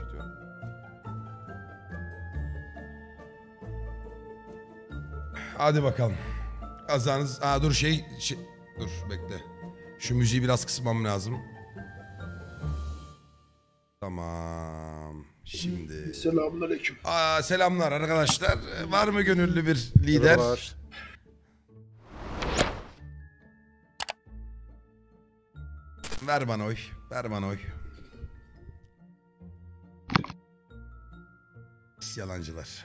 yumuşatıyorum. Hadi bakalım. Kazanız... Aa dur şey, şey... Dur bekle. Şu müziği biraz kısmam lazım. Tamam. Şimdi. Selamünaleyküm. Aa, selamlar arkadaşlar. Var mı gönüllü bir lider? Var. Ver bana oy. Ver bana oy. pis yalancılar.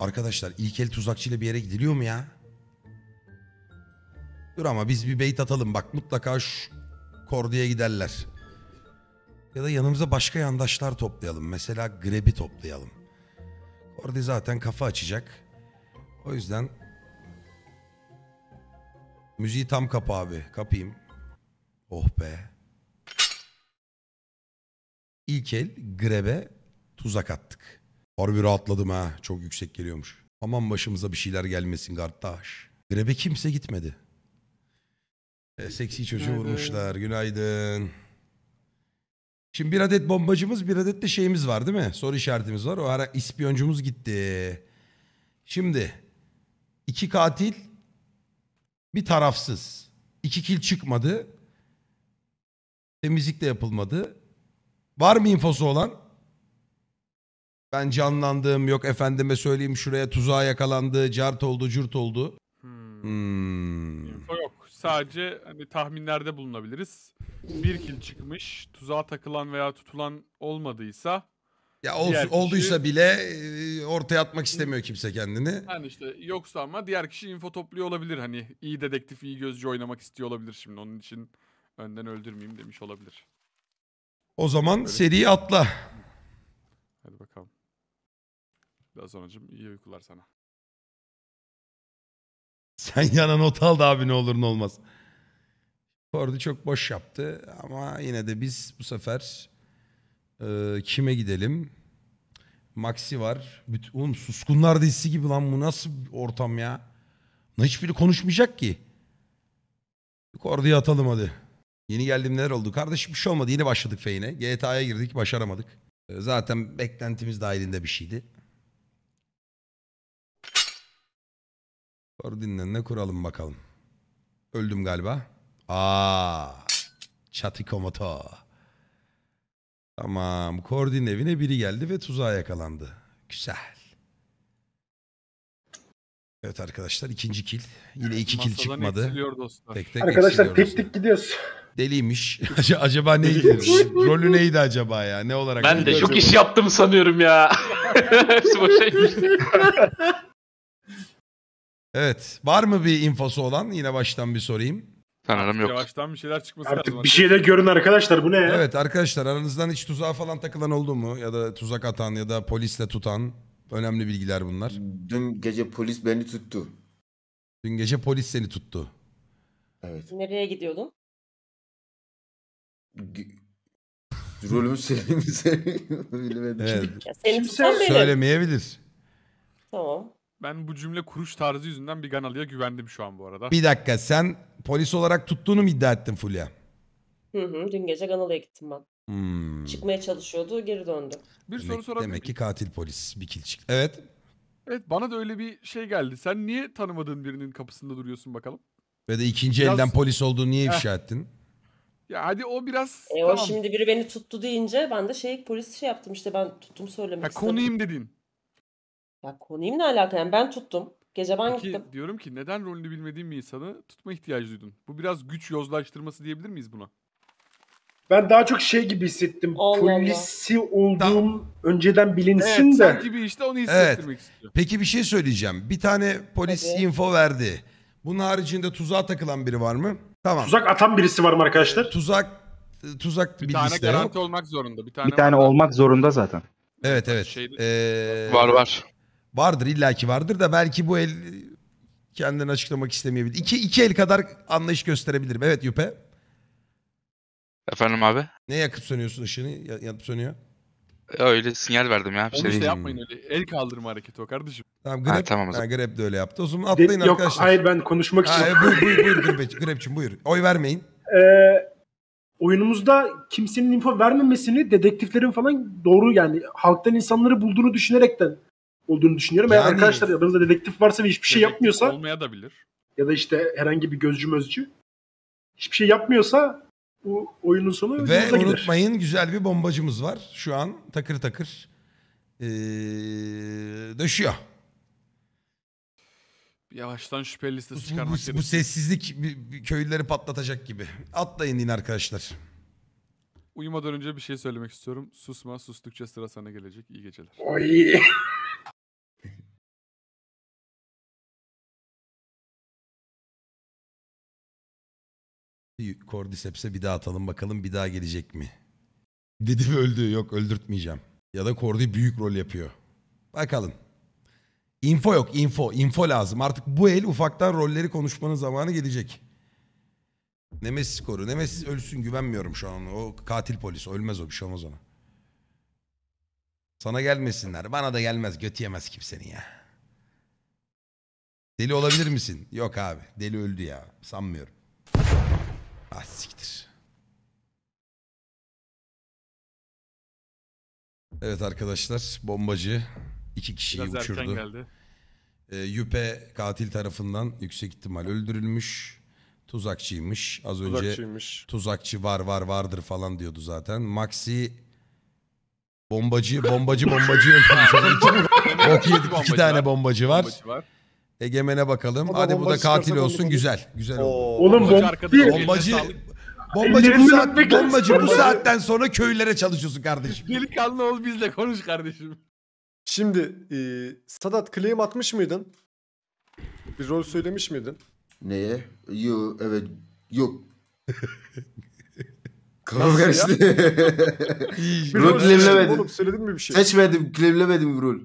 Arkadaşlar ilkel tuzakçıyla bir yere gidiliyor mu ya? Dur ama biz bir beyt atalım bak mutlaka şu korduya giderler. Ya da yanımıza başka yandaşlar toplayalım. Mesela grebi toplayalım. Kordi zaten kafa açacak. O yüzden müziği tam kapa abi. Kapayım. Oh be. İlk el grebe tuzak attık. Harbi rahatladım ha. Çok yüksek geliyormuş. Aman başımıza bir şeyler gelmesin kardeş. Grebe kimse gitmedi. E, seksi çocuğu vurmuşlar. Günaydın. Şimdi bir adet bombacımız bir adet de şeyimiz var değil mi? Soru işaretimiz var. O ara ispiyoncumuz gitti. Şimdi iki katil bir tarafsız. İki kil çıkmadı. Temizlik de yapılmadı. Var mı infosu olan? Ben canlandım yok efendime söyleyeyim şuraya tuzağa yakalandı, cart oldu, cürt oldu. Hmm. Hmm. yok. Sadece hani tahminlerde bulunabiliriz. Bir kil çıkmış, tuzağa takılan veya tutulan olmadıysa ya ol, diğer olduysa bile e, ortaya atmak istemiyor kimse kendini. Yani işte yoksa ama diğer kişi info topluyor olabilir. Hani iyi dedektif, iyi gözcü oynamak istiyor olabilir şimdi. Onun için önden öldürmeyeyim demiş olabilir. O zaman evet. seriyi atla. Hadi bakalım. Biraz sonracığım iyi uykular sana. Sen yana not al abi ne olur ne olmaz. Ford'u çok boş yaptı ama yine de biz bu sefer e, kime gidelim? Maxi var. Bütün, oğlum suskunlar dizisi gibi lan bu nasıl bir ortam ya? Hiçbiri konuşmayacak ki. Kordu'yu atalım hadi. Yeni geldim neler oldu? Kardeşim bir şey olmadı. Yeni başladık feyine GTA'ya girdik başaramadık. Ee, zaten beklentimiz dahilinde bir şeydi. Ordinlenle kuralım bakalım. Öldüm galiba. Aa, Çatikomoto. Tamam. Kordin evine biri geldi ve tuzağa yakalandı. Güzel. Evet arkadaşlar ikinci kil. Yine iki kil çıkmadı. Tek tek Arkadaşlar eksiliyoruz. tek tek gidiyoruz. Deliymiş. acaba neydi? Rolü neydi acaba ya? Ne olarak? Ben de çok iş yaptım sanıyorum ya. Şey. evet. Var mı bir infosu olan? Yine baştan bir sorayım. Sanırım yok. Yavaştan bir şeyler çıkması Artık lazım. Bir şeyler görün arkadaşlar bu ne ya? Evet arkadaşlar aranızdan hiç tuzağa falan takılan oldu mu? Ya da tuzak atan ya da polisle tutan. Önemli bilgiler bunlar. Dün gece polis beni tuttu. Dün gece polis seni tuttu. Evet. Nereye gidiyordun? rolümü söyleyeyim mi? Bilemedim. Evet. Ya şey. seni tutan Söylemeyebilir. Tamam. Ben bu cümle kuruş tarzı yüzünden bir Ganalı'ya güvendim şu an bu arada. Bir dakika sen polis olarak tuttuğunu mu iddia ettin Fulya? Hı hı dün gece Ganalı'ya gittim ben. Hmm. Çıkmaya çalışıyordu geri döndü. Bir demek, soru sorabilir Demek ki katil polis bir kil çıktı. Evet. Evet bana da öyle bir şey geldi. Sen niye tanımadığın birinin kapısında duruyorsun bakalım? Ve de ikinci Biraz... elden polis olduğunu niye ifşa eh. ettin? Ya hadi o biraz... E o şimdi biri beni tuttu deyince ben de şey polis şey yaptım işte ben tuttum söylemek Ha istedim. konuyum dedin. Ya konuyum ne alaka yani ben tuttum. Gece ben Peki gittim. diyorum ki neden rolünü bilmediğim bir insanı tutma ihtiyacı duydun? Bu biraz güç yozlaştırması diyebilir miyiz buna? Ben daha çok şey gibi hissettim. Allah Allah. Polisi olduğum Tamam. önceden bilinsin Evet, de. sanki gibi işte onu hissettirmek istiyor. Peki bir şey söyleyeceğim. Bir tane polis Tabii. info verdi. Bunun haricinde tuzağa takılan biri var mı? Tamam. Tuzak atan birisi var mı arkadaşlar? Ee, tuzak tuzak bir, bir tane garanti yok. olmak zorunda. Bir tane, bir tane olmak zorunda zaten. Evet evet. Şeyde, ee, var var. Vardır illaki vardır da belki bu el kendini açıklamak istemeyebilir. İki, iki el kadar anlayış gösterebilirim. Evet Yüpe. Efendim abi? Ne yakıp sönüyorsun ışığını? yanıp sönüyor. Öyle sinyal verdim ya. Bir şey işte yapmayın öyle. El kaldırma hareketi o kardeşim. Tamam, Grep ha, tamam o zaman. Ha, Grab de öyle yaptı. O zaman atlayın De- Yok arkadaşlar. hayır ben konuşmak için. Ha, e, buyur buyur, buyur Grab'ciğim, Grab'ciğim buyur. Oy vermeyin. Ee, oyunumuzda kimsenin info vermemesini dedektiflerin falan doğru yani halktan insanları bulduğunu düşünerekten olduğunu düşünüyorum. Eğer Yani- arkadaşlar yanınızda dedektif varsa ve hiçbir şey yapmıyorsa Olmaya da bilir. ya da işte herhangi bir gözcü mözcü hiçbir şey yapmıyorsa bu oyunun sonu Ve unutmayın gider. güzel bir bombacımız var. Şu an takır takır ee, döşüyor. Yavaştan şüpheli listesi bu, çıkarmak bu, bu, bu sessizlik köylüleri patlatacak gibi. Atlayın yine arkadaşlar. Uyumadan önce bir şey söylemek istiyorum. Susma, sustukça sıra sana gelecek. İyi geceler. Oy. Cordyceps'e bir daha atalım bakalım bir daha gelecek mi? Dedi ve öldü. Yok öldürtmeyeceğim. Ya da Cordy büyük rol yapıyor. Bakalım. Info yok info. Info lazım. Artık bu el ufaktan rolleri konuşmanın zamanı gelecek. Nemesis koru Nemesis ölsün güvenmiyorum şu an. O katil polis. Ölmez o bir şey olmaz ona. Sana gelmesinler. Bana da gelmez. Götü yemez kimsenin ya. Deli olabilir misin? Yok abi. Deli öldü ya. Sanmıyorum. Ah Evet arkadaşlar bombacı iki kişiyi Biraz uçurdu. geldi. Ee, Yüpe katil tarafından yüksek ihtimal öldürülmüş. Tuzakçıymış. Az önce tuzakçı var var vardır falan diyordu zaten. Maxi bombacı bombacı bombacı öldürmüş. Bok yedik iki tane bombacı var. Bombacı var. Egemen'e bakalım. Hadi bu da katil olsun. Güzel. Güzel oldu. Oğlum bomba Bombacı... Bombacı bu, saat, bombacı bu saatten sonra köylere çalışıyorsun kardeşim. Delikanlı ol bizle konuş kardeşim. Şimdi e, Sadat claim atmış mıydın? Bir rol söylemiş miydin? Neye? Yo evet. Yok. Kafam karıştı. Bir rol Rol söylemiştin oğlum söyledin mi bir şey? Seçmedim, klevlemedim rol.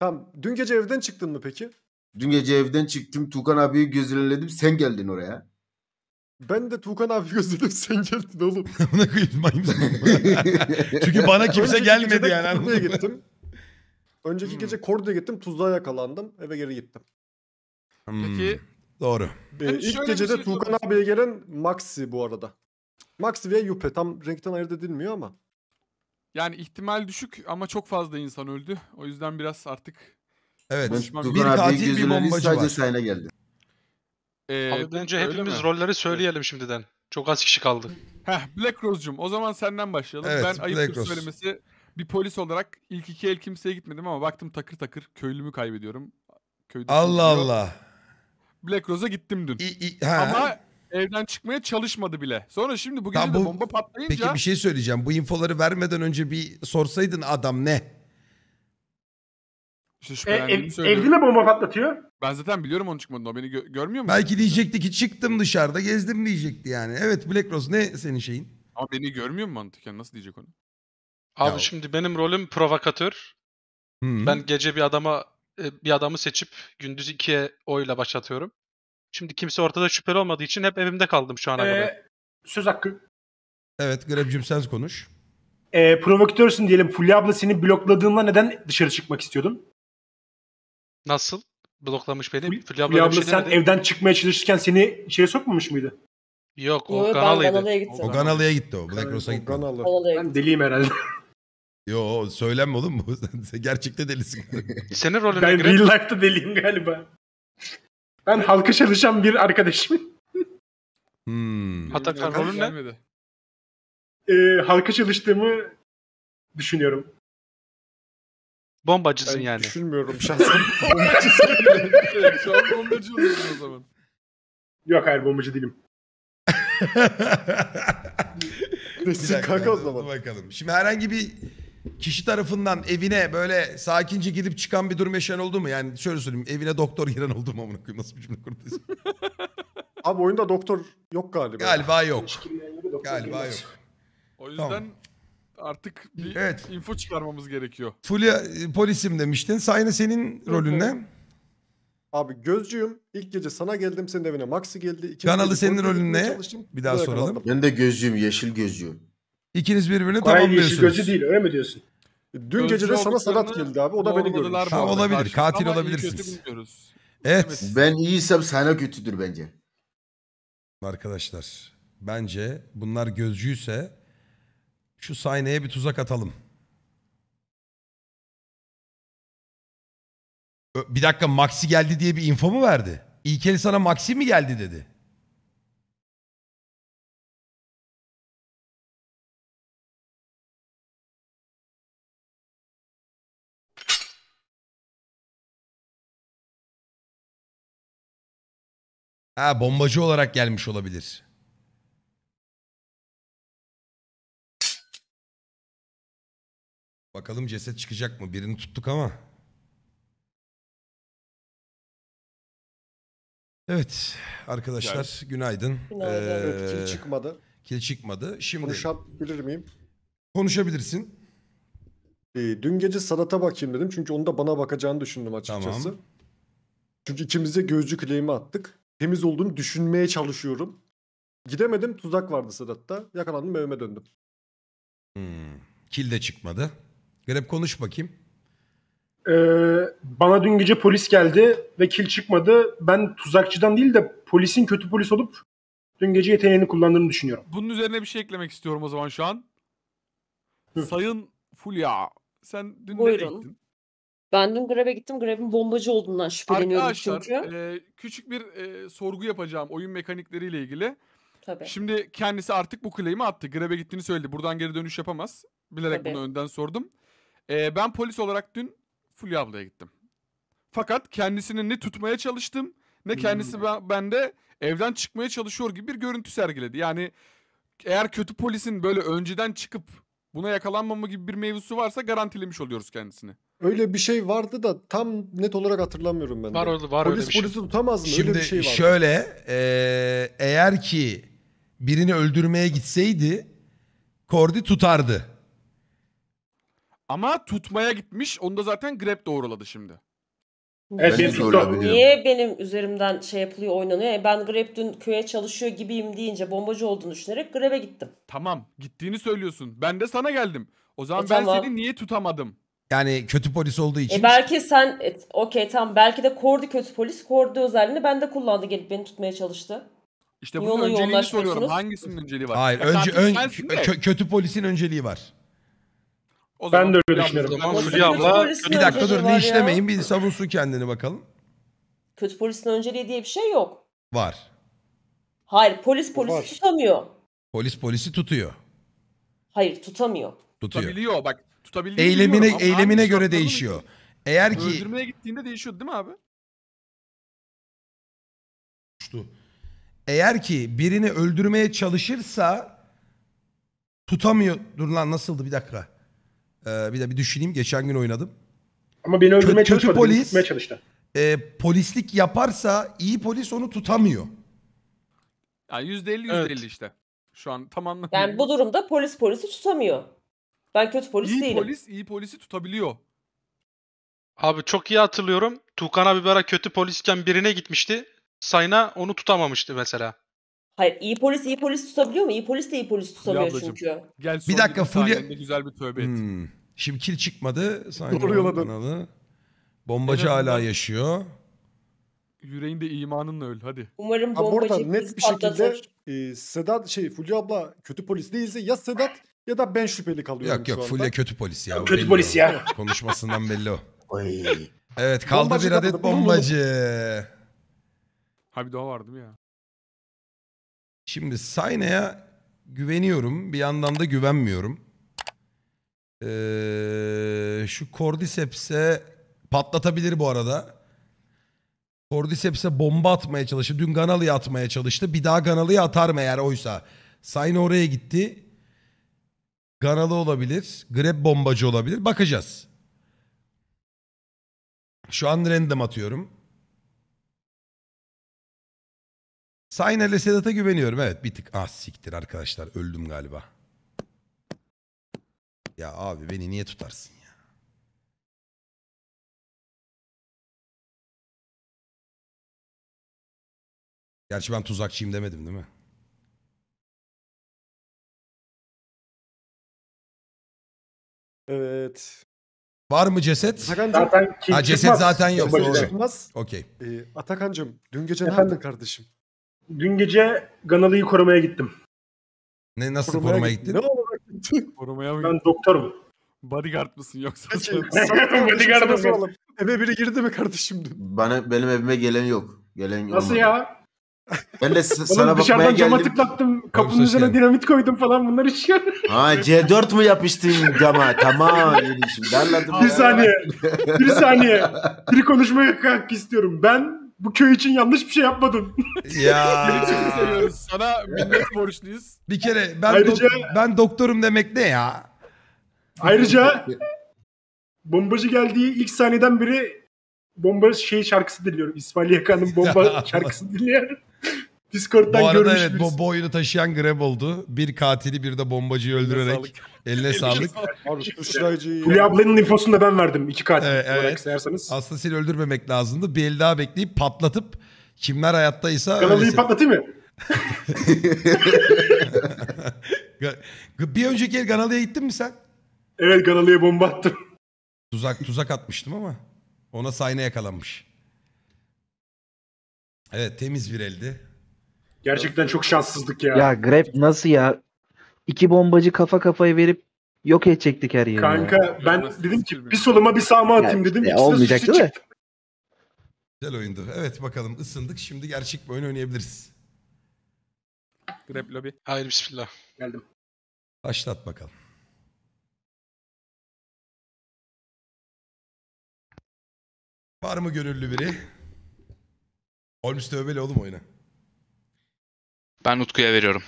Tamam. Dün gece evden çıktın mı peki? Dün gece evden çıktım Tukan abiyi gözlemledim sen geldin oraya. Ben de Tuğkan abi gözledim sen geldin oğlum. Ona koyayım Çünkü bana kimse gelmedi yani. Korda'ya gittim. Önceki gece Korda'ya gittim Tuzla'ya yakalandım eve geri gittim. Hmm, Peki. Doğru. Ee, Ben gecede şey Tuğkan sormak abiye gelen Maxi bu arada. Maxi ve Yuppe tam renkten ayırt edilmiyor ama. Yani ihtimal düşük ama çok fazla insan öldü. O yüzden biraz artık Evet. bir zorunda. bir bombacı sadece var. sayına geldi. Ee, Abi bence öyle hepimiz mi? rolleri söyleyelim şimdiden. Çok az kişi kaldı. Heh Black Rose'cum o zaman senden başlayalım. Evet, ben ayıp Rose. söylemesi bir polis olarak ilk iki el kimseye gitmedim ama baktım takır takır köylümü kaybediyorum. Köyde Allah oluyor. Allah. Black Rose'a gittim dün. İ, i, ha. Ama evden çıkmaya çalışmadı bile. Sonra şimdi bu gece tamam, bu... de bomba patlayınca... Peki bir şey söyleyeceğim. Bu infoları vermeden önce bir sorsaydın adam ne? İşte e, ev, Evde mi bomba patlatıyor? Ben zaten biliyorum onun çıkmadığını. O beni gö- görmüyor mu? Belki diyecekti ki çıktım dışarıda gezdim diyecekti yani. Evet Black Rose ne senin şeyin? Ama beni görmüyor mu mantıken? Nasıl diyecek onu? Abi Ya- şimdi benim rolüm provokatör. Hı. Ben gece bir adama e, bir adamı seçip gündüz ikiye oyla başlatıyorum. Şimdi kimse ortada şüpheli olmadığı için hep evimde kaldım şu ana e, kadar. söz hakkı. Evet Grabcığım sen konuş. Ee, provokatörsün diyelim. Fulya abla seni blokladığında neden dışarı çıkmak istiyordun? Nasıl? Bloklamış beni. Fulya, Fulya abla, şey sen evden çıkmaya çalışırken seni şeye sokmamış mıydı? Yok o Yo, Ganalı'ya O Ganalı'ya gitti o. Black Rose'a gitti. Ganalı. Ben deliyim herhalde. Yo söylenme oğlum bu. gerçekte delisin. Senin rolüne Ben real life'da deliyim galiba. Ben halka çalışan bir arkadaşım. Hmm. Hatta rolün ne? Ee, halka çalıştığımı düşünüyorum. Bombacısın ben yani. Düşünmüyorum şahsen. Bombacısın. Şu an bombacı oluyorsun o zaman. Yok hayır bombacı değilim. Nesin kanka o zaman. Bakalım. Şimdi herhangi bir kişi tarafından evine böyle sakince gidip çıkan bir durum yaşayan oldu mu? Yani şöyle söyleyeyim evine doktor giren oldu mu? Amına koyayım nasıl bir cümle kurduysa. Abi oyunda doktor yok galiba. Galiba yok. Galiba yok. O yüzden tamam artık bir evet. info çıkarmamız gerekiyor. Fulya e, polisim demiştin. Sayne senin rolün ne? Abi gözcüyüm. İlk gece sana geldim senin evine Maxi geldi. İkinci Kanalı senin rolün ne? Bir daha soralım. Ben de gözcüyüm. Yeşil gözcüyüm. İkiniz birbirine Hayır, tamamlıyorsunuz. yeşil gözü değil öyle mi diyorsun? Dün Gözcü gece de sana Sadat geldi abi. O da beni gördü. Ha, olabilir. Katil Ama olabilirsiniz. Evet. Ben iyiysem sana kötüdür bence. Arkadaşlar bence bunlar gözcüyse şu sayneye bir tuzak atalım. Bir dakika Maxi geldi diye bir info mu verdi? İlkeli sana Maxi mi geldi dedi. Ha bombacı olarak gelmiş olabilir. Bakalım ceset çıkacak mı? Birini tuttuk ama. Evet arkadaşlar günaydın. Günaydın. Ee, Yok, kil çıkmadı. kil çıkmadı. Şimdi Konuşabilir miyim? konuşabilirsin. Ee, dün gece Sadat'a bakayım dedim. Çünkü onu da bana bakacağını düşündüm açıkçası. Tamam. Çünkü ikimiz de gözcü claim'i attık. Temiz olduğunu düşünmeye çalışıyorum. Gidemedim tuzak vardı Sadat'ta. Yakalandım evime döndüm. Hmm. Kil de çıkmadı. Garip konuş bakayım. Ee, bana dün gece polis geldi ve kil çıkmadı. Ben tuzakçıdan değil de polisin kötü polis olup dün gece yeteneğini kullandığını düşünüyorum. Bunun üzerine bir şey eklemek istiyorum o zaman şu an. Hı. Sayın Fulya sen dün nereye gittin? Ben dün grebe gittim. Grebin bombacı olduğundan şüpheleniyorum Arkadaşlar, çünkü. Arkadaşlar e, küçük bir e, sorgu yapacağım oyun mekanikleriyle ilgili. Tabii. Şimdi kendisi artık bu claim'i attı. Grebe gittiğini söyledi. Buradan geri dönüş yapamaz. Bilerek Tabii. bunu önden sordum. Ee, ben polis olarak dün Fulya ablaya gittim. Fakat kendisini ne tutmaya çalıştım ne kendisi hmm. ben, ben de evden çıkmaya çalışıyor gibi bir görüntü sergiledi. Yani eğer kötü polisin böyle önceden çıkıp buna yakalanmama gibi bir mevzusu varsa garantilemiş oluyoruz kendisini. Öyle bir şey vardı da tam net olarak hatırlamıyorum ben. Var, oldu, var Polis öyle bir şey. polisi tutamaz mı? Şimdi öyle bir şey vardı. şöyle e, eğer ki birini öldürmeye gitseydi Kordi tutardı. Ama tutmaya gitmiş. Onu da zaten Grab doğruladı şimdi. Evet, benim TikTok. Niye benim üzerimden şey yapılıyor oynanıyor? ben Grab dün köye çalışıyor gibiyim deyince bombacı olduğunu düşünerek Grab'e gittim. Tamam gittiğini söylüyorsun. Ben de sana geldim. O zaman E, ben tamam. seni niye tutamadım? Yani kötü polis olduğu e, için. E belki sen e, okey tamam belki de Kordi kötü polis Kordi özelliğini ben de kullandı gelip beni tutmaya çalıştı. İşte bu bunun önceliğini soruyorum. Hangisinin önceliği var? Hayır Ya önce ön, kö- kötü polisin önceliği var. O ben de öyle düşünüyorum. Zaman Hülya abla bir dakika dur ne işlemeyin bir savunsun kendini bakalım. Kötü polisin önceliği diye bir şey yok. Var. Hayır polis polisi Var. tutamıyor. Polis polisi tutuyor. Hayır tutamıyor. Tutuyor. Tutabiliyor bak. Tutabiliyor. Eylemine eylemine abi, şey göre değişiyor. Mı? Eğer ki öldürmeye gittiğinde değişiyor değil mi abi? Tuttu. Eğer ki birini öldürmeye çalışırsa tutamıyor. Dur lan nasıldı bir dakika. Ee, bir de bir düşüneyim. Geçen gün oynadım. Ama beni öldürmeye kötü, kötü polis, beni çalıştı. E, polislik yaparsa iyi polis onu tutamıyor. Yani %50 %50 Evet. işte. Şu an tam anlamıyla. Yani bu durumda polis polisi tutamıyor. Ben kötü polis iyi değilim. polis iyi polisi tutabiliyor. Abi çok iyi hatırlıyorum. Tukan abi bir ara kötü polisken birine gitmişti. Sayna onu tutamamıştı mesela. Hayır iyi polis iyi polis tutabiliyor mu? İyi polis de iyi polis tutamıyor Ablacığım, çünkü. Gel Bir dakika, Fulya- saniyende güzel bir tövbe et. Hmm. Şimdi kil çıkmadı. Sanki Doğru yoladın. Bombacı En hala yaşıyor. Yüreğinde imanınla öl hadi. Umarım bombacı bombacı burada net bir şekilde e, Sedat şey Fulya abla kötü polis değilse ya Sedat ya da ben şüpheli kalıyorum Yok şu yok anda. Fulya kötü polis ya. Kötü Belli polis o. ya. Konuşmasından belli o. Evet kaldı Bombacı bir adet kapıda bulundu. bombacı. Ha bir daha vardı değil ya? Şimdi Sayna'ya güveniyorum. Bir yandan da güvenmiyorum. Ee, şu Cordyceps'e patlatabilir bu arada. Cordyceps'e bomba atmaya çalıştı. Dün Ganalı'ya atmaya çalıştı. Bir daha Ganalı'ya atar mı eğer oysa. Sayın oraya gitti. Ganalı olabilir. Grab bombacı olabilir. Bakacağız. Şu an random atıyorum. Sayner ile Sedat'a güveniyorum. Evet bir tık az ah, siktir arkadaşlar. Öldüm galiba. Ya abi beni niye tutarsın ya? Gerçi ben tuzakçıyım demedim değil mi? Evet. Var mı ceset? Atakan'cım, Zaten Ha ceset çıkmaz. zaten yok. Doğru. Çıkmaz. Okey. Ee, Atakan'cım dün gece ne yaptın kardeşim? dün gece Ganalı'yı korumaya gittim. Ne nasıl korumaya, gittin? Ne olarak korumaya mı Ben doktorum. Bodyguard mısın yoksa? Peki, bodyguard mısın? Eve biri girdi mi kardeşim? Bana, benim evime gelen yok. Gelen Nasıl olmadı. ya? Ben de s- sana bakmaya geldim. cama tıklattım. Kapının şey üzerine dinamit koydum falan bunlar hiç Ha C4 mu yapıştın cama? tamam. Şimdi anladım. Bir saniye. bir saniye. Bir konuşmaya kalk istiyorum. Ben bu köy için yanlış bir şey yapmadın. Ya. seviyoruz. Sana minnet borçluyuz. Bir kere ben Ayrıca- dok- ben doktorum demek ne ya? Ayrıca bombacı geldiği ilk saniyeden biri bomba şey şarkısı dinliyorum. İsmail Yakan'ın bomba şarkısı dinliyorum. Discord'dan bu arada evet, bu, bu oyunu taşıyan grev oldu. Bir katili bir de bombacıyı öldürerek eline sağlık. Fulya ablanın infosunu da ben verdim. iki katil evet, olarak evet. sayarsanız. Aslında seni öldürmemek lazımdı. Bir el daha bekleyip patlatıp kimler hayattaysa... Kanalıyı patlatayım mı? bir önceki el Ganalı'ya gittin mi sen? Evet Ganalı'ya bomba attım. Tuzak tuzak atmıştım ama ona sayne yakalanmış. Evet temiz bir eldi. Gerçekten çok şanssızlık ya. Ya Grab nasıl ya? İki bombacı kafa kafaya verip yok edecektik her yeri. Kanka ya. ben dedim ki bir soluma bir sağma atayım dedim. Olmayacak değil mi? Güzel oyundu. Evet bakalım ısındık. Şimdi gerçek bir oyun oynayabiliriz. Grab lobby. Hayır bismillah. Geldim. Başlat bakalım. Var mı gönüllü biri? Olmuş tövbeli oğlum oyna. Ben Utku'ya veriyorum.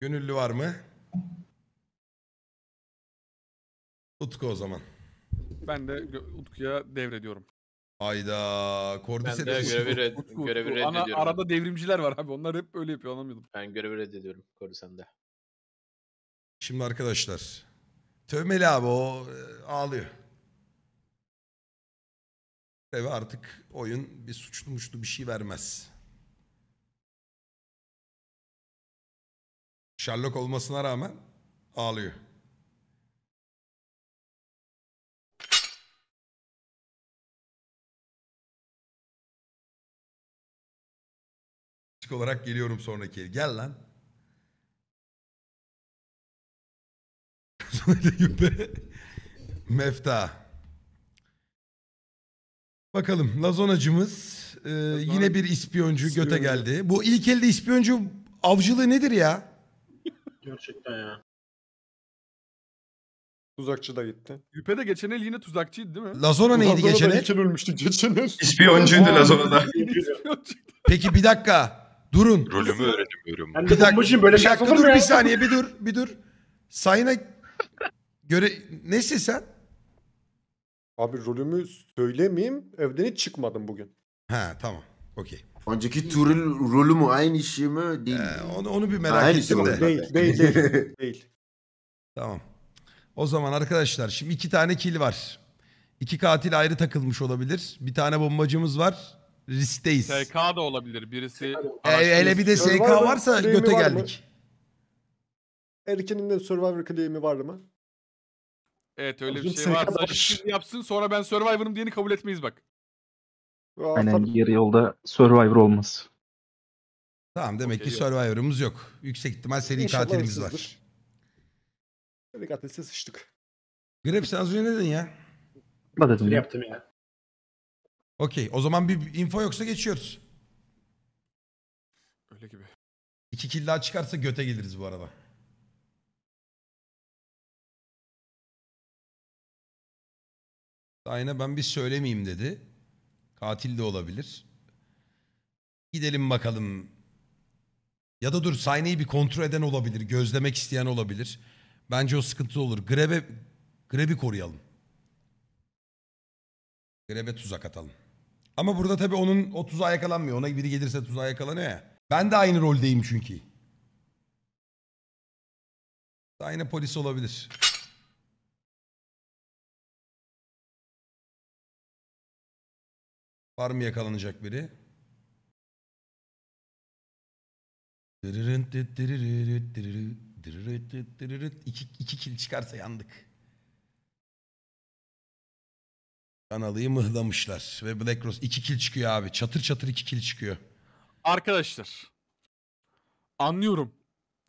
Gönüllü var mı? Utku o zaman. Ben de gö- Utku'ya devrediyorum. Hayda. Ben de Cordyceps. görevi, red, Utku, görevi Utku. Ana, arada devrimciler var abi. Onlar hep öyle yapıyor anlamıyordum. Ben görevi reddediyorum Korusan'da. Şimdi arkadaşlar. Tövmeli abi o e, ağlıyor. Ve artık oyun bir suçlu muçlu bir şey vermez. Sherlock olmasına rağmen ağlıyor. Müzik olarak geliyorum sonraki el. Gel lan. Mefta. Bakalım Lazonacımız e, yine bir ispiyoncu göte geldi. Bu ilk elde ispiyoncu avcılığı nedir ya? Gerçekten ya. Tuzakçı da gitti. Yüpe de geçen el yine tuzakçıydı değil mi? Lazona neydi Lazona'da geçen el? iki ölmüştük geçen el. İspiyoncuydu Lazona'da. Peki bir dakika. Durun. Rolümü öğrenemiyorum. Ben Bir dakika, bombacıyım böyle bir, şey dakika, dur, bir saniye bir dur bir dur. Sayına göre nesin sen? Abi rolümü söylemeyeyim. Evden hiç çıkmadım bugün. Ha tamam. Okey. Önceki Turin rolü mü aynı işi mi değil Ee, onu, onu bir merak aynı ettim de. Değil, değil, değil, değil. Tamam. O zaman arkadaşlar şimdi iki tane kil var. İki katil ayrı takılmış olabilir. Bir tane bombacımız var. Riskteyiz. SK da olabilir. Birisi... E, hele bir de SK varsa Claim'i göte var geldik. Erkin'in de Survivor claim'i var mı? Evet öyle Bizim bir şey varsa var. yapsın sonra ben Survivor'ım diyeni kabul etmeyiz bak. Aynen yarı yolda Survivor olmaz. Tamam demek okay, ki Survivor'ımız yok. Yüksek ihtimal seri katilimiz hırsızdır. var. Seri katilse sıçtık. Grep sen az önce ne dedin ya? Ne dedim ya? Yaptım ya. Okey o zaman bir info yoksa geçiyoruz. Öyle gibi. İki kill daha çıkarsa göte geliriz bu arada. Aynen ben bir söylemeyeyim dedi. Katil de olabilir. Gidelim bakalım. Ya da dur sahneyi bir kontrol eden olabilir. Gözlemek isteyen olabilir. Bence o sıkıntı olur. Grebe, grebi koruyalım. Grebe tuzak atalım. Ama burada tabii onun o tuzağa yakalanmıyor. Ona biri gelirse tuzağa yakalanıyor ya. Ben de aynı roldeyim çünkü. Aynı polis olabilir. Var mı yakalanacak biri? İki, iki kil çıkarsa yandık. Kanalıyı mıhlamışlar ve Black Rose iki kil çıkıyor abi. Çatır çatır iki kil çıkıyor. Arkadaşlar. Anlıyorum.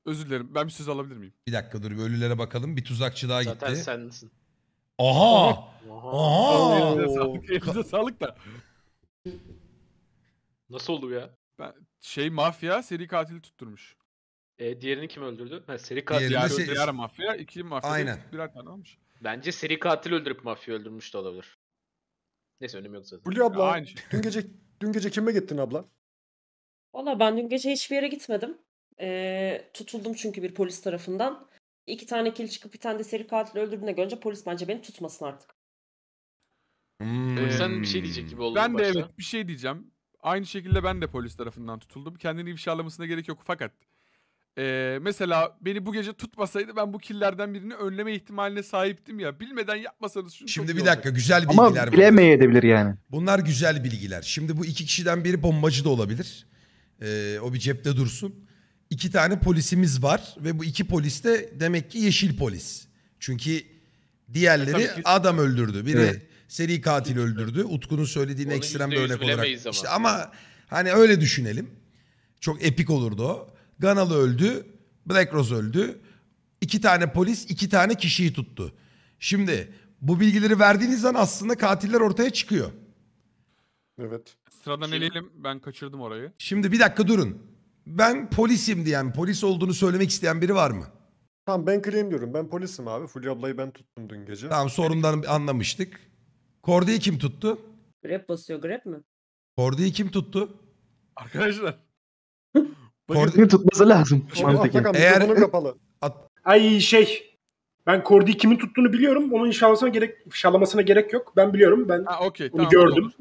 Özür dilerim. Ben bir söz alabilir miyim? Bir dakika dur bir ölülere bakalım. Bir tuzakçı daha gitti. Zaten sen misin? Aha! Aha! Aha! Elinize sağlık, elinize sağlık da. Nasıl oldu ya? Ben, şey mafya seri katili tutturmuş. E, diğerini kim öldürdü? Ha, seri katil Diğerini öldürdü. se- Diğer mafya iki mafya Aynen. Aynen. birer tane olmuş. Bence seri katil öldürüp mafya öldürmüş de olabilir. Neyse önemi yok zaten. Hulya abla Aynı şey. dün gece dün gece kime gittin abla? Valla ben dün gece hiçbir yere gitmedim. Ee, tutuldum çünkü bir polis tarafından. İki tane kil çıkıp bir tane de seri katil öldürdüğüne görünce polis bence beni tutmasın artık. Hmm. O yüzden bir şey diyecek gibi oldu. Ben de evet bir şey diyeceğim. Aynı şekilde ben de polis tarafından tutuldum. Kendini ifşalamasına gerek yok fakat ee, mesela beni bu gece tutmasaydı ben bu killerden birini önleme ihtimaline sahiptim ya. Bilmeden yapmasanız şunu Şimdi çok bir dakika olacak. güzel bilgiler. Ama Bilemeye edebilir yani. Bunlar güzel bilgiler. Şimdi bu iki kişiden biri bombacı da olabilir. Ee, o bir cepte dursun. İki tane polisimiz var ve bu iki polis de demek ki yeşil polis. Çünkü diğerleri e, tabii ki- adam öldürdü. Biri Evet seri katil öldürdü. Utku'nun söylediğin Onu ekstrem bir örnek olarak. Ama. İşte ama hani öyle düşünelim. Çok epik olurdu o. Ganalı öldü. Black Rose öldü. İki tane polis iki tane kişiyi tuttu. Şimdi bu bilgileri verdiğiniz an aslında katiller ortaya çıkıyor. Evet. Sıradan Şimdi... eleyelim ben kaçırdım orayı. Şimdi bir dakika durun. Ben polisim diyen, polis olduğunu söylemek isteyen biri var mı? Tamam ben claim diyorum. Ben polisim abi. Fulya ablayı ben tuttum dün gece. Tamam sorundan anlamıştık. Kordi'yi kim tuttu? Grab basıyor. Grab mi? Kordi'yi kim tuttu? Arkadaşlar. Kordi tutması lazım. Mantıken. Eğer... At... Ay şey. Ben Kordi'yi kimin tuttuğunu biliyorum. Onun şalamasına gerek şalamasına gerek yok. Ben biliyorum. Ben ha, okay, onu tamam, gördüm.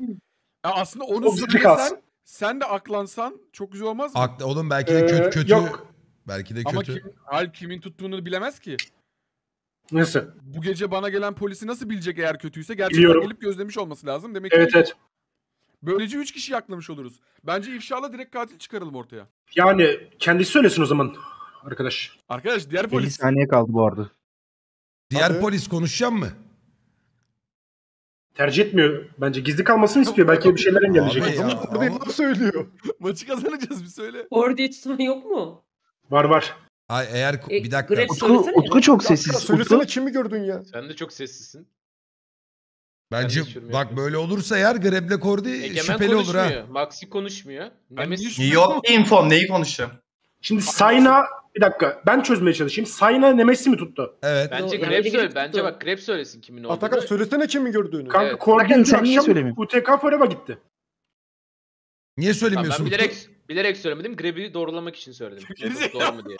Ya aslında onu söylesen sen de aklansan çok güzel olmaz mı? Akla, oğlum belki de kötü, ee, kötü. Yok. Belki de kötü. Ama kim, hal kimin tuttuğunu bilemez ki. Nasıl? Bu gece bana gelen polisi nasıl bilecek eğer kötüyse? Gerçekten Biliyorum. gelip gözlemiş olması lazım. Demek evet, ki evet. Böylece 3 kişi yaklamış oluruz. Bence ifşala direkt katil çıkaralım ortaya. Yani kendisi söylesin o zaman arkadaş. Arkadaş diğer polis. 50 saniye kaldı bu arada. Diğer Abi. polis konuşacak mı? Tercih etmiyor bence. Gizli kalmasını istiyor. Belki bir şeyler engelleyecek. Ama Ford'u söylüyor. Maçı kazanacağız bir söyle. Ford'u tutan yok mu? Var var. Ay, eğer E, bir dakika. grep- Utku, Utku çok sessiz. Söylesene Utku, kimi gördün ya? Sen de çok sessizsin. Bence bak böyle olursa eğer Greb'le Kordi Egemen şüpheli olur ha. Maxi konuşmuyor. Nemesis Yok info neyi konuşacağım? Şimdi Sayna bir dakika ben çözmeye çalışayım. Sayna Nemes'i mi tuttu? Evet. Bence Doğru, Grep söyle. Bence bak Grep söylesin kimin olduğunu. Atakan söylesene kimi gördüğünü. Kanka Evet. Korgin Bakın dün akşam UTK Forev'a gitti. Niye Tamam, söylemiyorsun? ben Utku? Bilerek söylemedim. Grebi doğrulamak için söyledim. doğru mu diye.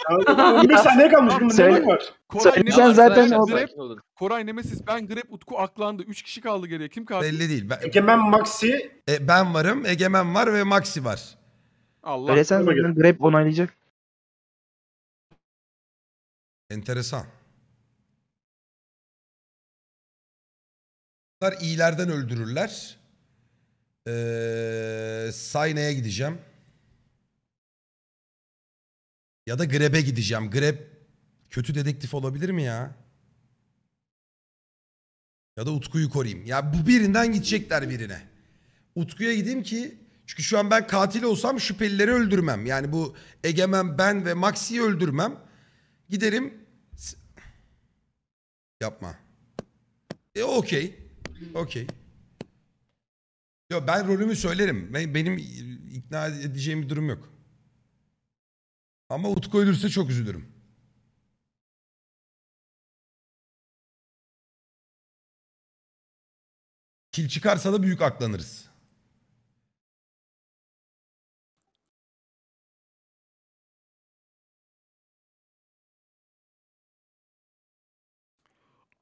Bir saniye kalmış. Bunun ne var? Koray, Sen Nemesis, zaten Grep, Koray Nemesis, ben Grep, Utku aklandı. 3 kişi kaldı geriye. Kim kaldı? Belli değil. Ben, Egemen Maxi e, ben varım, Egemen var ve Maxi var. Allah. Öyle sen zaten Grab onaylayacak. Enteresan. Bunlar iyilerden öldürürler. Ee, Sayna'ya gideceğim. Ya da Grebe gideceğim. Greb kötü dedektif olabilir mi ya? Ya da Utku'yu koruyayım. Ya bu birinden gidecekler birine. Utku'ya gideyim ki çünkü şu an ben katil olsam şüphelileri öldürmem. Yani bu Egemen ben ve Maxi'yi öldürmem. Giderim. Yapma. E okey. Okey. Yo ben rolümü söylerim. Benim ikna edeceğim bir durum yok. Ama Utku ölürse çok üzülürüm. Kil çıkarsa da büyük aklanırız.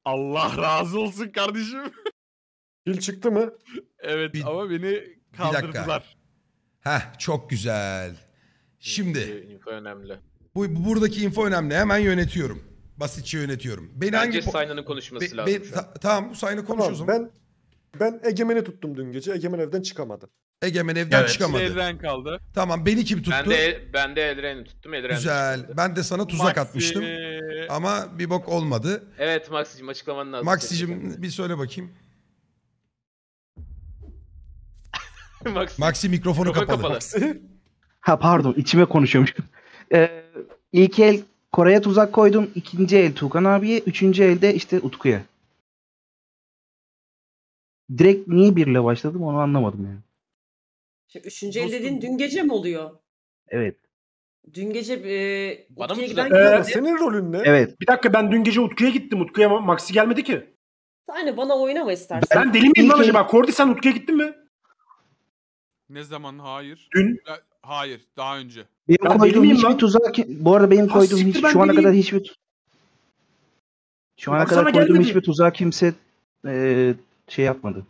Allah razı olsun kardeşim. Kil çıktı mı? evet Bir- ama beni dakika. kaldırdılar. Heh çok güzel. Şimdi. Info önemli. Bu, buradaki info önemli. Hemen yönetiyorum. Basitçe yönetiyorum. Beni Bence hangi... Sayna'nın konuşması be, lazım. Be, ta, tamam bu Sayna konuş tamam, Ben ben Egemen'i tuttum dün gece. Egemen evden çıkamadı. Egemen evden evet. çıkamadı. Evet. kaldı. Tamam beni kim tuttu? Ben de, ben de Elren'i tuttum. Elren Güzel. Tuttu. Ben de sana tuzak Maxi... atmıştım. Ama bir bok olmadı. Evet Maxi'cim açıklaman lazım. Maxi'cim bir söyle bakayım. Maxi, Maxi mikrofonu Mikrofon kapalı. kapalı. Ha pardon içime konuşuyormuşum. Ee, ilk el Kore'ye tuzak koydum. ikinci el Tuğkan abiye. Üçüncü elde işte Utku'ya. Direkt niye birle başladım onu anlamadım yani. Şimdi üçüncü el dediğin dün gece mi oluyor? Evet. Dün gece e, Utku'ya giden Ee, senin rolün ne? Evet. Bir dakika ben dün gece Utku'ya gittim. Utku'ya Ma- Maxi gelmedi ki. Aynen bana oynama istersen. Ben deli miyim lan acaba? Kordi sen Utku'ya gittin mi? Ne zaman hayır. Dün. Ya, Hayır daha önce. Benim ya koyduğum hiçbir lan. tuzak bu arada benim koyduğum hiç, şu ana kadar hiçbir şu ana kadar koyduğum hiçbir tuzağa kimse e, şey yapmadı.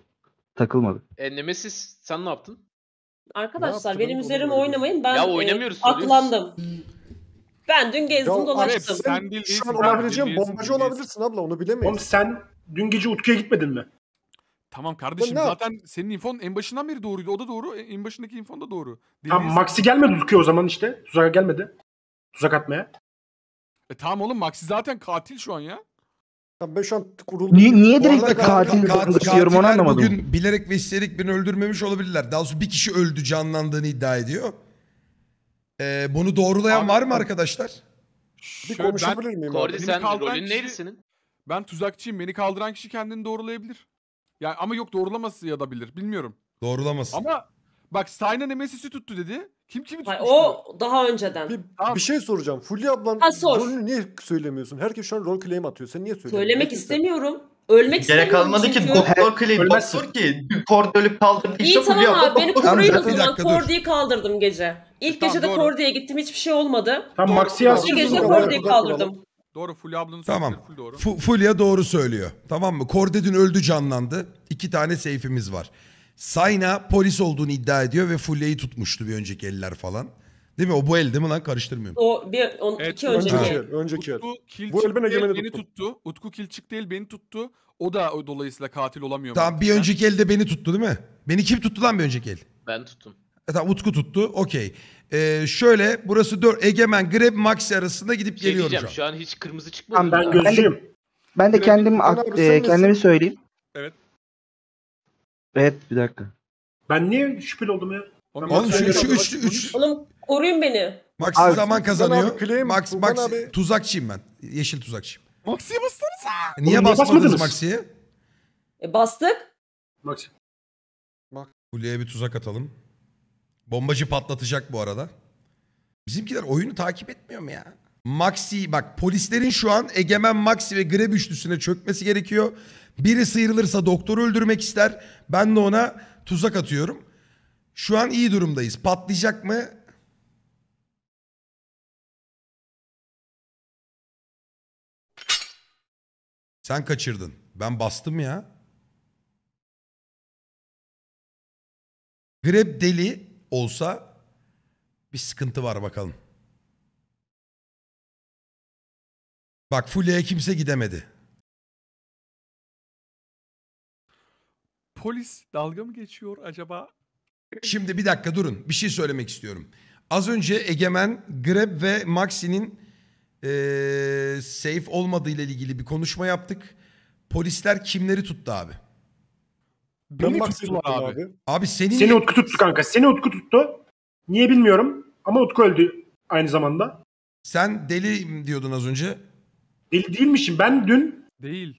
Takılmadı. E, Nemesis sen ne yaptın? Arkadaşlar ne benim üzerime oynamayın. Ben ya, e, oynamıyoruz, e, aklandım. Ben dün gezdim ya, dolaştım. Sen, sen, sen, sen olabileceğin bombacı olabilirsin abla onu bilemeyiz. Oğlum sen dün gece Utku'ya gitmedin mi? Tamam kardeşim ne? zaten senin infon en başından beri doğruydu. O da doğru. E, en başındaki infon da doğru. Tamam Dileriz... Maxi gelmedi tutuyor o zaman işte. Tuzaka gelmedi. Tuzak atmaya. E tamam oğlum Maxi zaten katil şu an ya. Ya ben şu an kuruldum. Niye, niye direkt de katil katil onu anlamadım. Bugün bilerek ve isteyerek beni öldürmemiş olabilirler. Daha doğrusu bir kişi öldü canlandığını iddia ediyor. Ee, bunu doğrulayan Abi, var mı arkadaşlar? Bir konuşabilir miyim? Kordi sen rolün kişi, neresinin? Ben tuzakçıyım. Beni kaldıran kişi kendini doğrulayabilir. Yani ama yok doğrulaması ya da bilir. Bilmiyorum. Doğrulaması. Ama bak Sayna Nemesis'i tuttu dedi. Kim kimi tuttu? o daha önceden. Bir, Tamam. bir şey soracağım. Fulya ablan Ha, sor. rolünü niye söylemiyorsun? Herkes şu an rol claim atıyor. Sen niye söylemiyorsun? Söylemek Neyse. istemiyorum. Ölmek Gerek istemiyorum kalmadı ki doktor Clay Ölmezsin. ki Korda ölüp kaldırdı İyi tamam abi beni doktor. koruyun o zaman. Kordi'yi kaldırdım gece. İlk Tamam, gece de doğru. Kordi'ye gittim hiçbir şey olmadı. Tam Doğru, Maxi doğru. yaz. İkinci gece Kordi'yi kaldırdım. Doğru Fulya ablanın Tamam. söylediği full doğru. Fu- Fulya doğru söylüyor. Tamam mı? Kordedin öldü canlandı. İki tane seyfimiz var. Sayna polis olduğunu iddia ediyor ve Fulya'yı tutmuştu bir önceki eller falan. Değil mi? O bu el değil mi lan? Karıştırmıyorum. O bir on, Evet, iki önceki. Önceki önceki el. Utku Bu el beni tuttum. tuttu. Utku Kilçik değil beni tuttu. O da o- dolayısıyla katil olamıyor. Tamam bir önceki elde beni tuttu değil mi? Beni kim tuttu lan bir önceki el? Ben tuttum. Zaten e, Utku tuttu. Okey. Ee, şöyle burası 4 Egemen Grab Maxi arasında gidip Şey geliyorum şu an. şu an hiç kırmızı çıkmadı. Tamam, ben Ben de, gözcüyüm. ben de kendim ak- e, kendimi söyleyeyim. Evet. Evet bir dakika. Ben niye şüpheli oldum ya? Oğlum Oğlum şu, şu üç. 3 Oğlum koruyun beni. Maxi Abi, zaman kazanıyor. Furkan abi claim, Max Max abi. tuzakçıyım ben. Yeşil tuzakçıyım. Maximus Niye niye basmadınız basmadınız? Maxi'ye? E, bastık. Bak Hulu'ya bir tuzak atalım. Bombacı patlatacak bu arada. Bizimkiler oyunu takip etmiyor mu ya? Maxi bak polislerin şu an egemen Maxi ve Greb üçlüsüne çökmesi gerekiyor. Biri sıyrılırsa doktoru öldürmek ister. Ben de ona tuzak atıyorum. Şu an iyi durumdayız. Patlayacak mı? Sen kaçırdın. Ben bastım ya. Greb deli olsa bir sıkıntı var bakalım. Bak Fulya'ya kimse gidemedi. Polis dalga mı geçiyor acaba? Şimdi bir dakika durun. Bir şey söylemek istiyorum. Az önce Egemen, Grab ve Maxi'nin ee, safe olmadığı ile ilgili bir konuşma yaptık. Polisler kimleri tuttu abi? Beni tuttular abi. abi. Abi senin... Seni Utku tuttu kanka. Seni Utku tuttu. Niye bilmiyorum ama Utku öldü aynı zamanda. Sen deliyim diyordun az önce. Deli değilmişim. Ben dün Değil.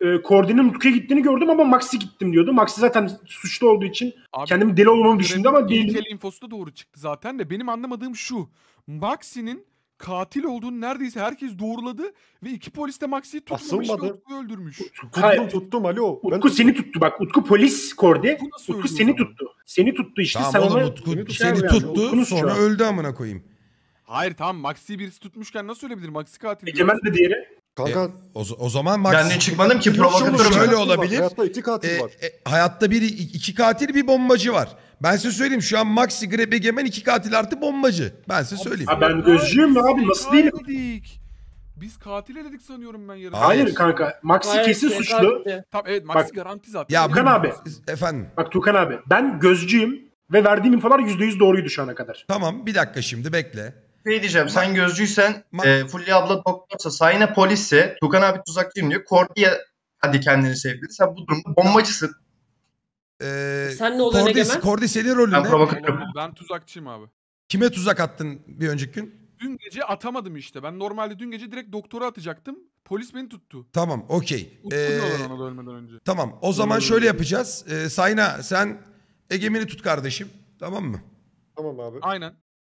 e, Kordi'nin Utku'ya gittiğini gördüm ama Maxi gittim diyordu. Maxi zaten suçlu olduğu için Abi, kendimi deli olmamı düşündü ama değil. İlkel infosu da doğru çıktı zaten de benim anlamadığım şu. Maxi'nin katil olduğunu neredeyse herkes doğruladı ve iki polis de Maxi'yi tutmamış Utku'yu öldürmüş. Tuttum Hayır. tuttum alo. Utku ben... seni tuttu bak. Utku polis kordi. Utku, Utku seni ama. tuttu. Seni tuttu işte. Tamam sen oğlum Utku seni, seni yani. tuttu sonra öldü amına koyayım. Hayır tamam Maxi birisi tutmuşken nasıl ölebilir? Maxi katil. Egemen de diğeri. Kanka e, o, o zaman Max ben de çıkmadım ki provokatör şöyle olabilir. Var. Hayatta iki katil e, var. E, hayatta biri iki katil bir bombacı var. Ben size söyleyeyim şu an Maxi, Grebe gemen iki katil artı bombacı. Ben size söyleyeyim. Ha ben gözcüyüm de abi nasıl değilim? Biz katil dedik sanıyorum ben yarın. Hayır, kanka Maxi Hayır, kesin şey suçlu. Tamam evet Maxi Bak, garanti zaten. Ya Tukan abi. Efendim. Bak Tukan abi ben gözcüyüm ve verdiğim infolar %100 doğruydu şu ana kadar. Tamam bir dakika şimdi bekle. Şey diyeceğim sen gözcüysen Ma- e, Fulya abla doktorsa Sayne polisse Tukan abi tuzakçıyım diyor. Kordi'ye hadi kendini sevdi. Sen bu durumda bombacısın. Ee, Sen ne oluyorsun Kordis, Egemen? Kordisel'in rolü Ben ne? provokatörüm. ben tuzakçıyım abi. Kime tuzak attın bir önceki gün? Dün gece atamadım işte. Ben normalde dün gece direkt doktora atacaktım. Polis beni tuttu. Tamam okey. Ee, Tamam. O zaman şöyle yapacağız. Ee, Sayna sen Egemen'i tut kardeşim. Tamam mı? Tamam abi. Aynen.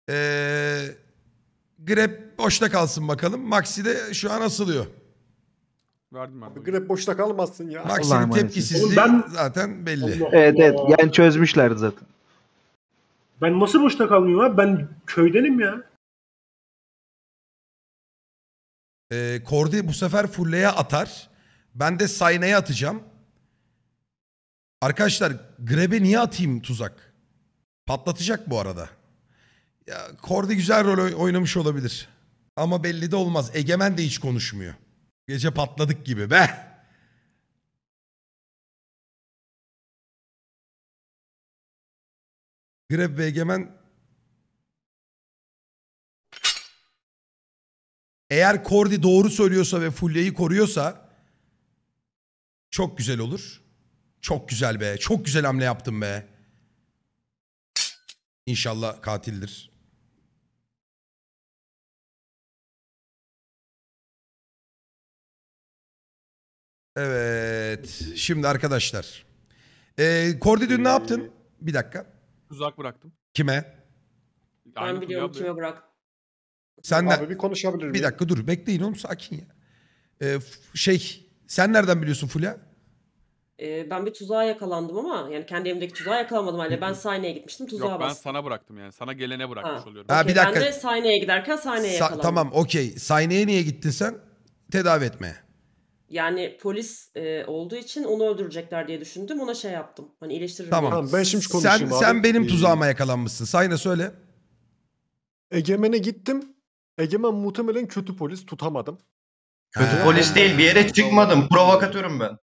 Ee, grep boşta kalsın bakalım. Maxi de şu an asılıyor. Verdim ben. Grep boşta kalmazsın ya. Bak senin maalesef. tepkisizliği ben... zaten belli. Allah Allah. Evet evet yani çözmüşlerdi zaten. Ben nasıl boşta kalmıyorum abi? Ben köydenim ya. E, Kordi bu sefer fulleye atar. Ben de Sayne'ye atacağım. Arkadaşlar grebe niye atayım tuzak? Patlatacak bu arada. Ya Kordi güzel rol oynamış olabilir. Ama belli de olmaz. Egemen de hiç konuşmuyor. Gece patladık gibi be. Grab ve Egemen eğer Kordi doğru söylüyorsa ve Fulya'yı koruyorsa çok güzel olur. Çok güzel be. Çok güzel hamle yaptım be. İnşallah katildir. Evet. Şimdi arkadaşlar. Ee, Kordi dün ne ee, yaptın? Bir dakika. Uzak bıraktım. Kime? Ben Aynı biliyorum kime bırak. Sen Abi bir konuşabilir miyim? Bir dakika dur bekleyin oğlum sakin ya. Ee, şey sen nereden biliyorsun Fulya? Ee, ben bir tuzağa yakalandım ama yani kendi evimdeki tuzağa yakalamadım hala. Ben sahneye gitmiştim tuzağa Yok ben bastım. sana bıraktım yani. Sana gelene bırakmış Ha. oluyorum. Ha, Okey, bir dakika. Ben de sahneye giderken sahneye Sa- yakalandım. tamam okey. Sahneye niye gittin sen? Tedavi etmeye. Yani polis e, olduğu için onu öldürecekler diye düşündüm. Ona şey yaptım. Hani iyileştiririm. Tamam. Tamam, ben şimdi konuşayım Sen, abi. sen benim ee, tuzağıma yakalanmışsın. Sayına söyle. Egemen'e gittim. Egemen muhtemelen kötü polis tutamadım. Kötü He. polis değil bir yere çıkmadım. Provokatörüm ben.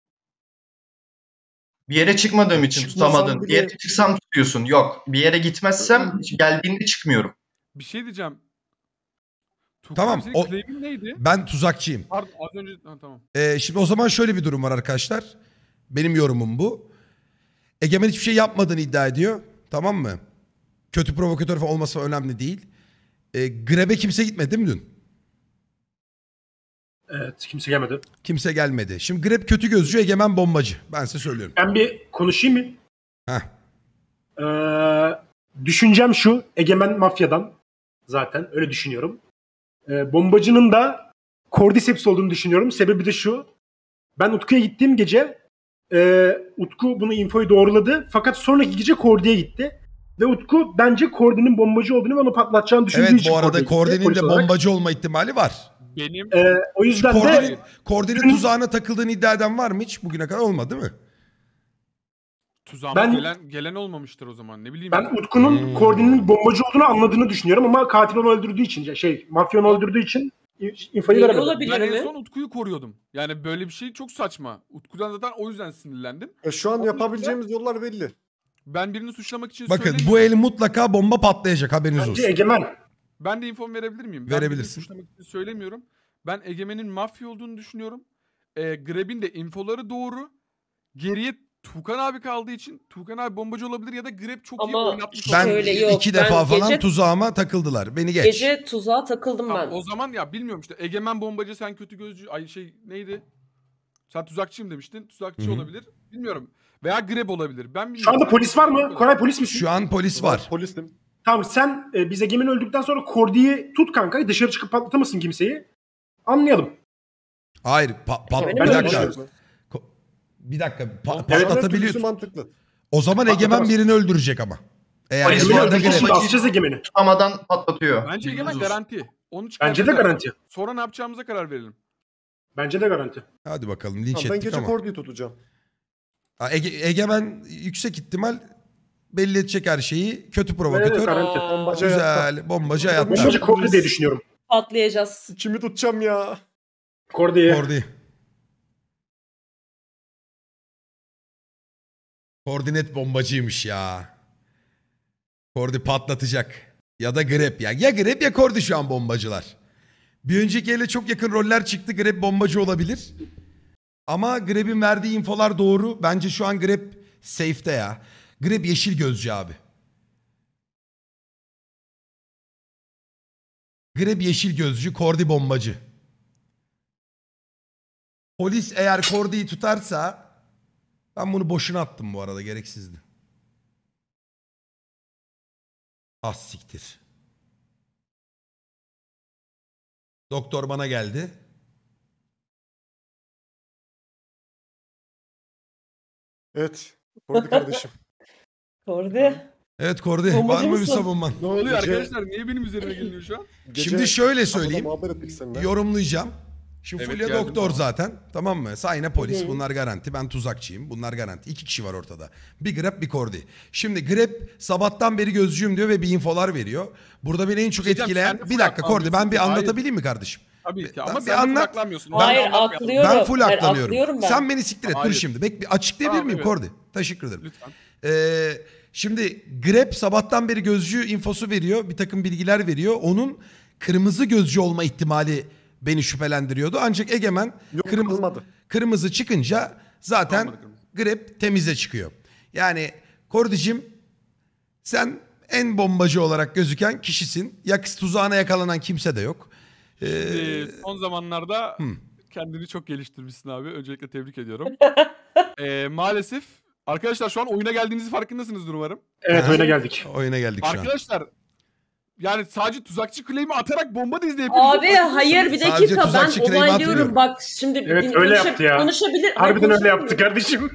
Bir yere çıkmadığım için Çıkmasam tutamadın. Bir yere çıksam tutuyorsun. Yok bir yere gitmezsem geldiğinde çıkmıyorum. Bir şey diyeceğim. Tuğkan Tamam, o- neydi? Ben tuzakçıyım. Pardon az önce ha, tamam. Ee, şimdi o zaman şöyle bir durum var arkadaşlar. Benim yorumum bu. Egemen hiçbir şey yapmadığını iddia ediyor. Tamam mı? Kötü provokatör falan olması önemli değil. Ee, grebe kimse gitmedi değil mi dün? Evet kimse gelmedi. Kimse gelmedi. Şimdi grep kötü gözcü, egemen bombacı. Ben size söylüyorum. Ben bir konuşayım mı? Heh. Ee, düşüncem şu. Egemen mafyadan zaten öyle düşünüyorum. E, bombacının da Cordyceps olduğunu düşünüyorum. Sebebi de şu. Ben Utku'ya gittiğim gece e, Utku bunu infoyu doğruladı. Fakat sonraki gece Cordy'ye gitti. Ve Utku bence Kordi'nin bombacı olduğunu ve onu patlatacağını düşündüğü evet, için Evet bu arada Kordi'nin de bombacı olma ihtimali var. Benim. Ee, o yüzden Kordi'nin, de... Kordi'nin tuzağına takıldığını iddia eden var mı hiç? Bugüne kadar olmadı değil mi? Tuzağıma ben, gelen, gelen olmamıştır o zaman ne bileyim. Ben Utku'nun hmm. Kordin'in bombacı olduğunu anladığını düşünüyorum ama katil onu öldürdüğü için şey mafyon öldürdüğü için infoyu veremedim. Olabilir ben mi? en son Utku'yu koruyordum. Yani böyle bir şey çok saçma. Utku'dan zaten o yüzden sinirlendim. E şu an Onun yapabileceğimiz ya... yollar belli. Ben birini suçlamak için Bakın bu el mutlaka bomba patlayacak haberiniz Bence olsun. Egemen. Ben de info verebilir miyim? Verebilirsin. Ben suçlamak için söylemiyorum. Ben Egemen'in mafya olduğunu düşünüyorum. E, Greb'in de infoları doğru. Geriye Tuğkan abi kaldığı için Tuğkan abi bombacı olabilir ya da Grep çok Ama iyi oynatmış. Ben şöyle, yok, iki ben defa gece, falan tuzağıma takıldılar. Beni geç. Gece tuzağa takıldım tamam, ben. O zaman ya bilmiyorum işte Egemen bombacı sen kötü gözcü ay şey neydi? Sen tuzakçıyım demiştin. Tuzakçı Hı-hı. olabilir. Bilmiyorum. Veya Grep olabilir. Ben bilmiyorum. Şu anda polis var mı? Koray polis misin? Şu an polis var. Polisim. Tamam sen e, bize gemin öldükten sonra Kordi'yi tut kanka. Dışarı çıkıp patlatamasın kimseyi. Anlayalım. Hayır. Pa- pat- bir dakika. Bir dakika pa- Evet. patlatabiliyorsun. mantıklı. O zaman egemen birini öldürecek ama. Eğer Hayır, egemen de- Egemen'i Egemen'i. tutamadan patlatıyor. Bence Egemen garanti. Onu Bence de garanti. Sonra ne yapacağımıza karar verelim. Bence de garanti. Hadi bakalım linç Tamam, ben gece ama. korduyu tutacağım. Ha, Ege- egemen yüksek ihtimal belli edecek her şeyi. Kötü provokatör. evet. Garanti. Aa, Bombacı hayatta. bombacı hayatta. Bombacı Kordi diye düşünüyorum. Patlayacağız. Kimi tutacağım ya. Kordi'ye. Kordi. Koordinat bombacıymış ya. Kordi patlatacak. Ya da Grep ya. Ya Grep ya Kordi şu an bombacılar. Bir önceki ele çok yakın roller çıktı. Grep bombacı olabilir. Ama Grep'in verdiği infolar doğru. Bence şu an Grep safe'te ya. Grep yeşil gözcü abi. Grep yeşil gözcü, Kordi bombacı. Polis eğer Kordi'yi tutarsa ben bunu boşuna attım bu arada gereksizdi. Az ah, siktir. Doktor bana geldi. Evet. Kordi kardeşim. Kordi. Evet Kordi Bombacı var mı bir savunman? Ne oluyor Gece- arkadaşlar? Niye benim üzerime geliniyor şu an? Şimdi şöyle söyleyeyim. Yorumlayacağım. Şimdi evet, Fulya doktor ama. zaten tamam mı? Sayne polis hı bunlar garanti. Ben tuzakçıyım bunlar garanti. İki kişi var ortada. Bir Grep bir Kordi. Şimdi Grep sabahtan beri gözcüyüm diyor ve bir infolar veriyor. Burada beni en çok Hocam, etkileyen... Bir dakika Kordi ben bir anlatabileyim mi kardeşim? Tabii ki ama bir anlat. Ben, Hayır aklıyorum. Ben full aklanıyorum. ben. Sen beni siktir et Hayır. dur şimdi. Bek, bir açıklayabilir tamam, miyim evet. Kordi? Teşekkür ederim. Lütfen. Ee, şimdi Grep sabahtan beri gözcü infosu veriyor. Bir takım bilgiler veriyor. Onun kırmızı gözcü olma ihtimali beni şüphelendiriyordu. Ancak Egemen Yok, kırmızı, kırmızı çıkınca zaten Kırılmadı, kırılmadı. temize çıkıyor. Yani Kordicim sen en bombacı olarak gözüken kişisin. Yakıs tuzağına yakalanan kimse de yok. Ee, Ee, son zamanlarda Hmm. kendini çok geliştirmişsin abi. Öncelikle tebrik ediyorum. Ee, maalesef arkadaşlar şu an oyuna geldiğinizi farkındasınızdır umarım. Evet oyuna geldik. oyuna geldik şu an. Arkadaşlar yani sadece tuzakçı claim'i atarak bomba da izleyebilirsiniz. Abi hayır bir Sadece dakika ben claim'i atmıyorum. onaylıyorum bak şimdi Evet, din- öyle yaptı ya. konuşabilir. Hayır, Harbiden öyle yaptı kardeşim.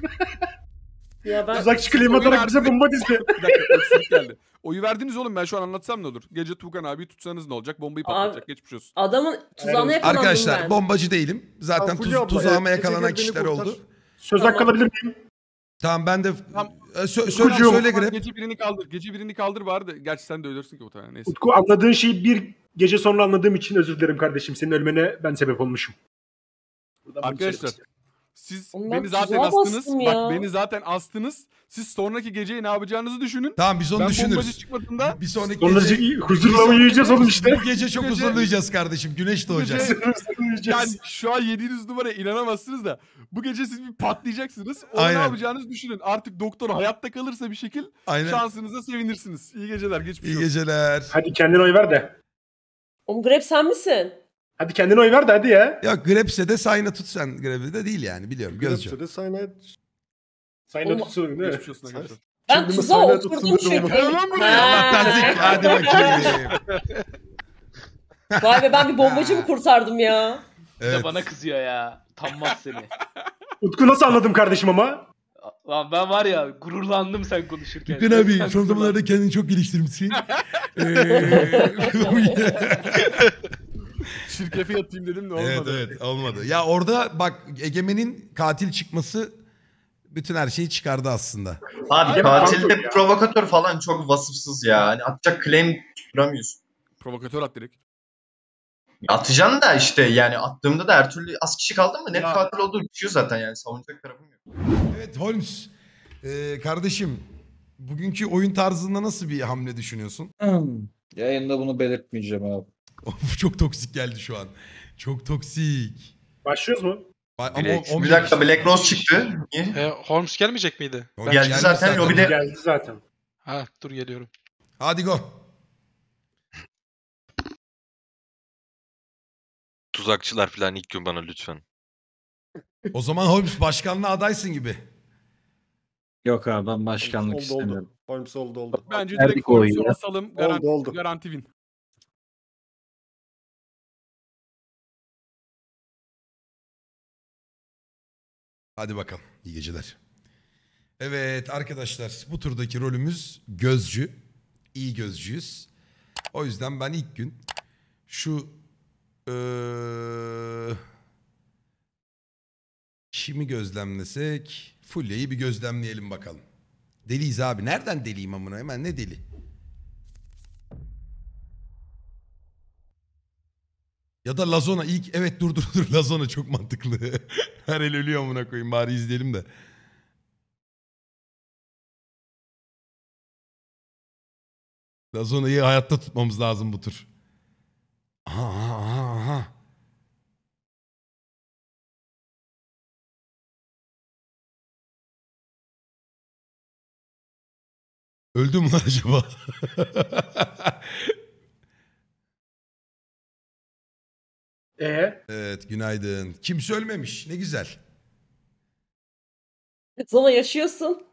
Ya ben Tuzakçı klima Oyun atarak bize artık- bomba dizdi. Bir dakika geldi. Oyu verdiniz oğlum ben şu an anlatsam ne olur? Gece Tuğkan abi tutsanız ne olacak? Bombayı patlatacak. Geçmiş olsun. adamın tuzağına yakalandım Arkadaşlar ben. bombacı değilim. Zaten Abi, tuz, tuzağıma yakalanan kişiler kurtar. oldu. Söz hakkı alabilir miyim? Tamam ben de Tam ee, sö söyle, Utkucuğum. söyle Grep. Gece birini kaldır. Gece birini kaldır var da. Gerçi sen de ölürsün ki o tane. Neyse. Utku anladığın şeyi bir gece sonra anladığım için özür dilerim kardeşim. Senin ölmene ben sebep olmuşum. Buradan bunu Arkadaşlar siz Ondan beni zaten astınız. ya. Bak beni zaten astınız. Siz sonraki geceyi ne yapacağınızı düşünün. Tamam biz onu ben bombacı düşünürüz. çıkmadığında Bir sonraki Sonraki gece, huzurlama yiyeceğiz oğlum işte. bu gece çok Bu gece- kardeşim. Güneş doğacak. yani şu an yediğiniz numara inanamazsınız da bu gece siz bir patlayacaksınız. Onu Aynen. ne yapacağınızı düşünün. Artık doktor hayatta kalırsa bir şekil Aynen. şansınıza sevinirsiniz. İyi geceler. Geçmiş İyi olsun. geceler. Hadi kendine oy ver de. Oğlum Grep sen misin? Hadi kendine oy ver de hadi ya. Yok Grabs'e de Sayna tut sen. Grabs'e de değil yani biliyorum. Gözcü. Grabs'e de sayına sayına tutsun değil mi? Ben tuza oturdum çünkü. Allah'tan Hadi bakayım. Vay be ben bir bombacı mı kurtardım ya? Evet. De bana kızıyor ya. Tanmaz seni. Utku nasıl anladım kardeşim ama? Lan ben var ya gururlandım sen konuşurken. Hüseyin abi son zamanlarda kendini çok geliştirmişsin. ee, Şirkefe yatayım dedim de olmadı. Evet evet olmadı. Ya orada bak Egemen'in katil çıkması bütün her şeyi çıkardı aslında. Abi Egemen katilde provokatör falan çok vasıfsız ya. Hani atacak claim tutturamıyorsun. Provokatör at direkt. Atacaksın da işte yani attığımda da her türlü az kişi kaldı mı net ya. katil olduğu düşüyor zaten yani savunacak tarafım yok. Evet Holmes ee, kardeşim bugünkü oyun tarzında nasıl bir hamle düşünüyorsun? Hmm. Yayında bunu belirtmeyeceğim abi. çok toksik geldi şu an. Çok toksik. Başlıyoruz mu? Ba- Ama Black, on, bir dakika Black Rose çıktı. Niye? E, Holmes gelmeyecek miydi? Holmes geldi, zaten. zaten. bir de Geldi zaten. Ha dur geliyorum. Hadi go. Tuzakçılar falan ilk gün bana lütfen. O zaman Holmes başkanlığa adaysın gibi. Yok abi ben başkanlık oldu, istemiyorum. Oldu. Holmes oldu oldu. Bence Verdik direkt Holmes'u asalım. Garanti, oldu, oldu. garanti win. Hadi bakalım. İyi geceler. Evet arkadaşlar bu turdaki rolümüz gözcü. İyi gözcüyüz. O yüzden ben ilk gün şu ee, kimi gözlemlesek Fulya'yı bir gözlemleyelim bakalım. Deliyiz abi. Nereden deliyim amına hemen ne deli? Ya da Lazona ilk evet dur dur dur Lazona çok mantıklı. Her el ölüyor amına koyayım bari izleyelim de. Lazona'yı hayatta tutmamız lazım bu tur. Aha aha aha. Öldü mü acaba? Ee? Evet günaydın. Kimse ölmemiş ne güzel. Sana yaşıyorsun.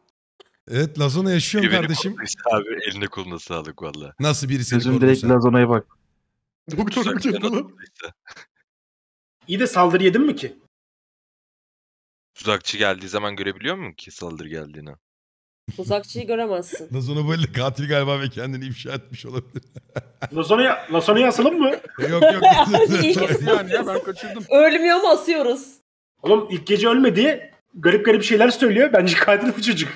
Evet Lazona yaşıyorum Elini kardeşim. Abi eline koluna sağlık valla. Nasıl birisi seni Gözüm direkt Lazona'ya bak. Doktorun Uzaktan çakalı. atıldıysa. İyi de saldırı yedin mi ki? Tuzakçı geldiği zaman görebiliyor musun ki saldırı geldiğini? Uzakçıyı göremezsin. Lazona böyle katil galiba ve kendini ifşa etmiş olabilir. Lazona'ya Lazona'ya asalım mı? E, yok yok. Nasıl yani ya ben kaçırdım. Ölmüyor mu asıyoruz? Oğlum ilk gece ölmedi. Garip garip şeyler söylüyor. Bence katil bu çocuk.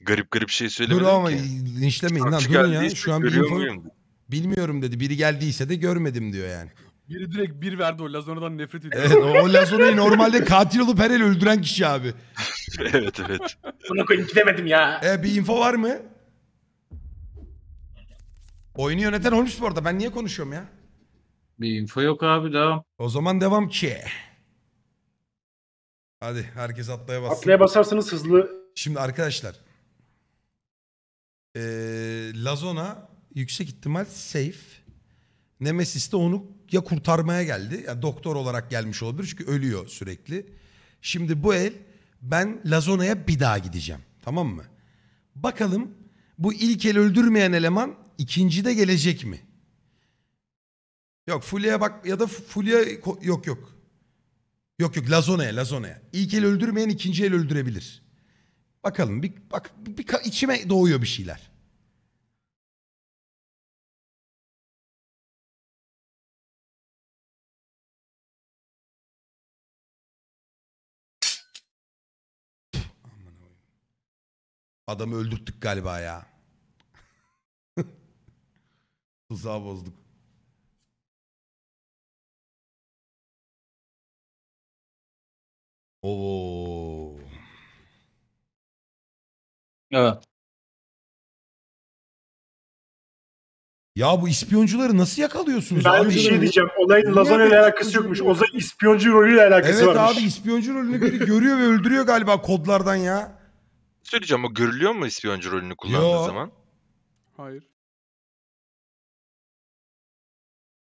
Garip garip şey söylemedim Dur ama ki. linçlemeyin lan Akşi durun ya. Şu an bir info... Bilmiyorum dedi. Biri geldiyse de görmedim diyor yani. Biri direkt bir verdi o Lazona'dan nefret ediyor. Evet o Lazona'yı normalde katil olup her el öldüren kişi abi. evet evet. Bunu koyayım gidemedim ya. E, bir info var mı? Oyunu yöneten olmuş sporda? Ben niye konuşuyorum ya? Bir info yok abi devam. O zaman devam ki. Hadi herkes atlaya bas. Atlaya basarsanız hızlı. Şimdi arkadaşlar. Ee, Lazona yüksek ihtimal safe. Nemesis de onu ya kurtarmaya geldi. ya doktor olarak gelmiş olabilir çünkü ölüyor sürekli. Şimdi bu el ben Lazona'ya bir daha gideceğim. Tamam mı? Bakalım bu ilk el öldürmeyen eleman ikinci de gelecek mi? Yok Fulya'ya bak ya da Fulya yok yok. Yok yok Lazona'ya Lazona'ya. İlk el öldürmeyen ikinci el öldürebilir. Bakalım bir, bak, bir, bir içime doğuyor bir şeyler. Adamı öldürttük galiba ya. Tuzağı bozduk. Oo. Evet. Ya bu ispiyoncuları nasıl yakalıyorsunuz? Ben abi? bir şey diyeceğim. Olayın Lazan'la alakası yokmuş. Olayın ispiyoncu rolüyle alakası evet varmış. Evet abi ispiyoncu rolünü biri görüyor ve öldürüyor galiba kodlardan ya. Söyleyeceğim o görülüyor mu ispiyoncu rolünü kullandığı Yo. zaman? Hayır.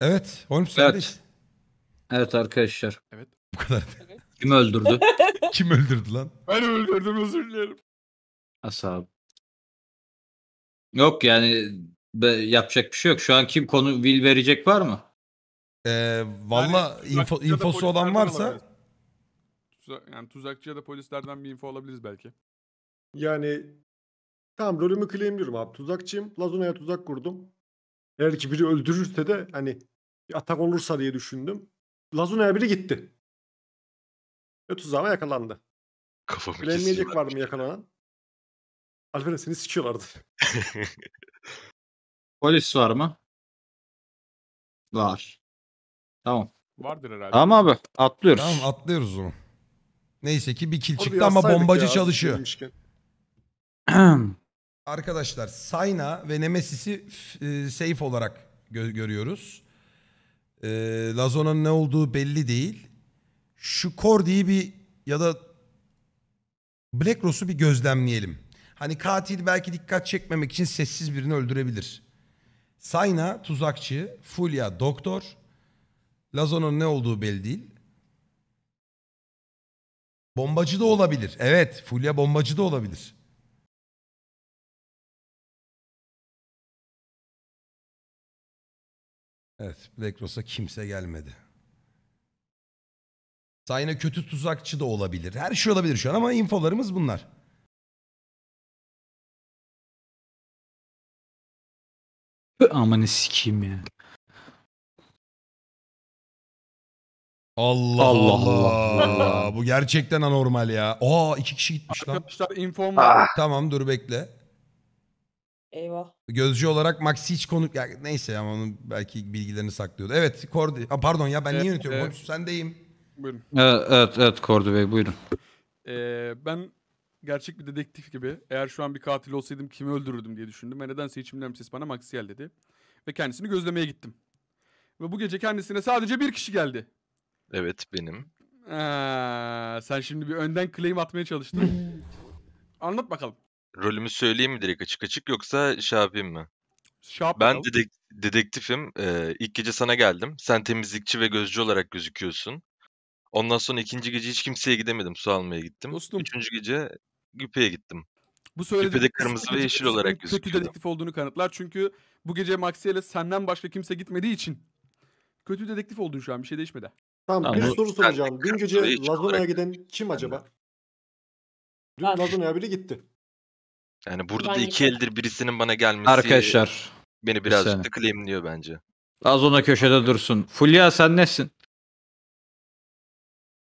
Evet. Holmes Evet. sendeyiz. Evet arkadaşlar. Bu kadar. Kim öldürdü? Kim öldürdü lan? Ben öldürdüm özür dilerim. Asab. Yok yani be- yapacak bir şey yok. Şu an kim konu will verecek var mı? Ee, valla Yani info, infosu olan varsa olabilir. yani tuzakçı ya da polislerden bir info alabiliriz belki. Yani tamam rolümü claimliyorum abi. Tuzakçıyım. Lazuna'ya tuzak kurdum. Eğer ki biri öldürürse de hani bir atak olursa diye düşündüm. Lazuna'ya biri gitti. Ve tuzağıma yakalandı. Kafamı Claimleyecek var mı yakalanan? Alperen seni sikiyorlardı. Polis var mı? Var. Tamam. Vardır herhalde. Tamam abi atlıyoruz. Tamam atlıyoruz o. Neyse ki bir kil çıktı ama bombacı ya, çalışıyor. demişken. arkadaşlar Sayna ve Nemesis'i e, safe olarak gö- görüyoruz. E, Lazona'nın ne olduğu belli değil. Şu Cordy'yi bir ya da Black Rose'u bir gözlemleyelim. Hani katil belki dikkat çekmemek için sessiz birini öldürebilir. Sayna tuzakçı, Fulya doktor, Lazon'un ne olduğu belli değil. Bombacı da olabilir. Evet, Fulya bombacı da olabilir. Evet Black Rose'a kimse gelmedi. Sayına kötü tuzakçı da olabilir. Her şey olabilir şu an ama infolarımız bunlar. Aman sikeyim ya. Allah Allah. Allah. Bu gerçekten anormal ya. Aa iki kişi gitmiş lan. Arkadaşlar infom var. Tamam dur bekle. Eyvah. Gözcü olarak Maxi hiç konuk... Ya, neyse ama onun belki bilgilerini saklıyordu. Evet Kordi... Ha, pardon ya ben Evet, niye yönetiyorum? evet. Oğlum, Sendeyim. Buyurun. Ee, evet, evet, kordi Bey buyurun. Ee, ben gerçek bir dedektif gibi eğer şu an bir katil olsaydım kimi öldürürdüm diye düşündüm. Ve nedense içimden ses bana Maxiel dedi. Ve kendisini gözlemeye gittim. Ve bu gece kendisine sadece bir kişi geldi. Evet benim. Ee, sen şimdi bir önden claim atmaya çalıştın. Anlat bakalım. Rolümü söyleyeyim mi direkt açık açık yoksa şey yapayım mı? Şey Ben dedek- dedektifim. Ee, ilk gece sana geldim. Sen temizlikçi ve gözcü olarak gözüküyorsun. Ondan sonra ikinci gece hiç kimseye gidemedim. Su almaya gittim. Dostum. Üçüncü gece Güpe'ye gittim. Bu söylediğim kırmızı ve yeşil olarak olarak Kötü dedektif olduğunu kanıtlar. Çünkü bu gece Maxia ile senden başka kimse gitmediği için. Kötü dedektif oldun şu an bir şey değişmedi. Tamam, Tamam, bir bu- soru soracağım. Dün gece Kırmızı giden kim acaba? Dün Lazana'ya biri gitti. Yani burada da iki eldir birisinin bana gelmesi Arkadaşlar. beni birazcık da claimliyor bence. Az ona köşede dursun. Fulya sen nesin?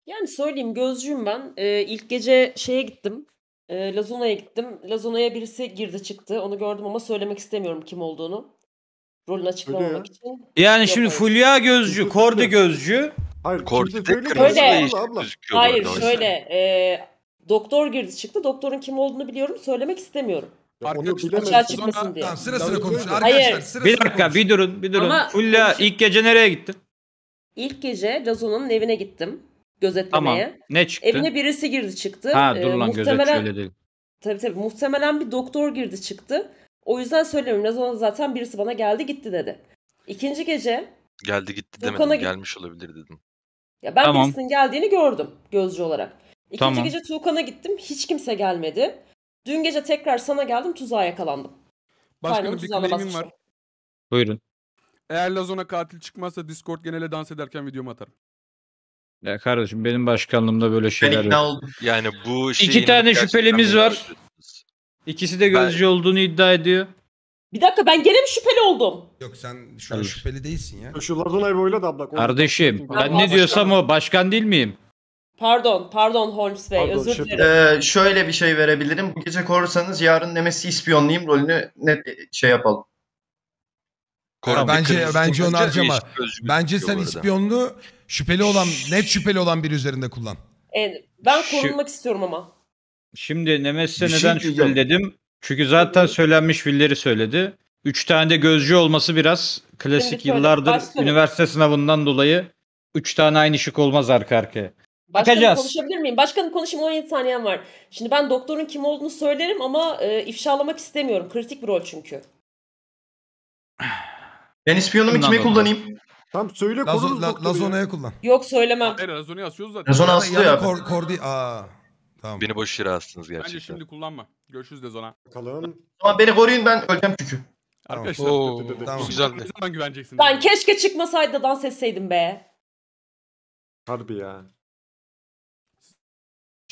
Yani söyleyeyim gözcüyüm ben. Ee, ilk gece şeye gittim. E, ee, Lazona'ya gittim. Lazona'ya birisi girdi çıktı. Onu gördüm ama söylemek istemiyorum kim olduğunu. Rolünü açıklamamak için. Yani şimdi Fulya gözcü, Kordi gözcü. Hayır, Kordi tek kırmızı abla. abla. Hayır şöyle. E, Doktor girdi çıktı. Doktorun kim olduğunu biliyorum. Söylemek istemiyorum. Arkadaşlar çıkmasın diye. sıra sıra konuşun. Arkadaşlar Hayır. sıra Bir dakika konuşun. bir durun bir durun. Ama- Fulya ilk gece nereye gittin? İlk gece Lazon'un evine gittim Tamam. Ne çıktı? Evine birisi girdi çıktı. Ha dur ee, lan gözet şöyle Tabii tabii muhtemelen bir doktor girdi çıktı. O yüzden söylemiyorum. Lazon'a zaten birisi bana geldi gitti dedi. İkinci gece Geldi gitti Dokana demedim. git- Gelmiş olabilir dedim. ya ben Tamam. birisinin geldiğini gördüm gözcü olarak. İkinci tamam. gece Tuğkan'a gittim. Hiç kimse gelmedi. Dün gece tekrar sana geldim. Tuzağa yakalandım. Başkanım bir claim'im var. Buyurun. Eğer Lazon'a katil çıkmazsa Discord genele dans ederken videomu atarım. Ya kardeşim benim başkanlığımda böyle şeyler ben ikna yok. Oldum. Yani bu İki tane şüphelimiz var. İkisi de gözcü ben... olduğunu iddia ediyor. Bir dakika ben gene mi şüpheli oldum? Yok sen şu şüpheli değilsin ya. Şu Lazona Evo'yla da abla. Kardeşim ben ne diyorsam o başkan değil miyim? Pardon, pardon Holmes Bey, pardon, özür dilerim. Ee, şöyle bir şey verebilirim. Bu gece korursanız yarın Nemes'i ispiyonlayayım rolünü net şey yapalım. Korun bence bence onu harcama. Bence sen ispiyonlu şüpheli olan net şüpheli olan biri üzerinde kullan. Evet, ben korunmak Şu, istiyorum ama. Şimdi Nemes'e şey neden şey şüpheli dedim? Çünkü zaten söylenmiş villeri söyledi. Üç tane de gözcü olması biraz klasik şöyle, yıllardır başlayalım. üniversite sınavından dolayı üç tane aynı şık olmaz arka arkaya. Başkanım Bakacağız. konuşabilir miyim? Başkanım konuşayım 17 saniyem var. Şimdi ben doktorun kim olduğunu söylerim ama e, ifşalamak istemiyorum. Kritik bir rol çünkü. Ben ispiyonumu kime kullanayım? Tamam, söyle konumuz Lazo, la, Lazona'ya kullan. Yok söylemem. Hayır Lazona'yı asıyoruz zaten. Lazona aslı ya. Kor, kor değil. Aa. Tamam. Beni boş yere astınız gerçekten. Bence şimdi kullanma. Görüşürüz Lazona. Bakalım. Ama beni koruyun ben öleceğim çünkü. Tamam. Arkadaşlar. Oo, güzel. Ne zaman güveneceksiniz? Ben keşke çıkmasaydı da dans etseydim be. Harbi ya.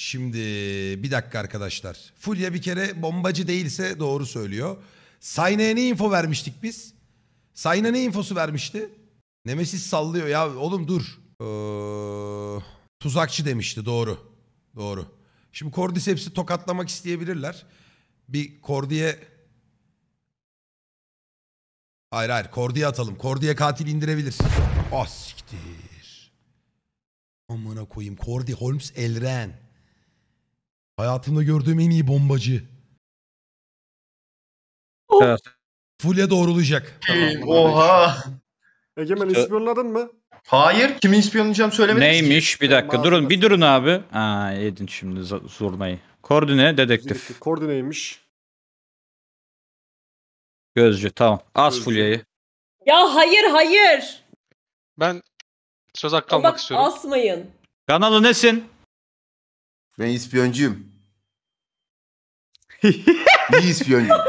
Şimdi bir dakika arkadaşlar. Fulya bir kere bombacı değilse doğru söylüyor. Sayne'ye ne info vermiştik biz? Sayne ne infosu vermişti? Nemesis sallıyor ya oğlum dur. Ee, tuzakçı demişti doğru. Doğru. Şimdi Cordyceps'i tokatlamak isteyebilirler. Bir Cordy'e... Hayır hayır Cordy'e atalım. Cordy'e katil indirebilir. Asiktir. Ah, siktir. Amına koyayım Cordy Holmes Elren. Hayatımda gördüğüm en iyi bombacı. Oh. Evet. Fulya doğrulayacak. Oha. Egemen ispiyonladın mı? Hayır. Kimi ispiyonlayacağım söylemedim. Neymiş? Bir dakika. Durun. Bir durun abi. Aa, yedin şimdi z- zurnayı. Koordine dedektif. Koordineymiş. Gözcü tamam. Az Gözcü. Fulya'yı. Ya hayır hayır. Ben söz hakkı almak istiyorum. asmayın. Kanalı nesin? Ben ispiyoncuyum. İyi ispiyoncuyum.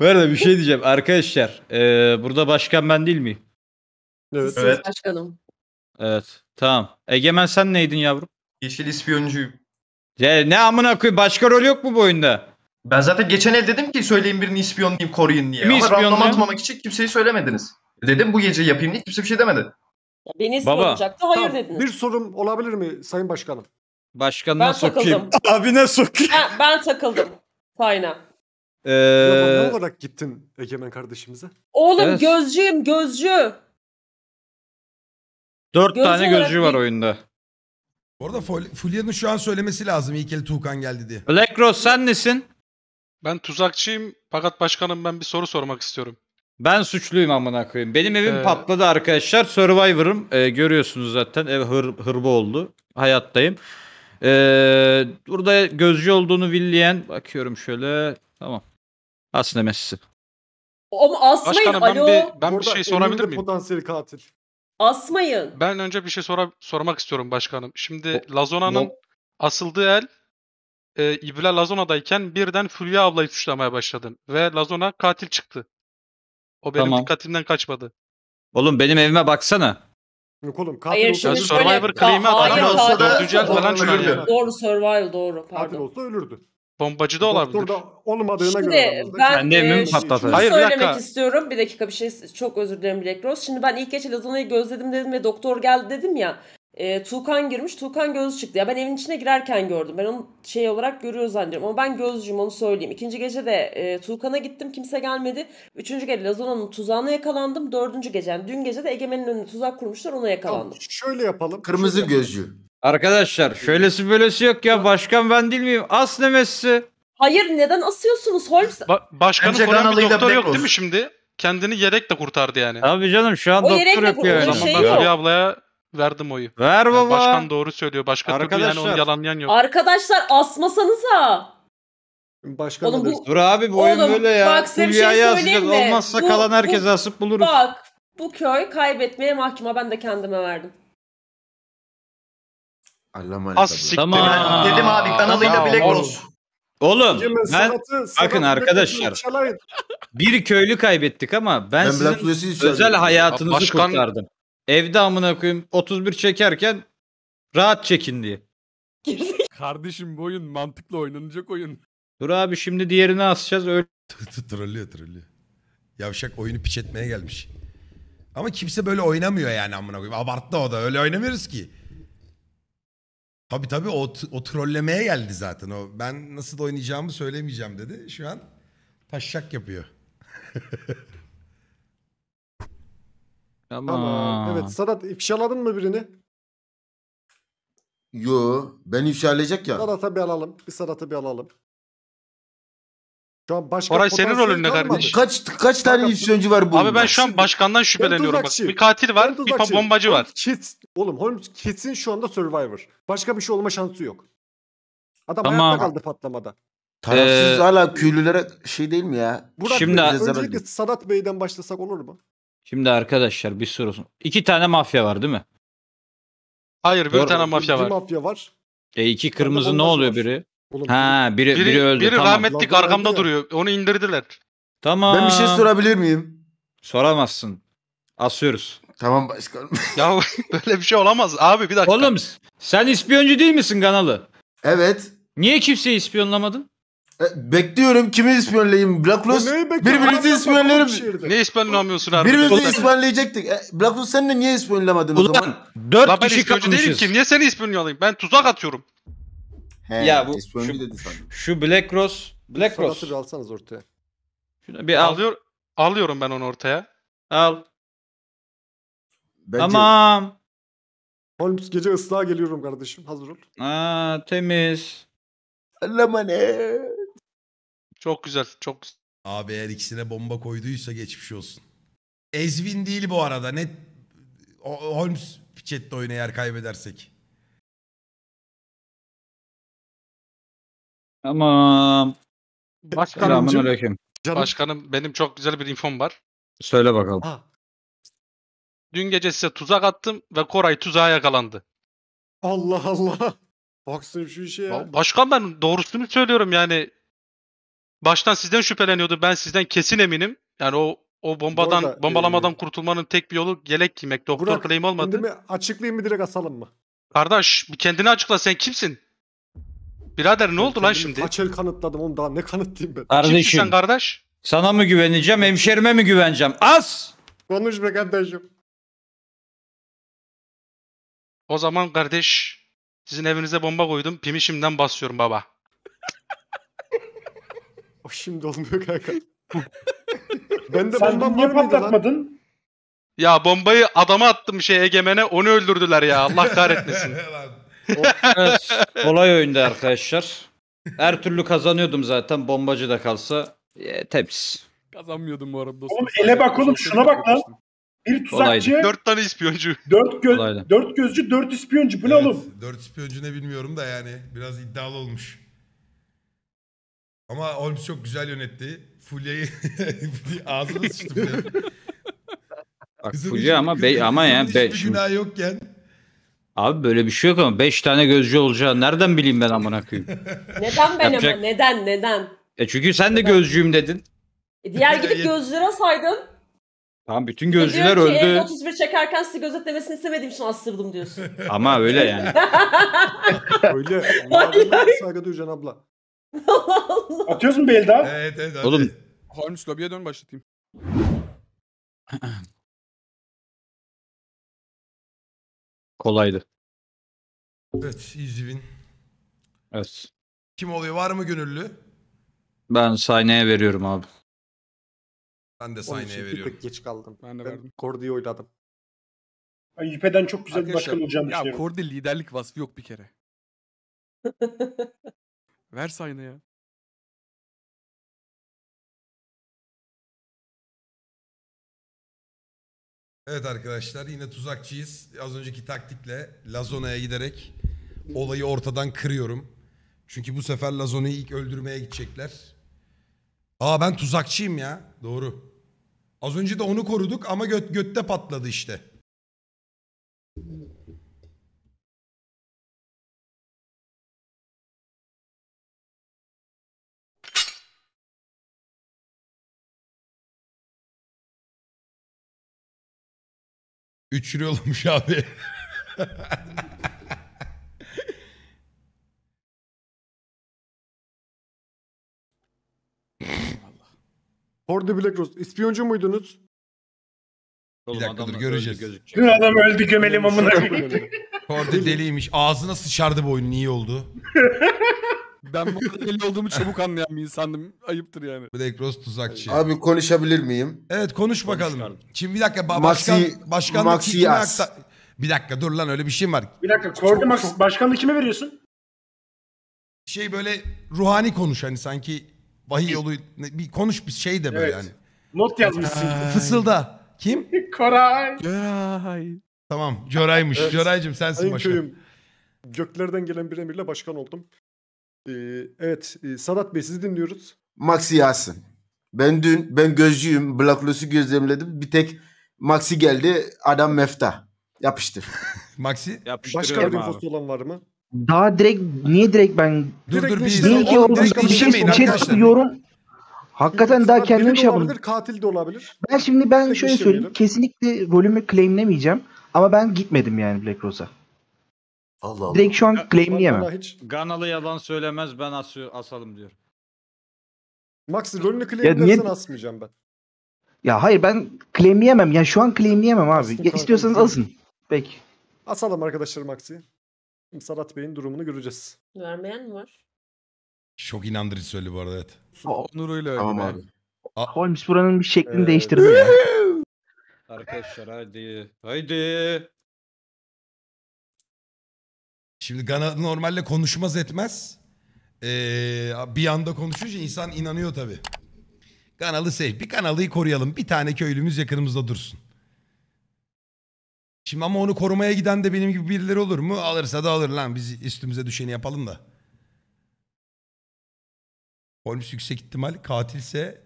Bu arada bir şey diyeceğim. Arkadaşlar e, burada başkan ben değil miyim? Evet. evet. başkanım. Evet. Tamam. Egemen sen neydin yavrum? Yeşil ispiyoncuyum. Ya, ne amına koyayım başka rol yok mu bu oyunda? Ben zaten geçen el dedim ki söyleyin birini ispiyonlayayım koruyun diye. Mi Ama random atmamak için kimseyi söylemediniz. Dedim bu gece yapayım diye kimse bir şey demedi. Ya beni ispiyonlayacaktı hayır tamam, dediniz. Bir sorum olabilir mi Sayın Başkanım? Başkanına ben sokayım. Takıldım. Abine sokayım. Ben, ben takıldım. Fayna. Ee... ne olarak gittin Egemen kardeşimize? Oğlum evet. gözcüyüm gözcü. Dört gözcü tane gözcü var bir... oyunda. Bu arada Fulya'nın şu an söylemesi lazım ilk el Tuğkan geldi diye. Black Rose sen nesin? Ben tuzakçıyım fakat başkanım ben bir soru sormak istiyorum. Ben suçluyum amına koyayım. Benim evim ee... patladı arkadaşlar. Survivor'ım. Ee, görüyorsunuz zaten ev hır, hırba oldu. Hayattayım. Ee, burada gözcü olduğunu villeyen bakıyorum şöyle. Tamam. Aslında Messi. Ama asmayın Başkanım ben alo. bir, ben bir şey sorabilir miyim? Potansiyel katil. Asmayın. Ben önce bir şey sora, sormak istiyorum başkanım. Şimdi Lazona'nın no. asıldığı el e, İbra Lazona'dayken birden Fulya ablayı suçlamaya başladın. Ve Lazona katil çıktı. O benim Tamam. dikkatimden kaçmadı. Oğlum benim evime baksana. Kolum, oğlum katil Hayır, olsa... Survivor böyle- claim'i Ha, atan olsa da dördüncü falan çıkar ya. Doğru Survivor, doğru Katil pardon. olsa ölürdü. Bombacı da olabilir. Doktor da olmadığına Şimdi göre. ben, Kendi e, evimi Hayır, Hayır, bir söylemek dakika. istiyorum. Bir dakika bir şey çok özür dilerim Black Rose. Şimdi ben ilk geç Elazığ'ı gözledim dedim ve doktor geldi dedim ya. E, Tuğkan girmiş. Tuğkan göz çıktı. Ya ben evin içine girerken gördüm. Ben onu şey olarak görüyor zannediyorum. Ama ben gözcüyüm onu söyleyeyim. İkinci gece de e, Tuğkan'a gittim. Kimse gelmedi. Üçüncü gece Lazona'nın tuzağına yakalandım. Dördüncü gece yani dün gece de Egemen'in önüne tuzak kurmuşlar ona yakalandım. Tamam, şöyle yapalım. Kırmızı şöyle gözcü. Arkadaşlar şöylesi böylesi yok ya. Başkan ben değil miyim? As nemesi. Hayır neden asıyorsunuz Holmes? Ba- başkanı Bence koruyan bir doktor yok değil mi şimdi? Kendini yerek de kurtardı yani. Abi canım şu an o doktor yapıyor. yani. Şey yok. Bir ablaya Verdim oyu. Ver baba. Ya başkan doğru söylüyor. Başka Arkadaşlar. türlü yani onu yalanlayan yok. Arkadaşlar asmasanıza. Başkan Oğlum, bu... Dur abi bu oyun Oğlum, böyle ya. Bak size bir şey söyleyeyim mi? Olmazsa bu, kalan herkes bu, asıp buluruz. Bak bu köy kaybetmeye mahkuma ben de kendime verdim. Allah'ım As tamam. Dedim, dedim abi kanalıyla tamam, bilek olsun. Oğlum ben, sanatı, sanatı bakın arkadaşlar bir köylü kaybettik ama ben, ben sizin özel hayatınızı başkan, kurtardım. Evde amına koyayım 31 çekerken rahat çekin diye. Kardeşim bu oyun mantıklı oynanacak oyun. Dur abi şimdi diğerini asacağız öyle. trollüyor trollüyor. Yavşak oyunu piç etmeye gelmiş. Ama kimse böyle oynamıyor yani amına koyayım. Abarttı o da öyle oynamıyoruz ki. tabi tabi o, o trollemeye geldi zaten. O ben nasıl oynayacağımı söylemeyeceğim dedi. Şu an taşşak yapıyor. ama Tamam. Evet Sadat ifşaladın mı birini? Yo ben ifşalayacak ya. Sadat'a bir alalım. Bir Sadat'a bir alalım. Şu an başkan Koray, senin rolün ne kalmadı. kardeşim? Kaç kaç tane Kanka, var bu? Abi ben şu an başkandan şüpheleniyorum bak. Bir katil var, bir tuzakçıyım. bombacı var. kit oğlum Holmes Kids'in şu anda Survivor. Başka bir şey olma şansı yok. Adam Tamam. hayatta kaldı patlamada. tarafsız Ee, hala köylülere şey değil mi ya? Burak Şimdi- Bey, öncelikle Sadat Bey'den başlasak olur mu? Şimdi arkadaşlar bir soru. İki tane mafya var değil mi? Hayır bir Doğru. tane mafya var. İki mafya var. E iki kırmızı ne oluyor var. biri? Oğlum, ha biri, biri, biri öldü. Biri tamam. rahmetlik arkamda duruyor. Onu indirdiler. Tamam. Ben bir şey sorabilir miyim? Soramazsın. Asıyoruz. Tamam başkanım. ya böyle bir şey olamaz abi bir dakika. Oğlum sen ispiyoncu değil misin kanalı? Evet. Niye kimseyi ispiyonlamadın? E, bekliyorum kimi ispiyonlayayım? Blacklist birbirimizi ispiyonlayalım. Ne ispiyonlamıyorsun abi? Birbirimizi ispiyonlayacaktık. E, Black Blacklist sen de niye ispiyonlamadın o zaman? Dört Lan kişi ispiyoncu değilim ki. Niye seni ispiyonlayayım? Ben tuzak atıyorum. He, ya bu şu, şu Black Rose. Black Rose. alsanız ortaya. Şuna bir al. Alıyor, alıyorum ben onu ortaya. Al. Bence... Tamam. Holmes gece ıslığa geliyorum kardeşim. Hazır ol. Aa, temiz. Allah'ım ne? Çok güzel. Çok Abi eğer ikisine bomba koyduysa geçmiş olsun. Ezvin değil bu arada. Net Holmes chatte oyunu eğer kaybedersek. Ama Başkanım, selamun başkanım benim çok güzel bir infom var. Söyle bakalım. Dün gece size tuzak attım ve Koray tuzağa yakalandı. Allah Allah. Baksın şu işe ya. Başkan ben doğrusunu söylüyorum yani baştan sizden şüpheleniyordu. Ben sizden kesin eminim. Yani o o bombadan Orada, e, bombalamadan e, kurtulmanın tek bir yolu yelek giymek. Doktor Burak, claim olmadı. Kendimi açıklayayım mı direkt asalım mı? Kardeş kendini açıkla sen kimsin? Birader ne ben oldu lan şimdi? Kaç el kanıtladım oğlum daha ne kanıtlayayım ben? Kardeşim. Sen kardeş? Sana mı güveneceğim hemşerime mi güveneceğim? Az! Konuş be kardeşim. O zaman kardeş sizin evinize bomba koydum. Pimi şimdiden basıyorum baba. O şimdi olmuyor kanka. ben de Sen bomba var mıydı Ya bombayı adama attım şey Egemen'e onu öldürdüler ya Allah kahretmesin. Evet, kolay oyundu arkadaşlar. Her türlü kazanıyordum zaten. Bombacı da kalsa e, temiz. Kazanmıyordum bu arada dostum. Oğlum, ele bak oğlum, şuna bak lan. Bir tuzakçı, Dört tane ispiyoncu. dört, gö- dört gözcü, dört ispiyoncu. Bu ne oğlum? Dört ispiyoncu ne bilmiyorum da yani biraz iddialı olmuş. Ama Holmes çok güzel yönetti. Fulya'yı ağzına sıçtı Fulya. Bak, Fulya ama kızın- ama kızın yani hiçbir şimdi- günah yokken abi böyle bir şey yok ama 5 tane gözcü olacağı nereden bileyim ben amına koyayım. Neden ben Yapacak- ama? Neden? Neden? E çünkü sen de gözcüyüm dedin. E diğer gidip gözlere saydın. Tamam bütün gözcüler Diyor ki, öldü. 31 çekerken sizi gözetlemesini istemediğim için astırdım diyorsun. ama öyle yani. Öyle. Hayır. Saygı duyacaksın abla. Atıyoruz mu bir el daha? Evet evet. Hadi. Oğlum Holmes lobiye dön başlatayım. kolaydı. Evet easy win. Evet. Kim oluyor var mı gönüllü? Ben sahneye veriyorum abi. Ben de Onun için sahneye bir veriyorum. geç kaldım. Ben de verdim. Kordi'yi oyladım. Ben Yüpe'den çok güzel bir Arkadaşlar, başkan olacağını Ya düşünüyorum. Kordi liderlik vasfı yok bir kere. Ver sayını ya. Evet arkadaşlar yine tuzakçıyız. Az önceki taktikle Lazona'ya giderek olayı ortadan kırıyorum. Çünkü bu sefer Lazona'yı ilk öldürmeye gidecekler. Aa ben tuzakçıyım ya. Doğru. Az önce de onu koruduk ama göt götte patladı işte. Üçlü olmuş abi. Hordi Black Rose. İspiyoncu muydunuz? Bir dakikadır göreceğiz. Dün adam öldü gömeli amına. Kordi deliymiş. Ağzına sıçardı bu oyun. İyi oldu. Ben bu kadar deli olduğumu çabuk anlayan bir insandım. Ayıptır yani. Black Rose tuzakçı. Abi konuşabilir miyim? Evet konuş bakalım. Konuş Şimdi bir dakika ba Maxi, başkan, başkanlık Maxi akta... Bir dakika dur lan öyle bir şey var? Bir dakika Kordi Max çok... başkanlığı kime veriyorsun? Şey böyle ruhani konuş hani sanki vahiy yolu bir konuş bir şey de böyle evet. yani. Not yazmışsın. Ay. Ee, Fısılda. Kim? Koray. Coray. Tamam. Coray'mış. Evet. Coray'cım sensin başkan. göklerden gelen bir emirle başkan oldum. Ee, evet e, Sadat Bey sizi dinliyoruz. Maxi Yasin. Ben dün ben gözcüyüm. Blackloss'u gözlemledim. Bir tek Maxi geldi. Adam mefta. Yapıştır. Maxi Başka bir infosu olan var mı? Daha direkt niye direkt ben Dur Direkt dur bir Değil ki oğlum, şey şey bir şey- bir şey tutuyorum. Hakikaten daha kendim şey yapmadım. katil de olabilir. Ben şimdi ben şöyle söyleyeyim. Kesinlikle rolümü claimlemeyeceğim. Ama ben gitmedim yani Black Rose'a. Allah Allah. Direkt şu an claimleyemem. Vallahi hiç Ganalı yalan söylemez ben asıyor, asalım diyor. Maxi rolünü claimlersen niye- asmayacağım ben. Ya hayır ben claimleyemem. ya şu an claimleyemem abi. Ya istiyorsanız kanka- alsın. Peki. Asalım arkadaşlar Maxi. Sarat Sadat Bey'in durumunu göreceğiz. Vermeyen mi var? Çok inandırıcı söyledi bu arada evet. Onuruyla öyle. Tamam abi. Holmes buranın bir şeklini Ee, değiştirdi Arkadaşlar hadi. Haydi. Şimdi Gana normalde konuşmaz etmez. Ee, bir anda konuşunca insan inanıyor tabii. Kanalı sev. Bir kanalıyı koruyalım. Bir tane köylümüz yakınımızda dursun. Şimdi ama onu korumaya giden de benim gibi birileri olur mu? Alırsa da alır lan. Biz üstümüze düşeni yapalım da. Holmes yüksek ihtimal katilse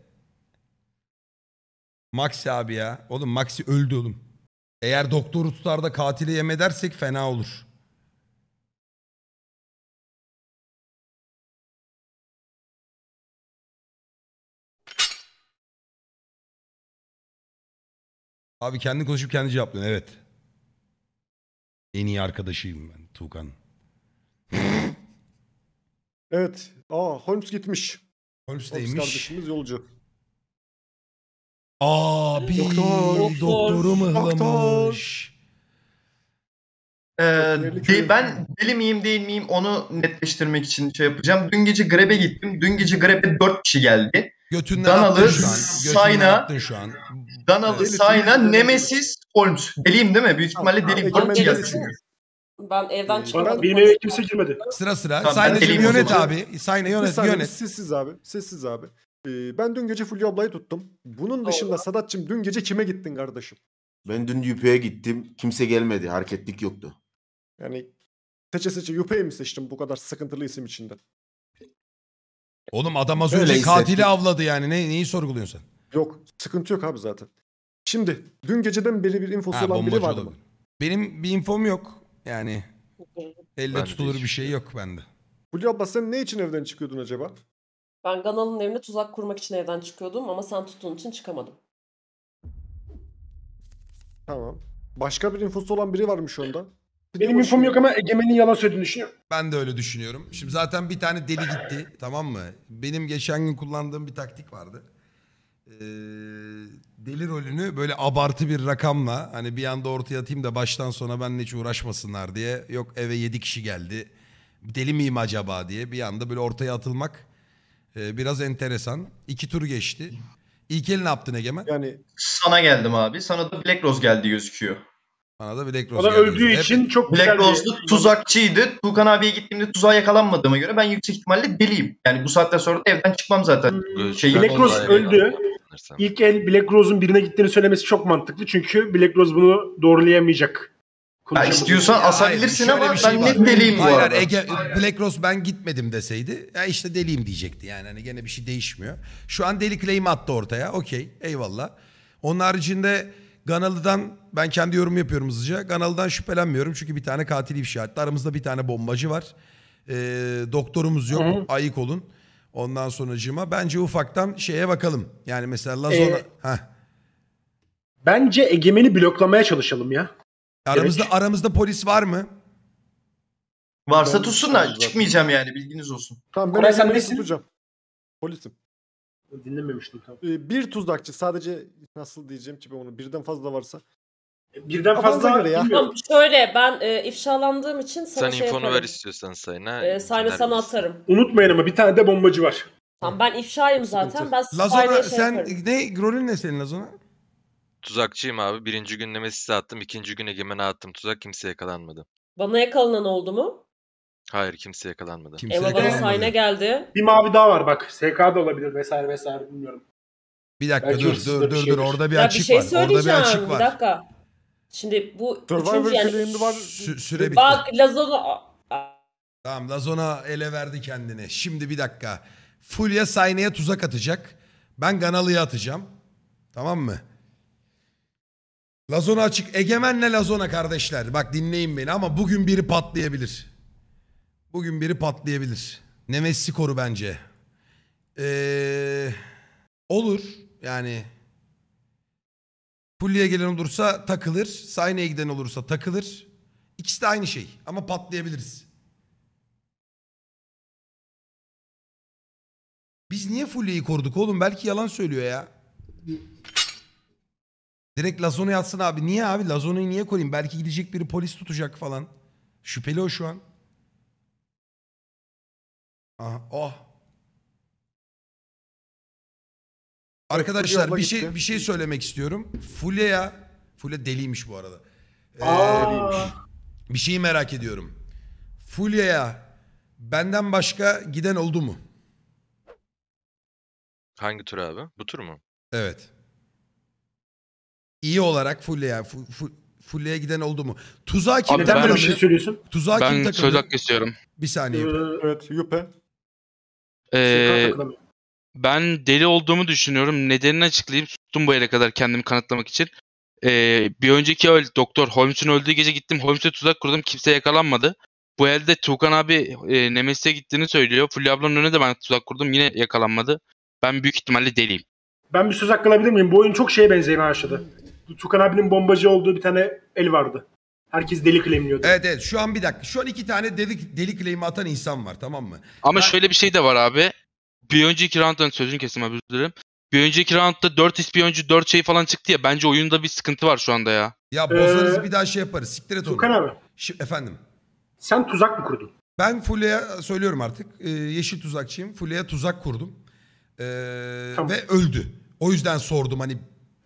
Maxi abi ya. Oğlum Maxi öldü oğlum. Eğer doktoru tutar da katili yem edersek fena olur. Abi kendi konuşup kendi cevaplıyorsun evet. En iyi arkadaşıyım ben Tuğkan. Evet. Aa Holmes gitmiş. Holmes Holmes kardeşimiz yolcu. Aa bir doktor, doktoru mu hılamış? Ee, ben deli miyim değil miyim onu netleştirmek için şey yapacağım. Dün gece grebe gittim. Dün gece grebe 4 kişi geldi. Götünden Danalı, şu Sayna, Danalı, evet. Sayna, Nemesis, Holmes. Deliyim değil mi? Büyük ihtimalle deliyim. Dört yazıyor. Ben evden ee, çıkmadım. Benim eve kimse girmedi. Sıra sıra. Tamam, yönet abi. Sayna yönet, yönet. Sessiz abi. Sessiz abi. Ee, ben dün gece Fulya ablayı tuttum. Bunun dışında Sadatçım dün gece kime gittin kardeşim? Ben dün Yüpe'ye gittim. Kimse gelmedi. Hareketlik yoktu. Yani seçe seçe Yüpe'yi mi seçtim bu kadar sıkıntılı isim içinde? Oğlum adam az önce katili avladı yani. Ne, neyi sorguluyorsun sen? Yok sıkıntı yok abi zaten. Şimdi dün geceden beri bir infosu Ha, olan biri bombacı mı? Benim bir infom yok. Yani elde Bende tutulur bir şey, şey yok bende. Hulya abla sen ne için evden çıkıyordun acaba? Ben Ganal'ın evine tuzak kurmak için evden çıkıyordum ama sen tuttuğun için çıkamadım. Tamam. Başka bir infosu olan biri varmış onda. Benim infom yok ama Egemen'in yalan söylediğini düşünüyorum. Ben de öyle düşünüyorum. Şimdi zaten bir tane deli gitti tamam mı? Benim geçen gün kullandığım bir taktik vardı. Ee, deli rolünü böyle abartı bir rakamla hani bir anda ortaya atayım da baştan sona ben hiç uğraşmasınlar diye. Yok eve yedi kişi geldi. Deli miyim acaba diye bir anda böyle ortaya atılmak e, biraz enteresan. İki tur geçti. İlk el ne yaptın Egemen? Yani sana geldim abi. Sana da Black Rose geldi gözüküyor. Bana da Black Rose O da öldüğü Hep- için çok güzel Black bir- Rose'da tuzakçıydı. Tuğkan abiye gittiğimde tuzağa yakalanmadığıma göre ben yüksek ihtimalle deliyim. Yani bu saatten sonra da evden çıkmam zaten. Hmm. Şey, Black Rose öldü. İlk el Black Rose'un birine gittiğini söylemesi çok mantıklı. Çünkü Black Rose bunu doğrulayamayacak. Ya Konuşamadı. asabilirsin ama bir şey ben net deliyim bu Hayır, arada. Ege, Black Rose ben gitmedim deseydi ya işte deliyim diyecekti yani hani gene bir şey değişmiyor. Şu an deli claim attı ortaya okey eyvallah. Onun haricinde Ganalı'dan ben kendi yorumu yapıyorum hızlıca. Ganalı'dan şüphelenmiyorum çünkü bir tane katil ifşa etti. Aramızda bir tane bombacı var. E, doktorumuz yok. Hı. Ayık olun. Ondan sonracığıma bence ufaktan şeye bakalım. Yani mesela Lazona... Ee, bence Egemen'i bloklamaya çalışalım ya. Aramızda Gerek. aramızda polis var mı? Varsa tutsunlar. Çıkmayacağım yani bilginiz olsun. Tamam ben Koray, sen Egemen'i Polisim. Dinlememiştim tam. Ee, bir tuzakçı sadece nasıl diyeceğim ki onu birden fazla varsa. E, birden Kafanıza fazla göre ya. Tamam, şöyle ben e, ifşalandığım için sana Sen şey infonu yaparım. ver istiyorsan Sayın'a. E, Sayın'a sana atarım. Unutmayın ama bir tane de bombacı var. Tamam ben ifşayım zaten. Ben Lazona şey sen yaparım. ne rolün ne senin Lazona? Tuzakçıyım abi. Birinci gün nemesi attım. ikinci güne egemene attım. Tuzak kimseye yakalanmadı. Bana yakalanan oldu mu? Hayır kimse yakalanmadı. Kimse Eva bana yakalanmadı. geldi. Bir mavi daha var bak. SK da olabilir vesaire vesaire bilmiyorum. Bir dakika Belki dur dur dur dur orada bir ya açık bir şey var. Orada bir açık var. Bir dakika. Şimdi bu Survivor üçüncü yani var. Sü süre bitti. Bak Lazona Tamam Lazona ele verdi kendini. Şimdi bir dakika. Fulya Sayne'ye tuzak atacak. Ben Ganalı'ya atacağım. Tamam mı? Lazona açık. Egemenle Lazona kardeşler. Bak dinleyin beni ama bugün biri patlayabilir. Bugün biri patlayabilir. Ne Messi koru bence. Ee, olur yani. Pulli'ye gelen olursa takılır. Saine'ye giden olursa takılır. İkisi de aynı şey ama patlayabiliriz. Biz niye Fulya'yı koruduk oğlum? Belki yalan söylüyor ya. Direkt Lazon'a yatsın abi. Niye abi? Lazon'u niye koruyayım? Belki gidecek biri polis tutacak falan. Şüpheli o şu an. Aha, oh. Arkadaşlar bir şey bir şey söylemek istiyorum. Fulya Fulya deliymiş bu arada. Ee, bir şeyi merak ediyorum. Fulya'ya benden başka giden oldu mu? Hangi tur abi? Bu tur mu? Evet. İyi olarak Fulya'ya fu, giden oldu mu? Tuzağa kim Abi ben bir şey söylüyorsun. Tuzağa kim Ben söz hakkı istiyorum. Bir saniye. Ee, evet Yupe. Ee, ben deli olduğumu düşünüyorum. Nedenini açıklayayım. Sustum bu yere kadar kendimi kanıtlamak için. Ee, bir önceki öl doktor Holmes'un öldüğü gece gittim. Holmes'e tuzak kurdum. Kimse yakalanmadı. Bu elde Tuğkan abi e, Nemesis'e gittiğini söylüyor. Fulya ablanın önüne de ben tuzak kurdum. Yine yakalanmadı. Ben büyük ihtimalle deliyim. Ben bir söz hakkı alabilir miyim? Bu oyun çok şeye benzemeye başladı. Tukan abinin bombacı olduğu bir tane el vardı. Herkes deli claimliyordu. Evet evet şu an bir dakika. Şu an iki tane deli, deli claim'i atan insan var tamam mı? Ama ben... şöyle bir şey de var abi. Bir önceki round'dan sözünü kestim abi dilerim. Bir önceki roundda 4 ispiyoncu 4 şey falan çıktı ya. Bence oyunda bir sıkıntı var şu anda ya. Ya bozarız ee, bir daha şey yaparız. Siktir et onu. Tukan abi. Şimdi, efendim. Sen tuzak mı kurdun? Ben Fulya'ya söylüyorum artık. Ee, yeşil tuzakçıyım. Fulya'ya tuzak kurdum. Ee, tamam. Ve öldü. O yüzden sordum hani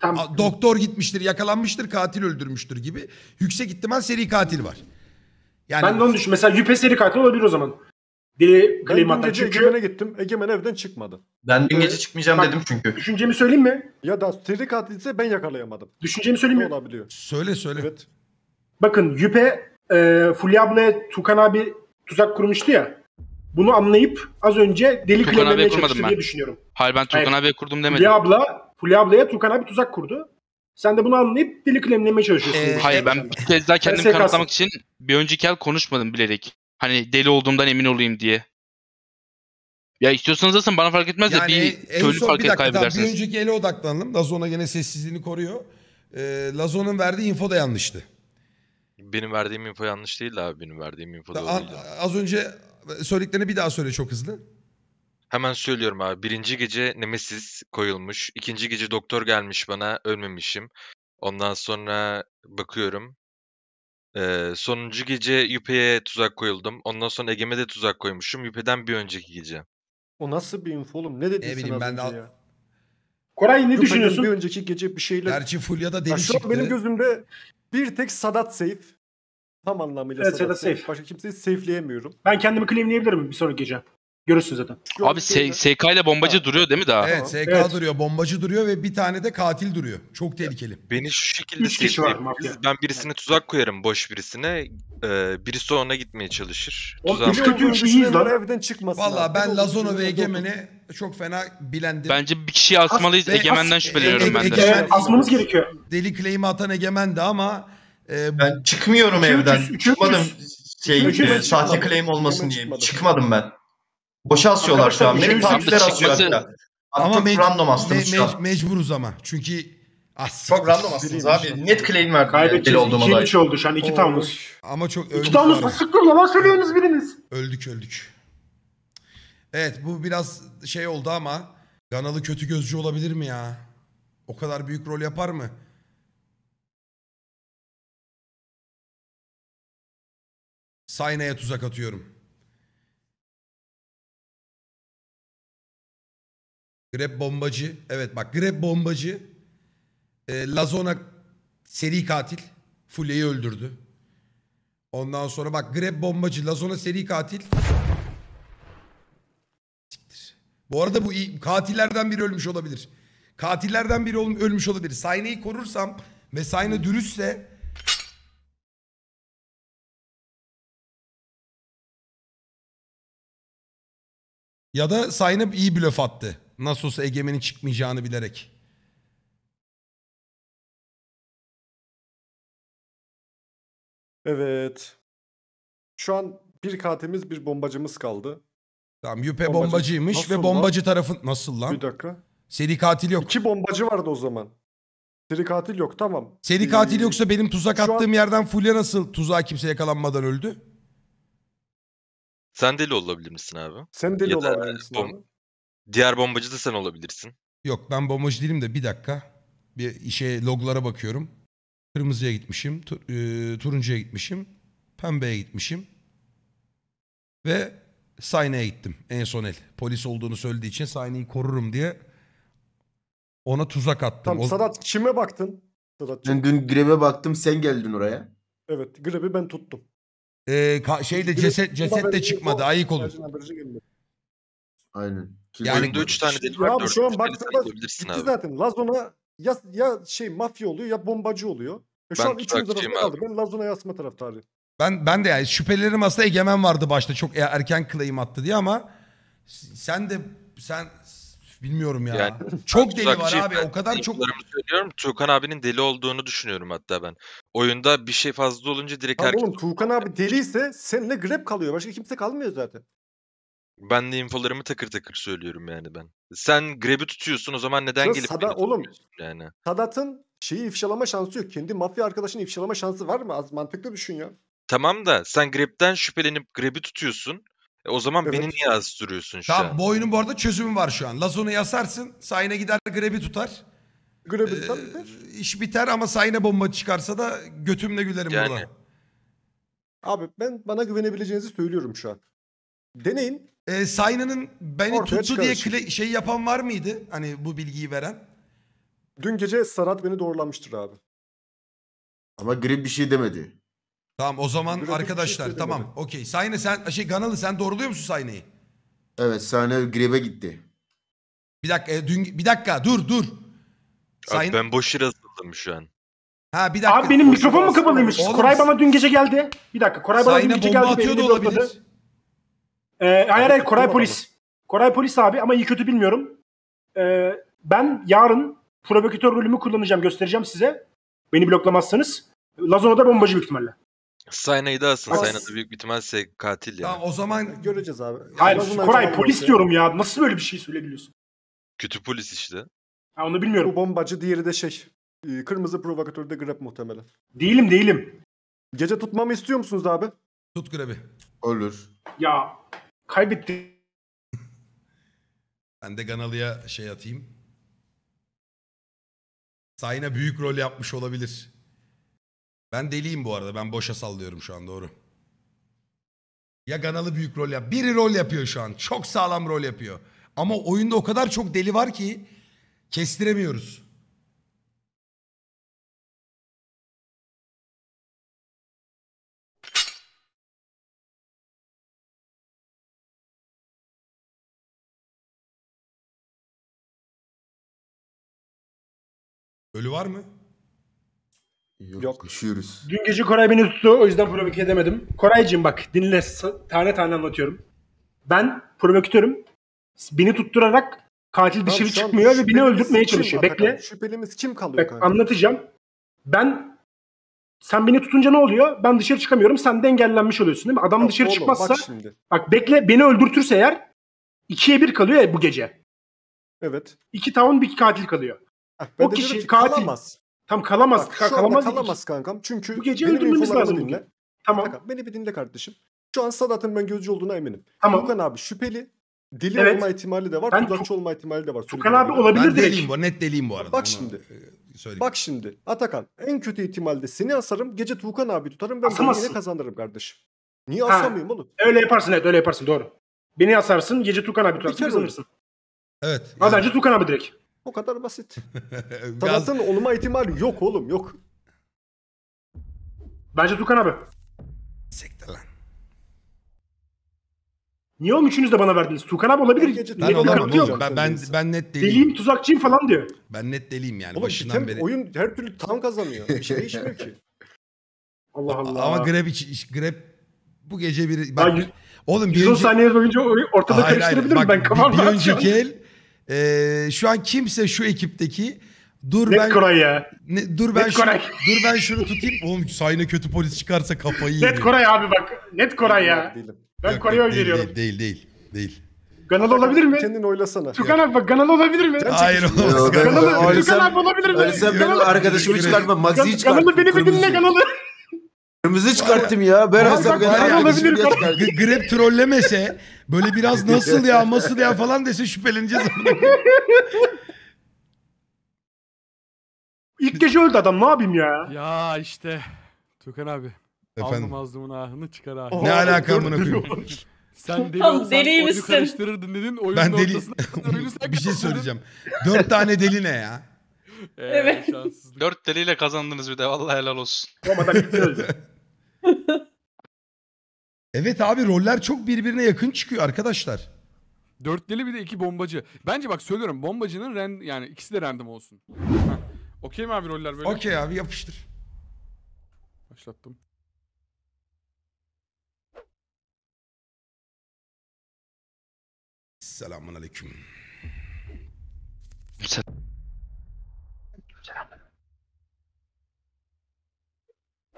Tam... Doktor gitmiştir, yakalanmıştır, katil öldürmüştür gibi. Yüksek ihtimal seri katil var. Yani... Ben de onu düşün. Mesela Yüpe seri katil olabilir o zaman. Dili klimattan. Ben dün gece çünkü... Egemen'e gittim. Egemen evden çıkmadı. Ben dün ee, gece çıkmayacağım Bak, dedim çünkü. Düşüncemi söyleyeyim mi? Ya da seri katilse ben yakalayamadım. Düşüncemi söyleyeyim mi? Olabiliyor. Söyle söyle. Evet. Bakın Yüpe e, Fulya ablaya Tukan abi tuzak kurmuştu ya. Bunu anlayıp az önce deli Tukan abiye çalıştı diye düşünüyorum. Hayır ben Tukan abiye kurdum demedim. Fulya abla Fulya ablaya Tukan abi tuzak kurdu. Sen de bunu anlayıp deli klemlemeye çalışıyorsun. Ee, hayır ben bir kez daha kendimi kanıtlamak için bir önceki el konuşmadım bilerek. Hani deli olduğumdan emin olayım diye. Ya istiyorsanız asın bana fark etmez de yani bir köylü fark bir kaybedersiniz. Bir önceki ele odaklandım. Lazona gene sessizliğini koruyor. Ee, Lazon'un verdiği info da yanlıştı. Benim verdiğim info yanlış değil abi. Benim verdiğim info da, da az önce söylediklerini bir daha söyle çok hızlı. Hemen söylüyorum abi. Birinci gece Nemesis koyulmuş. ikinci gece doktor gelmiş bana. Ölmemişim. Ondan sonra bakıyorum. Ee, sonuncu gece Yüpe'ye tuzak koyuldum. Ondan sonra Ege'me de tuzak koymuşum. Yüpe'den bir önceki gece. O nasıl bir info oğlum? Ne dedin Ne bileyim az ben de önce al- ya? Koray ne Yok, düşünüyorsun? Bir önceki gece bir şeyler... Gerçi Fulya'da Ya deli şu çıktı. an benim gözümde bir tek Sadat safe. Tam anlamıyla Evet, Sadat safe. Başka kimseyi safeleyemiyorum. Ben kendimi claimleyebilirim bir sonraki gece. Görürsün zaten. Abi SK ile bombacı duruyor değil mi daha? Evet SK Evet. duruyor, bombacı duruyor ve bir tane de katil duruyor. Çok tehlikeli. Beni şu şekilde Üç Ben birisine tuzak koyarım boş birisine. Ee, birisi ona gitmeye çalışır. Oğlum, Tuzak. üç Kötü evden çıkmasın. Valla ben Lazona ve Egemen'i çok fena bilendim. Bence bir kişiyi asmalıyız. As- ve- Egemen'den as- şüpheleniyorum ben de. Ege- Evet, gerekiyor. Deli claim'i atan Egemen'di ama e, Ben çıkmıyorum Üçe evden. üçüz, üçe Çıkmadım şey e, sahte Çıkmadım. claim olmasın diye. Çıkmadım ben. Boşa asıyorlar şu an. Beni takipler asıyor hatta. Ama çok random astınız me- şu an. mecburuz ama. Çünkü As ah, çok random aslında abi. Şey. Net claim ver. Kaybedeceğiz. 2-3 oldu şu an. 2 Tavnus. Ama çok öldük. 2 Tavnus sıktı. Yalan söylüyorsunuz biriniz. Öldük öldük. Evet bu biraz şey oldu ama Ganalı kötü gözcü olabilir mi ya? O kadar büyük rol yapar mı? Sayna'ya tuzak atıyorum. Grab bombacı. Evet bak Grab bombacı. E, Lazona seri katil. Fuleyi öldürdü. Ondan sonra bak Grab bombacı. Lazona seri katil. Siktir. Bu arada bu katillerden biri ölmüş olabilir. Katillerden biri ölmüş olabilir. Sayneyi korursam ve Sayne dürüstse ya da Sayne iyi blöf attı. Nasıl olsa Egemen'in çıkmayacağını bilerek. Evet. Şu an bir katilimiz, bir bombacımız kaldı. Tamam Yüpe Bombacı. bombacıymış Nasıl ve lan? bombacı tarafın... Nasıl lan? Bir dakika. Seri katil yok. İki bombacı vardı o zaman. Seri katil yok tamam. Seri ee, katil yoksa benim tuzak Şu an- attığım yerden Fulya nasıl tuzağa kimse yakalanmadan öldü? Sen deli olabilir misin abi? Sen deli Ya olabilir misin e, abi? Diğer bombacı da sen olabilirsin. Yok ben bombacı değilim de bir dakika. Bir işe loglara bakıyorum. Kırmızıya gitmişim, tur, e, turuncuya gitmişim, pembeye gitmişim. Ve Sayne'ye gittim en son el. Polis olduğunu söylediği için Sayne'yi korurum diye ona tuzak attım. Tamam o... Sadat kime baktın? Sadat Dün dün grebe baktım sen geldin oraya. Evet grebi ben tuttum. Ee, ka- şeyde ceset, ceset de çıkmadı ayık olur. Aynen. Kim yani oyunda 3 tane deli Abi şu an baktığında bitti zaten. Lazona ya, ya şey mafya oluyor ya bombacı oluyor. E şu an üçümüz arasında kaldı. Ben Lazona yasma taraftarıyım. Ben ben de yani şüphelerim aslında Egemen vardı başta çok e, erken claim attı diye ama sen de sen bilmiyorum ya. Yani, çok deli var abi. O kadar çok söylüyorum. Tuğkan abinin deli olduğunu düşünüyorum hatta ben. Oyunda bir şey fazla olunca direkt herkes... Oğlum Tuğkan abi deliyse seninle grep kalıyor. Başka kimse kalmıyor zaten. Ben de infolarımı takır takır söylüyorum yani ben. Sen grebi tutuyorsun o zaman neden gelip Sada, oğlum, yani? Sadat'ın şeyi ifşalama şansı yok. Kendi mafya arkadaşını ifşalama şansı var mı? Az mantıklı düşün ya. Tamam da sen grepten şüphelenip grebi tutuyorsun. E, o zaman evet. beni niye astırıyorsun şu tamam, an? bu oyunun bu arada çözümü var şu an. Lazon'u yasarsın. Sayne gider grebi tutar. Grebi ee, tutar biter. İş biter ama sayne bomba çıkarsa da götümle gülerim yani. burada. Abi ben bana güvenebileceğinizi söylüyorum şu an. Deneyin. E, ee, Sayna'nın beni Ortaya tuttu diye kle- şey yapan var mıydı? Hani bu bilgiyi veren. Dün gece Sarat beni doğrulamıştır abi. Ama Grip bir şey demedi. Tamam o zaman Grip'in şey arkadaşlar çiftleri tamam. dedi. Okey. Sayna sen şey Ganalı sen doğruluyor musun Sayna'yı? Evet sahne Grip'e gitti. Bir dakika e, dün bir dakika dur dur. Sayın... Abi ben boş yere asıldım şu an. Ha bir dakika. Abi benim mikrofon mu kapalıymış? Koray bana dün gece geldi. Bir dakika. Koray bana dün Sayna gece bomba geldi. atıyor da beni blokladı. Ee, hayır hayır Koray Polis. Koray Polis abi ama iyi kötü bilmiyorum. Ee, ben yarın provokatör rolümü kullanacağım. Göstereceğim size. Beni bloklamazsanız. Lazona da bombacı büyük ihtimalle. Sayna'yı da alsın. Sayna da büyük ihtimalle şey, katil ya. o zaman göreceğiz abi. Hayır Lazona Koray polis ya. diyorum ya. Nasıl böyle bir şey söyleyebiliyorsun? Kötü polis işte. Ha, onu bilmiyorum. Bu bombacı diğeri de şey. E, kırmızı provokatör de grab muhtemelen. Değilim değilim. Gece tutmamı istiyor musunuz abi? Tut grebi. Ölür. Ya Kaybetti. Ben de Ganalı'ya şey atayım. Sayna büyük rol yapmış olabilir. Ben deliyim bu arada. Ben boşa sallıyorum şu an doğru. Ya Ganalı büyük rol yap. Biri rol yapıyor şu an. Çok sağlam rol yapıyor. Ama oyunda o kadar çok deli var ki kestiremiyoruz. Ölü var mı? Yok. Yok. Düşüyoruz. Dün gece Koray beni tuttu. O yüzden provok edemedim. Koraycığım bak dinle. Tane tane anlatıyorum. Ben provokatörüm. Beni tutturarak katil Abi dışarı çıkmıyor ve beni öldürtmeye çalışıyor. Atakan? Bekle. Şüphelimiz kim kalıyor? Bak, anlatacağım. Ben sen beni tutunca ne oluyor? Ben dışarı çıkamıyorum. Sen de engellenmiş oluyorsun değil mi? Adam Yok, dışarı oğlum, çıkmazsa bak, şimdi. bak bekle beni öldürtürse eğer ikiye bir kalıyor ya bu gece. Evet. İki taun bir katil kalıyor. Ah, ben o kişi ki, katil. Kalamaz. Tam kalamaz. Bak, ka- kalamaz, kalamaz kankam. Çünkü bu gece öldürmemiz lazım. Dinle. Tamam. Kankam, beni bir dinle kardeşim. Şu an Sadat'ın ben gözcü olduğuna eminim. Tamam. Tukan abi şüpheli. Deli evet. olma ihtimali de var. Ben tuzakçı olma ihtimali de var. Tukan abi olabilir, olabilir ben direkt. Deliyim bu, net deliyim bu arada. Bak şimdi. E, söyleyeyim. Bak şimdi Atakan en kötü ihtimalde seni asarım. Gece Tukan abi tutarım. Ben bunu yine kazanırım kardeşim. Niye ha. asamayayım oğlum? Öyle yaparsın evet öyle yaparsın doğru. Beni asarsın gece Tukan abi tutarsın kazanırsın. Evet. Yani. Kazancı Tukan abi direkt. O kadar basit. Talat'ın olma ihtimali yok oğlum yok. Bence Tukan abi. Sekte lan. Niye oğlum üçünüz de bana verdiniz? Tukan abi olabilir. Ben olamam oğlum. Ben, ben, ben net deliyim. Deliyim tuzakçıyım falan diyor. Ben net deliyim yani. Oğlum başından beri. oyun her türlü tam kazanıyor. Bir şey değişmiyor ki. Allah Allah. Ama Grab, Grab bu gece bir... Bak, ya, Oğlum 110 önce... saniye oyuncu ortada hayır, karıştırabilirim hayır, bak, ben kafamda. Bir, bir önceki el ee, şu an kimse şu ekipteki dur Net ben Koray Ne, dur ben Net şunu, dur ben şunu tutayım. Oğlum sahne kötü polis çıkarsa kafayı yiyor. Net Koray abi bak. Net Koray ya. Ben Koray'a oy veriyorum. Değil değil değil. değil. olabilir mi? Kendin oylasana. Tukan abi bak Ganal olabilir mi? Hayır olmaz. Ganal Tukan abi olabilir mi? Öyleyse benim arkadaşımı çıkartma. Mazi'yi çıkart. Ganal'ı beni bir dinle Ganal'ı. Kırmızı çıkarttım ya. Ben hesap kadar yani. olabilir. Grab trollemese böyle biraz nasıl ya nasıl ya falan dese şüpheleneceğiz. İlk gece öldü adam ne yapayım ya? Ya işte. Tukan abi. Efendim? Aldım ağzımın ahını çıkar ahını. Ne alaka amına koyayım? Sen deli olsan deli misin? karıştırırdın dedin. Oyunun ben deli... bir şey söyleyeceğim. Dört tane deli ne ya? Ee, evet. Şanssız. Dört deliyle kazandınız bir de. Vallahi helal olsun. Ama da bitti Evet abi roller çok birbirine yakın çıkıyor arkadaşlar. Dörtleli bir de iki bombacı. Bence bak söylüyorum bombacının ren yani ikisi de random olsun. Okey mi abi roller böyle? Okey abi yapıştır. Başlattım. Selamun aleyküm.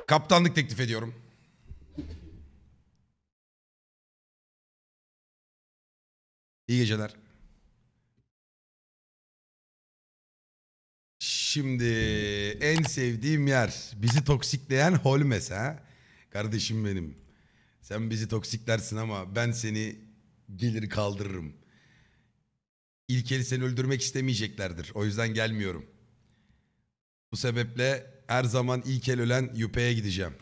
Kaptanlık teklif ediyorum. İyi geceler. Şimdi en sevdiğim yer bizi toksikleyen Holmes ha. Kardeşim benim. Sen bizi toksiklersin ama ben seni gelir kaldırırım. İlkeli seni öldürmek istemeyeceklerdir. O yüzden gelmiyorum. Bu sebeple her zaman ilk el ölen Yüpe'ye gideceğim.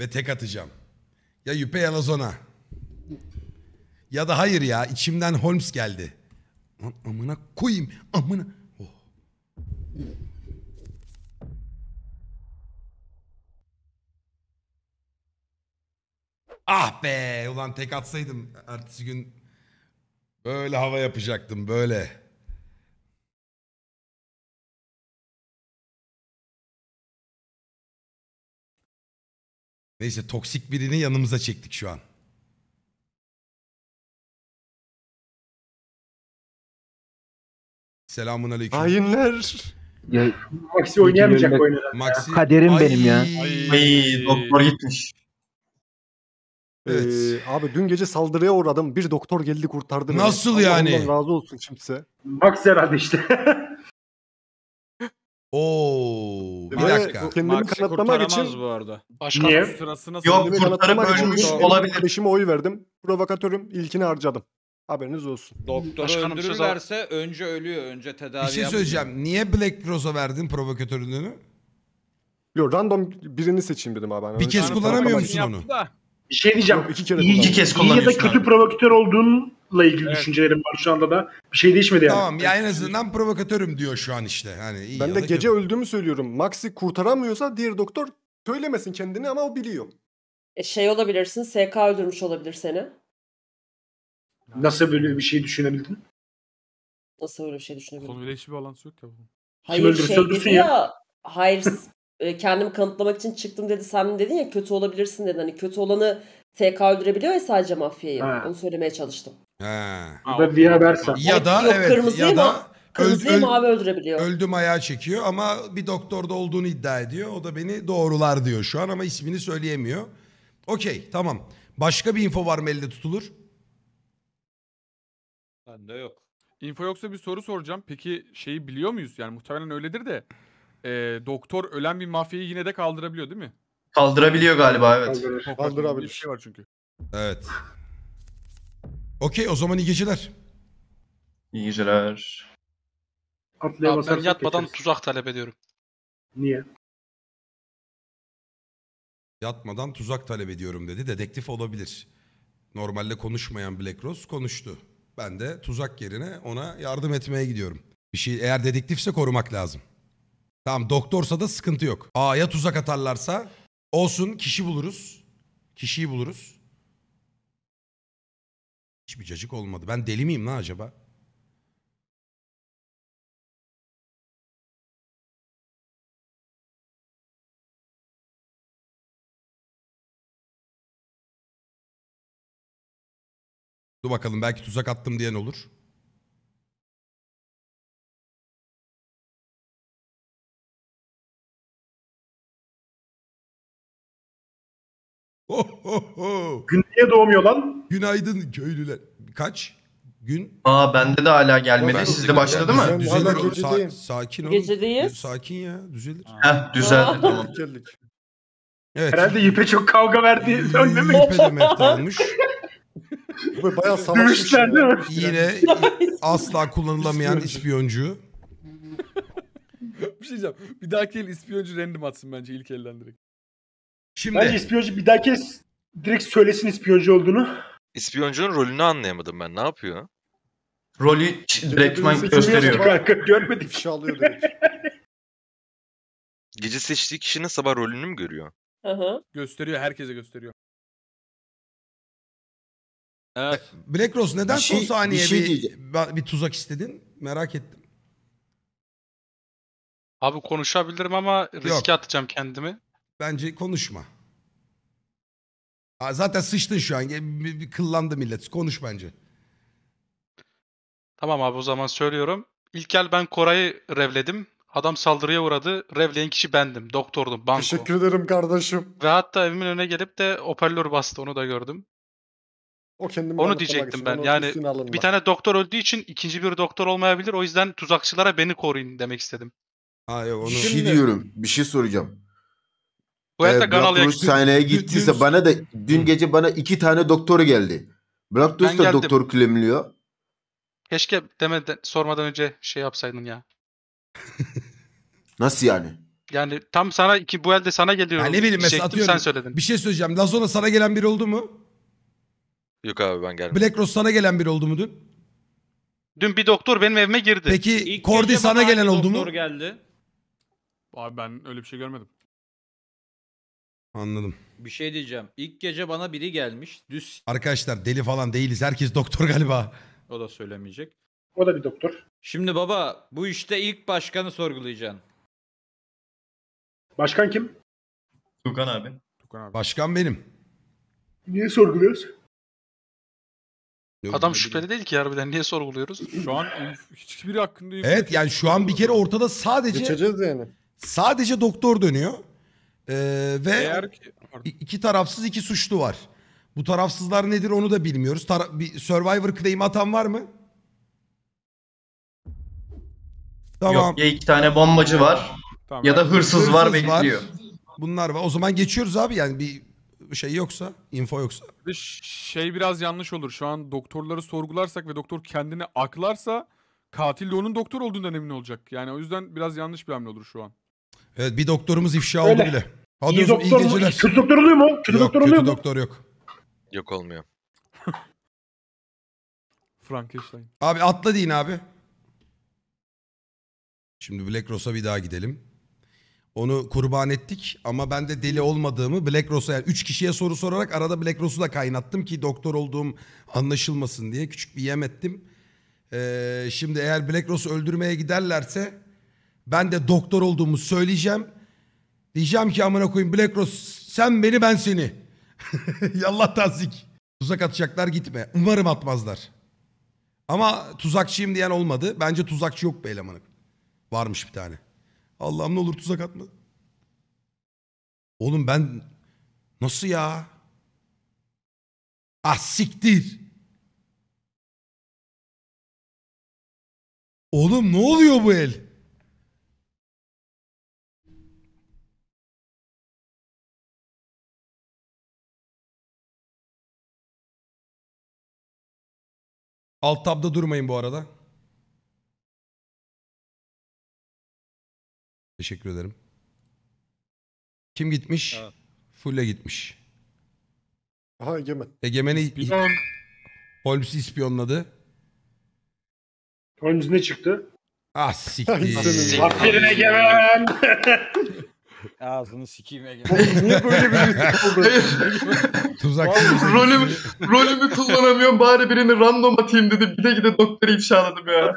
Ve tek atacağım. Ya Yüpe ya Lazona. Ya da hayır ya içimden Holmes geldi. Lan amına koyayım amına. Oh. Ah be ulan tek atsaydım ertesi gün böyle hava yapacaktım böyle. Neyse toksik birini yanımıza çektik şu an. Selamun aleyküm. Hainler. Ya, Maxi oynayamayacak oyunu. Maxi... Kaderim Ay. benim ya. Ay, doktor gitmiş. Evet. Ee, abi dün gece saldırıya uğradım. Bir doktor geldi kurtardı beni. Nasıl Allah yani? Allah razı olsun kimse. Max herhalde işte. Oo bir Hayır, Kendimi Mark'ı kanıtlamak için... bu arada. Başka Niye? Sırasına Yok kurtarıp ölmüş olabilir. Kardeşime oy verdim. Provokatörüm ilkini harcadım. Haberiniz olsun. Doktoru Başkanım, öldürürlerse size... önce ölüyor, önce tedavi Bir şey söyleyeceğim. Yapıyor. Niye Black Rose'a verdin provokatörlüğünü? Yok random birini seçeyim dedim abi. Ben bir kez kullanamıyor musun onu? Da. Bir şey diyeceğim. Yok, iki kere İyi iki kez kullanıyorsun. İyi ya da kötü abi. provokatör olduğun ile ilgili evet. düşüncelerim var şu anda da. Bir şey değişmedi yani. Tamam ya en azından provokatörüm diyor şu an işte. Hani iyi ben de gece kötü. öldüğümü söylüyorum. Max'i kurtaramıyorsa diğer doktor söylemesin kendini ama o biliyor. E şey olabilirsin SK öldürmüş olabilir seni. Nasıl böyle bir şey düşünebildin? Nasıl böyle bir şey düşünebildin? Konuyla hiçbir alansı yok ya bunun. Hayır Kim öldürürse şey öldürsün ya. ya. Hayır e, kendimi kanıtlamak için çıktım dedi. Sen dedin ya kötü olabilirsin dedi. Hani kötü olanı TK öldürebiliyor ya sadece mafyayı. Ha. Onu söylemeye çalıştım. He. Ya da via versa. Ya da Yok, evet kırmızıyı ya da mı? Kırmızıyı öl- mavi öldürebiliyor. öldüm ayağa çekiyor ama bir doktorda olduğunu iddia ediyor. O da beni doğrular diyor şu an ama ismini söyleyemiyor. Okey tamam. Başka bir info var mı elde tutulur? Bende yok. Info yoksa bir soru soracağım. Peki şeyi biliyor muyuz? Yani muhtemelen öyledir de. e, doktor ölen bir mafyayı yine de kaldırabiliyor değil mi? Kaldırabiliyor galiba evet. Kaldırır. Çok bir şey var çünkü. Evet. Okey o zaman iyi geceler. İyi geceler. Abi ben yatmadan geçeriz. tuzak talep ediyorum. Niye? Yatmadan tuzak talep ediyorum dedi. Dedektif olabilir. Normalde konuşmayan Black Rose konuştu. Ben de tuzak yerine ona yardım etmeye gidiyorum. Bir şey eğer dedektifse korumak lazım. Tamam doktorsa da sıkıntı yok. Aa ya tuzak atarlarsa olsun kişi buluruz. Kişiyi buluruz. Hiçbir cacık olmadı. Ben deli miyim lan acaba? Dur bakalım belki tuzak attım diyen olur. Güneye doğmuyor lan? Günaydın köylüler. Kaç? Gün. Aa bende de hala gelmedi. Sizde başladı mı? Düzelir Hala oğlum. Sa- sakin ol. Gecedeyiz. Sakin ya. Düzelir. Heh düzeldi tamam. geldik. Evet. Herhalde Yipe çok kavga verdi. Dönme mi? Yüpe de mefta olmuş. Bu bayağı savaşmış. Dövüşler Yine asla kullanılamayan ispiyoncu. bir şey diyeceğim. Bir dahaki el ispiyoncu random atsın bence ilk elden direkt. Şimdi Bence ispiyoncu bir dahaki direkt söylesin ispiyoncu olduğunu. İspiyoncunun rolünü anlayamadım ben. Ne yapıyor? Rolü direktmen gösteriyor. görmedik. şey alıyor direkt. Gece seçtiği kişinin sabah rolünü mü görüyor? Hı hı. Gösteriyor. Herkese gösteriyor. Evet. Black Rose neden şey- son saniye bir, şey diyeceğim. bir, tuzak istedin? Merak ettim. Abi konuşabilirim ama riske atacağım kendimi. Bence konuşma. Aa, zaten sıçtın şu an. Bir- bir Kıllandı millet. Konuş bence. Tamam abi o zaman söylüyorum. İlkel ben Koray'ı revledim. Adam saldırıya uğradı. Revleyen kişi bendim. Doktordum. Banko. Teşekkür ederim kardeşim. Ve hatta evimin önüne gelip de hoparlör bastı. Onu da gördüm. O kendimi Onu diyecektim ben. Yani üstüne Bir tane doktor öldüğü için ikinci bir doktor olmayabilir. O yüzden tuzakçılara beni koruyun demek istedim. Aa, onu... Bir şey diyorum. Bir şey soracağım. Huerta e, Ganalı'ya sahneye gittiyse dün, bana da dün gece bana iki tane doktor geldi. Black Dust da doktor klemliyor. Keşke demeden sormadan önce şey yapsaydın ya. Nasıl yani? Yani tam sana ki bu elde sana geliyor. ne bileyim şey mesela atıyorum. Sen söyledin. Bir şey söyleyeceğim. Lazona sana gelen biri oldu mu? Yok abi ben gelmedim. Black Rose sana gelen biri oldu mu dün? Dün bir doktor benim evime girdi. Peki İlk Cordy sana gelen oldu mu? Doktor geldi. Abi ben öyle bir şey görmedim. Anladım. Bir şey diyeceğim. İlk gece bana biri gelmiş. Düz Arkadaşlar deli falan değiliz. Herkes doktor galiba. o da söylemeyecek. O da bir doktor. Şimdi baba bu işte ilk başkanı sorgulayacaksın. Başkan kim? Tukan abi. Tukan abi. Başkan benim. Niye sorguluyoruz? Yok, Adam şüpheli değil ki harbiden niye sorguluyoruz? Şu an inf- hiçbiri hakkında Evet yani şu an bir kere ortada sadece Geçeceğiz yani. sadece doktor dönüyor. Ee, ve Eğer ki... iki tarafsız iki suçlu var. Bu tarafsızlar nedir onu da bilmiyoruz. Tara- bir Survivor claim atan var mı? Tamam. Yok ya iki tane bombacı var Tamam. ya da hırsız, Hırsız var var. bekliyor. Bunlar var. O zaman geçiyoruz abi yani bir şey yoksa, info yoksa. Bir şey biraz yanlış olur. Şu an doktorları sorgularsak ve doktor kendini aklarsa katil de onun doktor olduğundan emin olacak. Yani o yüzden biraz yanlış bir hamle olur şu an. Evet bir doktorumuz ifşa oldu bile. Hadi iyi doktor iyi geceler. mu? Kötü doktor oluyor mu? Kötü yok, doktor oluyor kötü mu? doktor yok. Yok olmuyor. Frankenstein. Abi atla deyin abi. Şimdi Black Rose'a bir daha gidelim. Onu kurban ettik ama ben de deli olmadığımı Black Rose'a yani 3 kişiye soru sorarak arada Black Rose'u da kaynattım ki doktor olduğum anlaşılmasın diye küçük bir yem ettim. Ee, şimdi eğer Black Rose'u öldürmeye giderlerse ben de doktor olduğumu söyleyeceğim. Diyeceğim ki amına koyayım Black Rose sen beni ben seni. Yallah tazik. Tuzak atacaklar gitme. Umarım atmazlar. Ama tuzakçıyım diyen olmadı. Bence tuzakçı yok be elemanın. Varmış bir tane. Allah'ım ne olur tuzak atma. Oğlum ben nasıl ya? Ah siktir. Oğlum ne oluyor bu el? Alt tabda durmayın bu arada. Teşekkür ederim. Kim gitmiş? Evet. Fulle gitmiş. Aha Egemen. Egemen'i İspiyon. Holmes'i ispiyonladı. Holmes ne çıktı? Ah siktir. Aferin Egemen. Ağzını sikeyim Ege. Niye böyle bir Tuzak. rolümü, rolümü kullanamıyorum bari birini random atayım dedi. Bir de gide doktora ifşaladım ya.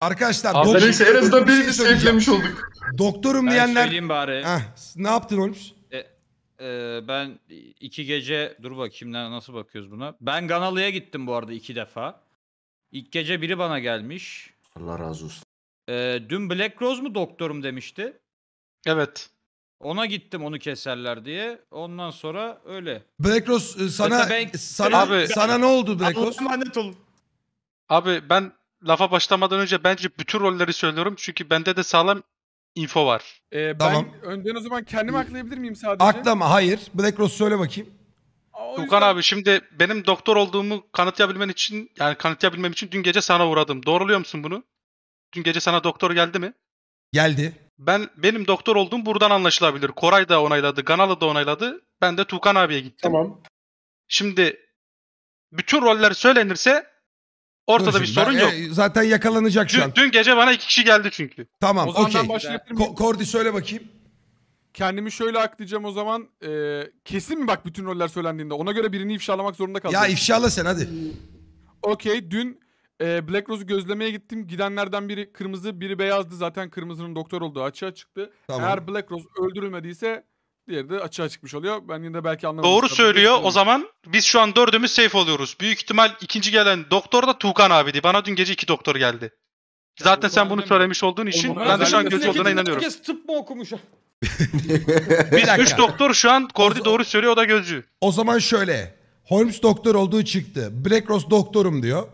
Arkadaşlar Abi, doktor, neyse, en azından şey birini şey sevklemiş olduk. Doktorum ben diyenler. bari. Heh, ne yaptın Holmes? E, ben iki gece dur bakayım nasıl bakıyoruz buna. Ben Ganalı'ya gittim bu arada iki defa. İlk gece biri bana gelmiş. Allah razı olsun. Ee, dün Black Rose mu doktorum demişti. Evet. Ona gittim onu keserler diye. Ondan sonra öyle. Black Rose e, sana ben- sana Abi- sana ne oldu Black Rose? emanet olun. Abi ben lafa başlamadan önce bence bütün rolleri söylüyorum. Çünkü bende de sağlam info var. Ee, Tamam. önden o zaman kendim aklayabilir miyim sadece? Aklama hayır. Black Rose söyle bakayım. Aa, Tukan yüzden- abi şimdi benim doktor olduğumu kanıtlayabilmen için yani kanıtlayabilmem için dün gece sana uğradım. Doğruluyor musun bunu? Dün gece sana doktor geldi mi? Geldi. Ben benim doktor olduğum buradan anlaşılabilir. Koray da onayladı, Ganalı da onayladı. Ben de Tukan abiye gittim. Tamam. Şimdi bütün roller söylenirse ortada bir sorun ben, yok. E, zaten yakalanacak dün, an. Dün gece bana iki kişi geldi çünkü. Tamam, O okey. Ko- Kordi söyle bakayım. Kendimi şöyle aklayacağım o zaman. E, kesin mi bak bütün roller söylendiğinde? Ona göre birini ifşalamak zorunda kalacağım. Ya ifşala sen hadi. Okey, dün e, Black Rose'u gözlemeye gittim. Gidenlerden biri kırmızı, biri beyazdı. Zaten kırmızının doktor olduğu açığa çıktı. Tamam. Eğer Black Rose öldürülmediyse diğeri de açığa çıkmış oluyor. Ben yine de belki anlamadım. Doğru söylüyor. O zaman biz şu an dördümüz safe oluyoruz. Büyük ihtimal ikinci gelen doktor da Tuğkan abiydi. Bana dün gece iki doktor geldi. Zaten sen bunu söylemiş olduğun için ben de şu an göz olduğuna inanıyorum. Herkes tıp mı okumuş? Biz üç doktor şu an Kordi doğru söylüyor o da gözcü. O zaman şöyle. Holmes doktor olduğu çıktı. Black Rose doktorum diyor.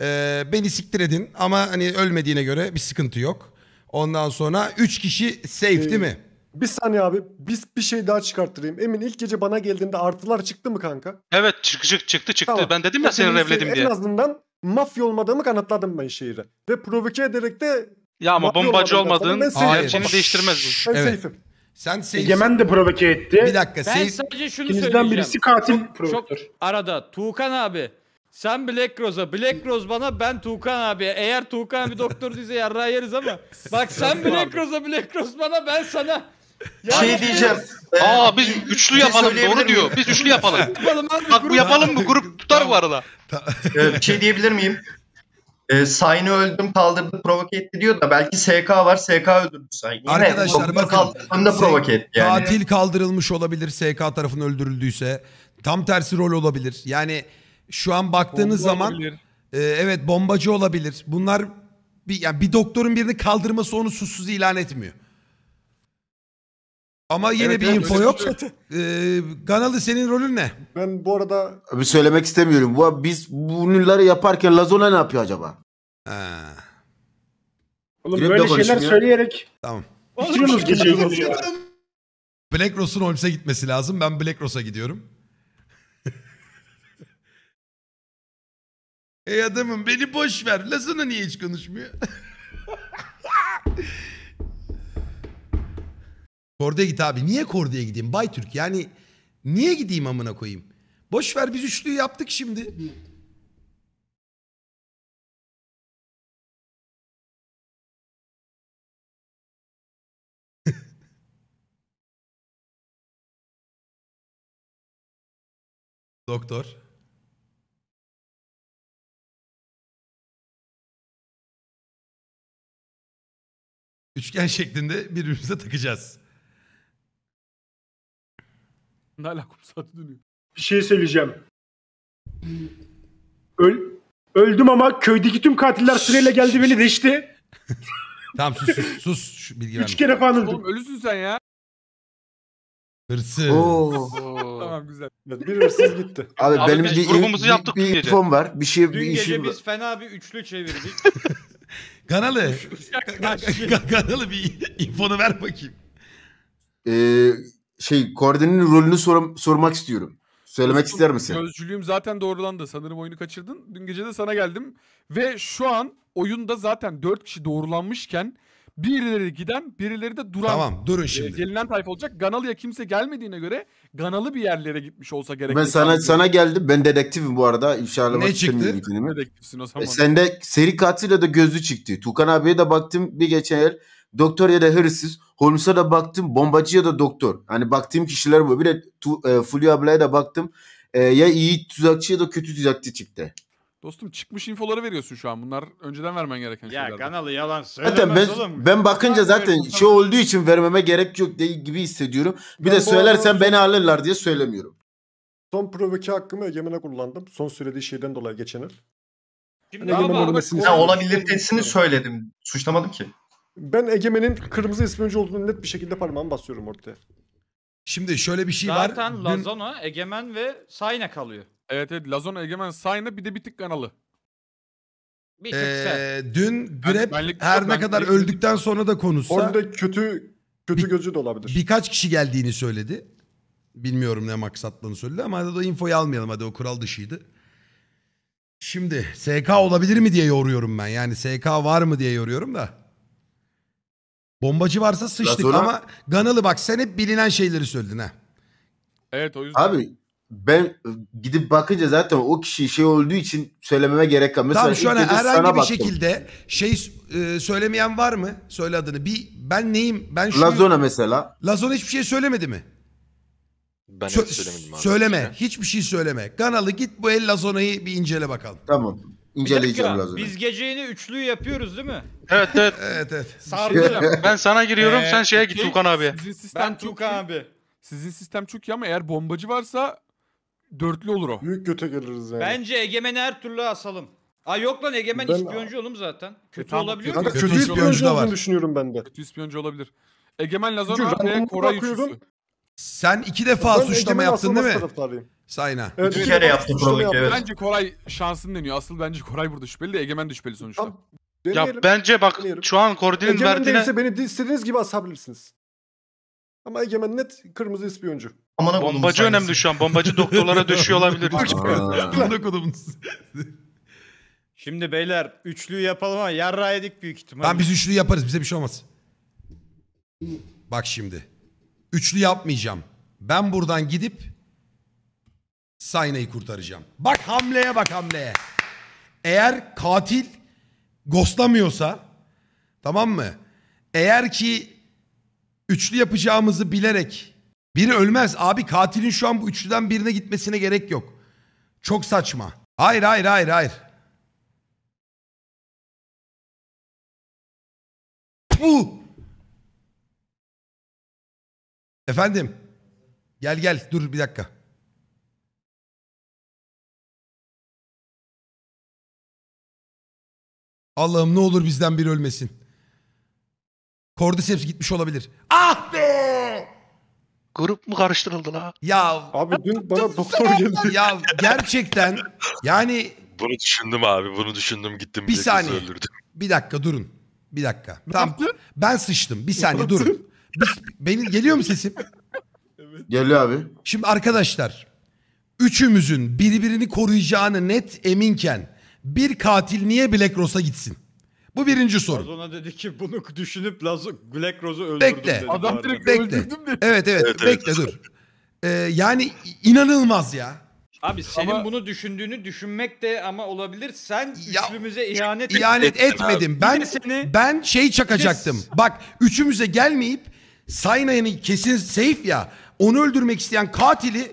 Ee, beni siktir edin ama hani ölmediğine göre bir sıkıntı yok. Ondan sonra 3 kişi safe Ee, değil mi? Bir saniye abi. Biz bir şey daha çıkarttırayım. Emin ilk gece bana geldiğinde artılar çıktı mı kanka? Evet çık, çık, çıktı çıktı. Tamam. Ben dedim ya seni Hepinizi revledim diye. En azından mafya olmadığımı kanıtladım ben şehire. Ve provoke ederek de Ya ama bombacı olmadan olmadığın gerçeğini değiştirmez bu. ben Evet. safe'im. Sen safe. Egemen de provoke etti. Bir dakika. Ben safe... sadece şunu İkinizden söyleyeceğim. birisi katil Çok- çok arada Tuğkan abi sen Black Rose'a, Black Rose bana, ben Tuğkan abiye. Eğer Tuğkan bir doktor değilse yarra yeriz ama. Bak sen Black Rose'a, Black Rose bana, ben sana. Ya şey diyeceğim. E, Aa ee, şey biz üçlü yapalım doğru diyor. Biz üçlü yapalım. yapalım abi, Bak bu yapalım bu grup tutar bu arada. ee, bir şey diyebilir miyim? Ee, Sain'i öldüm kaldırdı provoke etti diyor da belki SK var SK öldürdü Sain'i. Arkadaşlar bakın da provoke etti yani. katil kaldırılmış olabilir SK tarafın öldürüldüyse. Tam tersi rol olabilir. Yani şu an baktığınız Bomba zaman e, evet bombacı olabilir. Bunlar bir, yani bir doktorun birini kaldırması onu suçsuz ilan etmiyor. Ama yine Evet, bir info yok. Ee, Ganalı senin rolün ne? Ben bu arada Bir söylemek istemiyorum. Bu, biz bunları yaparken Lazona ne yapıyor acaba? Ha, Oğlum Direkt böyle şeyler söyleyerek tamam. bitiriyorsunuz şey Black Rose'un Holmes'e gitmesi lazım. Ben Black Rose'a gidiyorum. Ey adamım beni boş ver. La niye hiç konuşmuyor? Kordaya git abi. Niye kordaya gideyim? Bay Türk yani niye gideyim amına koyayım? Boş ver biz üçlüyü yaptık şimdi. Doktor. üçgen şeklinde birbirimize takacağız. Ne alakam saati dönüyor. Bir şey söyleyeceğim. Öl öldüm ama köydeki tüm katiller süreyle geldi beni deşti. tamam sus sus sus şu bilgi Üç kere falan öldüm. Oğlum ölüsün sen ya. Hırsız. Oo. Tamam güzel. Evet, bir hırsız gitti. Abi, Abi benim biz bir, bir, yaptık bir, dün gece. var. Bir şey Dün bir gece işim var. biz fena bir üçlü çevirdik. Kanalı. Kanalı bir infonu ver bakayım. Ee, şey koordinin rolünü sor sormak istiyorum. Söylemek Dostum, ister misin? Gözcülüğüm zaten doğrulandı. Sanırım oyunu kaçırdın. Dün gece de sana geldim. Ve şu an oyunda zaten 4 kişi doğrulanmışken Birileri giden, birileri de duran. Tamam durun ee, şimdi. gelinen tayfa olacak. Ganalı'ya kimse gelmediğine göre Ganalı bir yerlere gitmiş olsa gerek. Ben sana sanırım. sana geldim. Ben dedektifim bu arada. İfşarlamak ne çıktı? Dedektifsin o zaman. E, sende seri katille de gözü çıktı. Tukan abiye de baktım bir geçen yer. Doktor ya da hırsız. Holmes'a da baktım. Bombacı ya da doktor. Hani baktığım kişiler bu. Bir de tu, e, Fulya ablaya da baktım. E, ya iyi tuzakçı ya da kötü tuzakçı çıktı. Dostum çıkmış infoları veriyorsun şu an. Bunlar önceden vermen gereken şeyler. Ya kanalı yalan söylemez Zaten ben, oğlum. ben bakınca zaten şey olduğu için vermeme gerek yok değil gibi hissediyorum. Bir Ben de bu söylersen beni alırlar diye söylemiyorum. Son provoke hakkımı Egemen'e kullandım. Son söylediği şeyden dolayı geçeni. Şimdi Egemen Galiba- ölmesini söyledim. Suçlamadım ki. Ben Egemen'in kırmızı önce olduğunu net bir şekilde parmağımı basıyorum ortaya. Şimdi şöyle bir şey var. Zaten Dün- Egemen ve Sayne kalıyor. Evet evet Lazona Egemen Sayna bir de Bitik kanalı. Bir tık sen. Ee, dün Ben- Grep benlik her ne kadar benlik- öldükten sonra da konuşsa Orada kötü kötü Bir- gözü de olabilir. birkaç kişi geldiğini söyledi. Bilmiyorum ne maksatlığını söyledi ama hadi o infoyu almayalım hadi o kural dışıydı. Şimdi SK olabilir mi diye yoruyorum ben. Yani SK var mı diye yoruyorum da. Bombacı varsa sıçtık Lazona- ama Ganalı bak sen hep bilinen şeyleri söyledin ha. Evet o yüzden. Abi ben e, gidip bakınca zaten o kişi şey olduğu için söylememe gerek kalmıyor. Tamam şu an herhangi bir baktım. şekilde şey e, söylemeyen var mı? Söyle adını. Bir ben neyim? Ben şu Lazona mesela. Lazona hiçbir şey söylemedi mi? Ben Sö- söylemedim abi. Söyleme. Işte. Hiçbir şey söyleme. Kanalı git bu El Lazona'yı bir incele bakalım. Tamam. İnceleyeceğim Lazona. Biz gece üçlü yapıyoruz değil mi? Evet evet. evet evet. Sardı. ben sana giriyorum ee, sen şeye git Tukan abi. ben Tukan abi. Sizin sistem çok iyi ama eğer bombacı varsa Dörtlü olur o. Büyük kötü geliriz yani. Bence Egemen'i her türlü asalım. Aa yok lan Egemen Ben- ispiyoncu oğlum zaten. Kötü tamam, olabiliyor mu? kötü, Kötü ispiyoncu da var. olduğunu düşünüyorum ben de. Kötü ispiyoncu olabilir. Egemen Lazona Çünkü ve randomlık Koray üçlüsü. Sen iki defa Ben suçlama yaptın değil mi? taraftarıyım. Sayna. Evet, Bir kere defa yaptı yaptım. evet. Bence Koray şansın deniyor. Asıl bence Koray burada şüpheli de Egemen de şüpheli sonuçta. Tam- Deneyelim. Ya bence bak Deneyelim. şu an Kordil'in Egemen verdiğine değilse beni istediğiniz gibi asabilirsiniz. Ama Egemen net kırmızı ispiyoncu. Amana bombacı önemli şu an. Bombacı doktorlara düşüyor olabilir. Şimdi beyler üçlüyü yapalım ama yarra yedik büyük ihtimalle. Ben biz üçlü yaparız. Bize bir şey olmaz. Bak şimdi. Üçlü yapmayacağım. Ben buradan gidip Sayna'yı kurtaracağım. Bak hamleye bak hamleye. Eğer katil ghostlamıyorsa tamam mı? Eğer ki üçlü yapacağımızı bilerek biri ölmez. Abi katilin şu an bu üçlüden birine gitmesine gerek yok. Çok saçma. Hayır hayır hayır hayır. Bu. Efendim. Gel gel dur bir dakika. Allah'ım ne olur bizden biri ölmesin. Cordyceps gitmiş olabilir. Ah be! Grup mu karıştırıldı la? Ya Abi dün bana doktor geldi. ya gerçekten yani Bunu düşündüm abi. Bunu düşündüm gittim. Bir saniye. Öldürdüm. bir dakika durun. Bir dakika. Tamam. Ben sıçtım. Bir saniye durun. Biz- benim geliyor mu sesim? Evet. Geliyor abi. Şimdi arkadaşlar üçümüzün birbirini koruyacağını net eminken bir katil niye Black Rose'a gitsin? Bu birinci soru. Lazona dedi ki bunu düşünüp Lazo, Black Rose'u öldürdüm Bekle. dedi. Adam direkt Bekle. öldürdüm dedi. Evet evet, Evet, evet. bekle dur. Ee, yani inanılmaz ya. Abi senin Ama- bunu düşündüğünü düşünmek de ama olabilir. Sen Ya- üçlümüze ihanet İhanet etmedim. Ben seni ben şey çakacaktım. Bak üçümüze gelmeyip Sayna'nın kesin safe ya. Onu öldürmek isteyen katili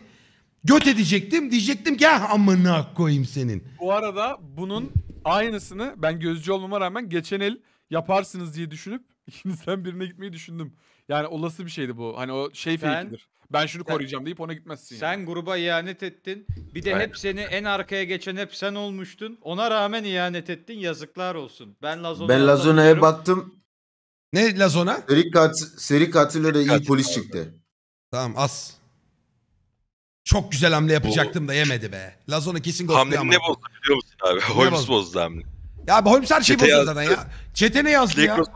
göt edecektim. Diyecektim ki "Ah, amına koyayım senin. Bu arada bunun aynısını ben gözcü olmama rağmen geçen el yaparsınız diye düşünüp ikinizden birine gitmeyi düşündüm. Yani olası bir şeydi bu. Hani o şey ben, fake'dir. Ben şunu sen, koruyacağım deyip ona gitmezsin. Sen yani. gruba ihanet ettin. Bir de evet. hep seni en arkaya geçen hep sen olmuştun. Ona rağmen ihanet ettin. Yazıklar olsun. Ben Lazona'ya Ben Lazona'ya baktım. Ne Lazona? Seri, kat, seri katillere iyi polis çıktı. Tamam az. Çok güzel hamle yapacaktım da yemedi be. Lazona kesin gol. Hamleni ama. ne bozdu biliyor musun abi? Holmes bozdu? hamle. Ya abi Holmes her şeyi bozdu yazdı. zaten ya. Çete ne yazdı Black ya? Rose,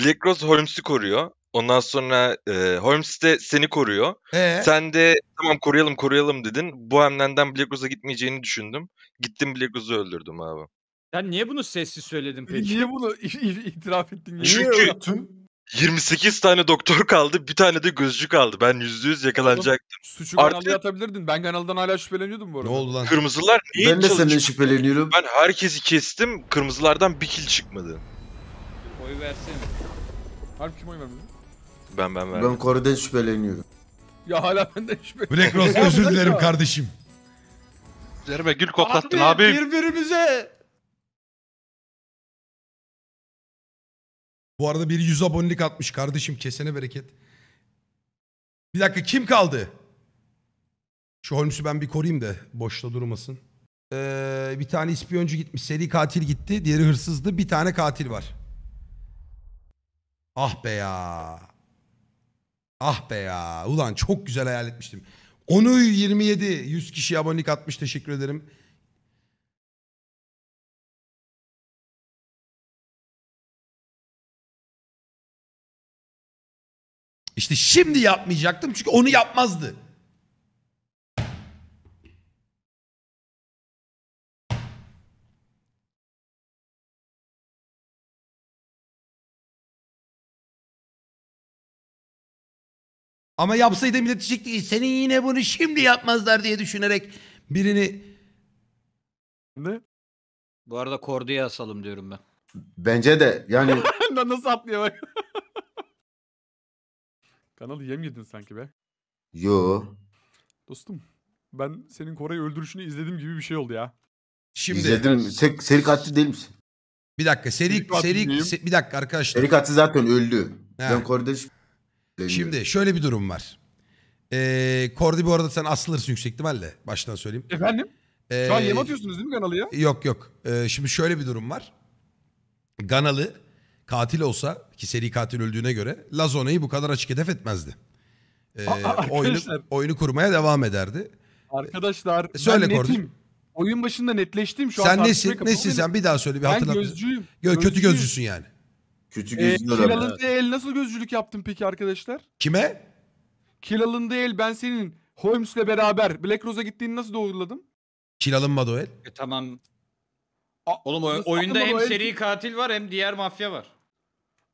Black Rose Holmes'i koruyor. Ondan sonra e, Holmes de seni koruyor. Ee? Sen de tamam koruyalım koruyalım dedin. Bu hamlenden Black Rose'a gitmeyeceğini düşündüm. Gittim Black Rose'u öldürdüm abi. Sen niye bunu sessiz söyledin peki? Niye bunu itiraf ettin? Niye Çünkü- öldün? 28 tane doktor kaldı. Bir tane de gözcü kaldı. Ben %100 yakalanacaktım. Suçu Artık... kanalıya atabilirdin. Ben kanaldan hala şüpheleniyordum bu arada. Ne oldu lan? Kırmızılar niye Ben de senden şüpheleniyorum. Ben herkesi kestim. Kırmızılardan bir kil çıkmadı. Oy versin. Harp kim oy vermedi? Ben ben verdim. Ben Kore'den şüpheleniyorum. Ya hala ben de şüpheleniyorum. Black Rose özür dilerim kardeşim. Üzerime gül koklattın abi. Birbirimize Bu arada bir 100 abonelik atmış kardeşim kesene bereket. Bir dakika kim kaldı? Şu Holmes'u ben bir koruyayım da boşta durmasın. Ee, bir tane ispiyoncu gitmiş. Seri katil gitti. Diğeri hırsızdı. Bir tane katil var. Ah be ya. Ah be ya. Ulan çok güzel hayal etmiştim. Onu 27 100 kişi abonelik atmış. Teşekkür ederim. İşte şimdi yapmayacaktım çünkü onu yapmazdı. Ama yapsaydı millet diyecekti ki e, senin yine bunu şimdi yapmazlar diye düşünerek birini... Ne? Bu arada korduya asalım diyorum ben. Bence de yani... Nasıl atlıyor bak. Kanalı yem yedin sanki be. Yo. Dostum ben senin Koray öldürüşünü izledim gibi bir şey oldu ya. Şimdi İzledim. Se- seri katil değil misin? bir dakika seri Seri katil se- bir dakika arkadaşlar. Seri katil zaten öldü. Ha. Ben Kore'de Şimdi şöyle bir durum var. Ee, Kordi bu arada sen asılırsın yüksek ihtimalle baştan söyleyeyim. Efendim? Ee, Şu an ee, yem atıyorsunuz değil mi kanalı ya? Yok yok. Ee, şimdi şöyle bir durum var. Kanalı katil olsa ki seri katil öldüğüne göre Lazoneyi bu kadar açık hedef etmezdi. Ee, Arkadaşlar. oyunu, oyunu kurmaya devam ederdi. Arkadaşlar ee, Söyle ben netim. Oyun başında netleştim şu sen an. Nesin, nesin, nesin sen bir daha söyle bir hatırlat. Ben gözcüyüm. Gö gözcüyüm. Kötü gözcüsün yani. Kötü ee, gözcü. Ee, el nasıl gözcülük yaptın peki arkadaşlar? Kime? Kilalın el ben senin Holmes'le beraber Black Rose'a gittiğini nasıl doğruladım? Kil alınmadı E, tamam. A Oğlum oyunda hem seri katil var hem diğer mafya var.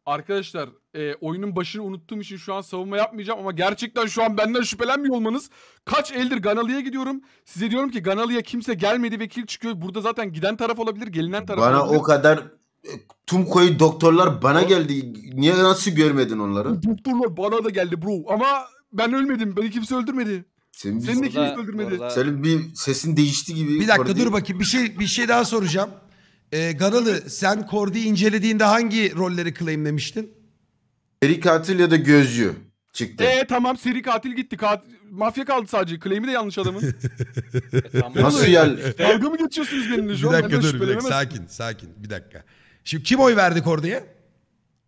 Arkadaşlar e, oyunun başını unuttuğum için şu an savunma yapmayacağım ama gerçekten şu an benden şüphelenmiyor olmanız. Kaç eldir Ganalı'ya gidiyorum. Size diyorum ki Ganalı'ya kimse gelmedi ve kill çıkıyor. Burada zaten giden taraf olabilir, gelinen taraf Bana olabilir. o kadar e, tüm koyu doktorlar bana geldi. Niye nasıl görmedin onları? Doktorlar bana da geldi bro ama ben ölmedim. Beni kimse öldürmedi. Senin, Seni de kimse öldürmedi. orada- Senin bir sesin değişti gibi. Bir dakika dur bakayım bir şey bir şey daha soracağım. E, Garalı sen Kordi incelediğinde hangi rolleri claimlemiştin? Seri katil ya da gözcü çıktı. Eee tamam seri katil gitti. Kat Mafya kaldı sadece. Claim'i de yanlış adamın. E, tamam. Nasıl yani? Dalga mı geçiyorsunuz benimle şu Bir dakika dur bir dakika. Sakin sakin bir dakika. Şimdi kim oy verdi Kordi'ye?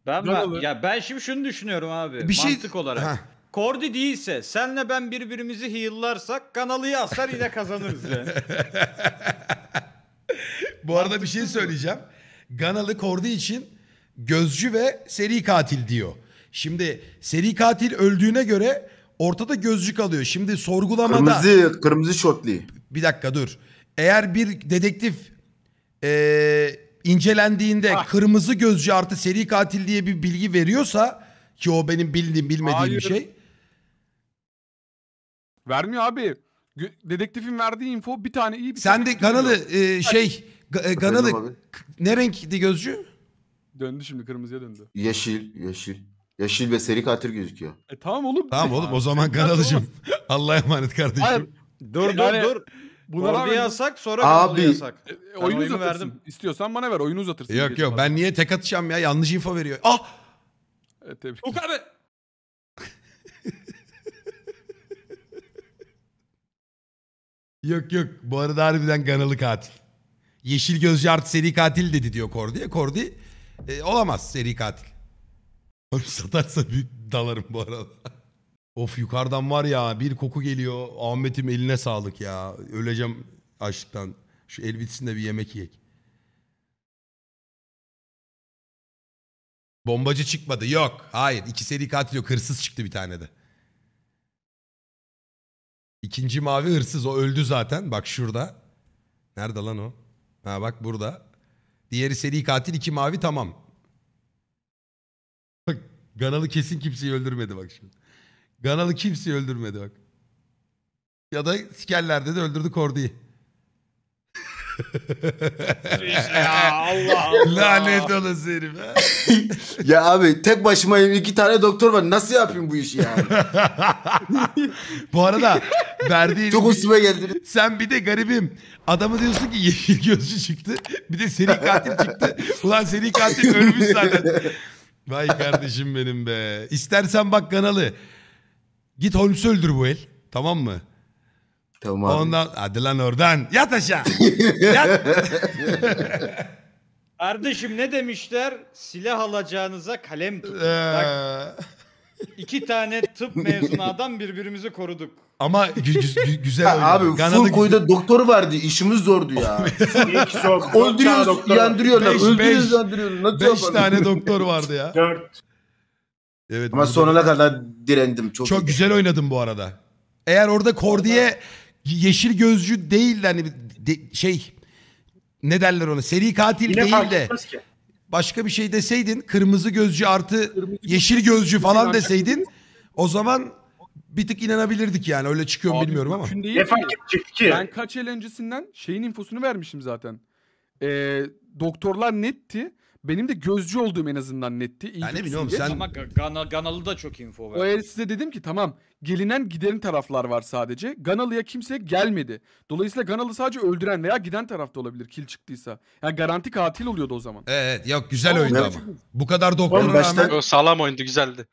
Ben, ben- ya ben şimdi şunu düşünüyorum abi. Bir şey- olarak. Heh. Kordi değilse senle ben birbirimizi heal'larsak kanalı asar yine kazanırız yani. Bu arada bir şey söyleyeceğim. Ganalı Kordi için gözcü ve seri katil diyor. Şimdi seri katil öldüğüne göre ortada gözcü kalıyor. Şimdi sorgulamada... Kırmızı, kırmızı şortli. Bir dakika dur. Eğer bir dedektif eee incelendiğinde Ah. kırmızı gözcü artı seri katil diye bir bilgi veriyorsa ki o benim bildiğim bilmediğim bir şey. Vermiyor abi. Dedektifin verdiği info bir tane iyi bir Sen de kanalı e, şey kanalı e, Ganalı Efendim abi? ne renkti gözcü? Döndü şimdi kırmızıya döndü. Yeşil, yeşil. Yeşil ve seri katil gözüküyor. E tamam oğlum. Tamam oğlum o zaman Ganalıcım. Allah'a emanet kardeşim. Hayır. Dur dur Yani- dur. Buna Orada yasak sonra Abi. yasak. e, e oyunu oyunu uzatırsın. verdim. İstiyorsan bana ver oyunu uzatırsın. Yok yok ben niye tek atacağım ya yanlış info veriyor. Ah E, tebrik. Bu kadar. Yok yok bu arada harbiden kanalı katil. Yeşil gözlü artı seri katil dedi diyor Kordi'ye. Kordi e, olamaz seri katil. satarsa bir dalarım bu arada. of yukarıdan var ya bir koku geliyor. Ahmet'im eline sağlık ya. Öleceğim açlıktan. Şu el bitsin de bir yemek yiyek. Bombacı çıkmadı. Yok. Hayır. iki seri katil yok. Hırsız çıktı bir tane de. İkinci mavi hırsız o öldü zaten. Bak şurada. Nerede lan o? Ha bak burada. Diğeri seri katil iki mavi tamam. Bak Ganalı kesin kimseyi öldürmedi bak şimdi. Ganalı kimseyi öldürmedi bak. Ya da sikerlerde de öldürdük Kordi'yi ya Allah Allah. Lanet olası herif. ya abi tek başıma iki tane doktor var. Nasıl yapayım bu işi yani? bu arada verdiğin... Çok üstüme geldin. Sen bir de garibim. Adamı diyorsun ki yeşil gözlü çıktı. Bir de seri katil çıktı. Ulan seri katil ölmüş zaten. Vay kardeşim benim be. İstersen bak kanalı. Git Holmes'u öldür bu el. Tamam mı? Tamam abi. Ondan hadi lan oradan yat aşağı. yat. Kardeşim ne demişler? Silah alacağınıza kalem tutun. Ee. Bak, iki tane tıp mezunu adam birbirimizi koruduk. Ama gü- gü- güzel oynadı. abi Gana'da full güzel- doktor vardı. işimiz zordu ya. İlk sok. Öldürüyoruz, yandırıyorlar. Beş, beş. Beş tane doktor vardı ya. 4. Evet. Ama sonuna kadar direndim. Çok, Çok güzel oynadım bu arada. Eğer orada Kordi'ye yeşil gözcü değil de hani de, şey ne derler ona seri katil Yine değil de ki. başka bir şey deseydin kırmızı gözcü artı kırmızı yeşil gözcü falan deseydin o zaman bir tık inanabilirdik yani öyle çıkıyor mu bilmiyorum ama. Ne fark ki? Ben kaç el öncesinden şeyin infosunu vermişim zaten. Ee, doktorlar netti. Benim de gözcü olduğum en azından netti. İyi yani ne bileyim sen... Ama Ganalı da çok info verdi. O el size dedim ki tamam gelinen giden taraflar var sadece. Ganalı'ya kimse gelmedi. Dolayısıyla Ganalı sadece öldüren veya giden tarafta olabilir kil çıktıysa. Yani garanti katil oluyordu o zaman. Evet yok güzel oyundu ama. Bu kadar doktora rağmen. Sağlam oyundu güzeldi.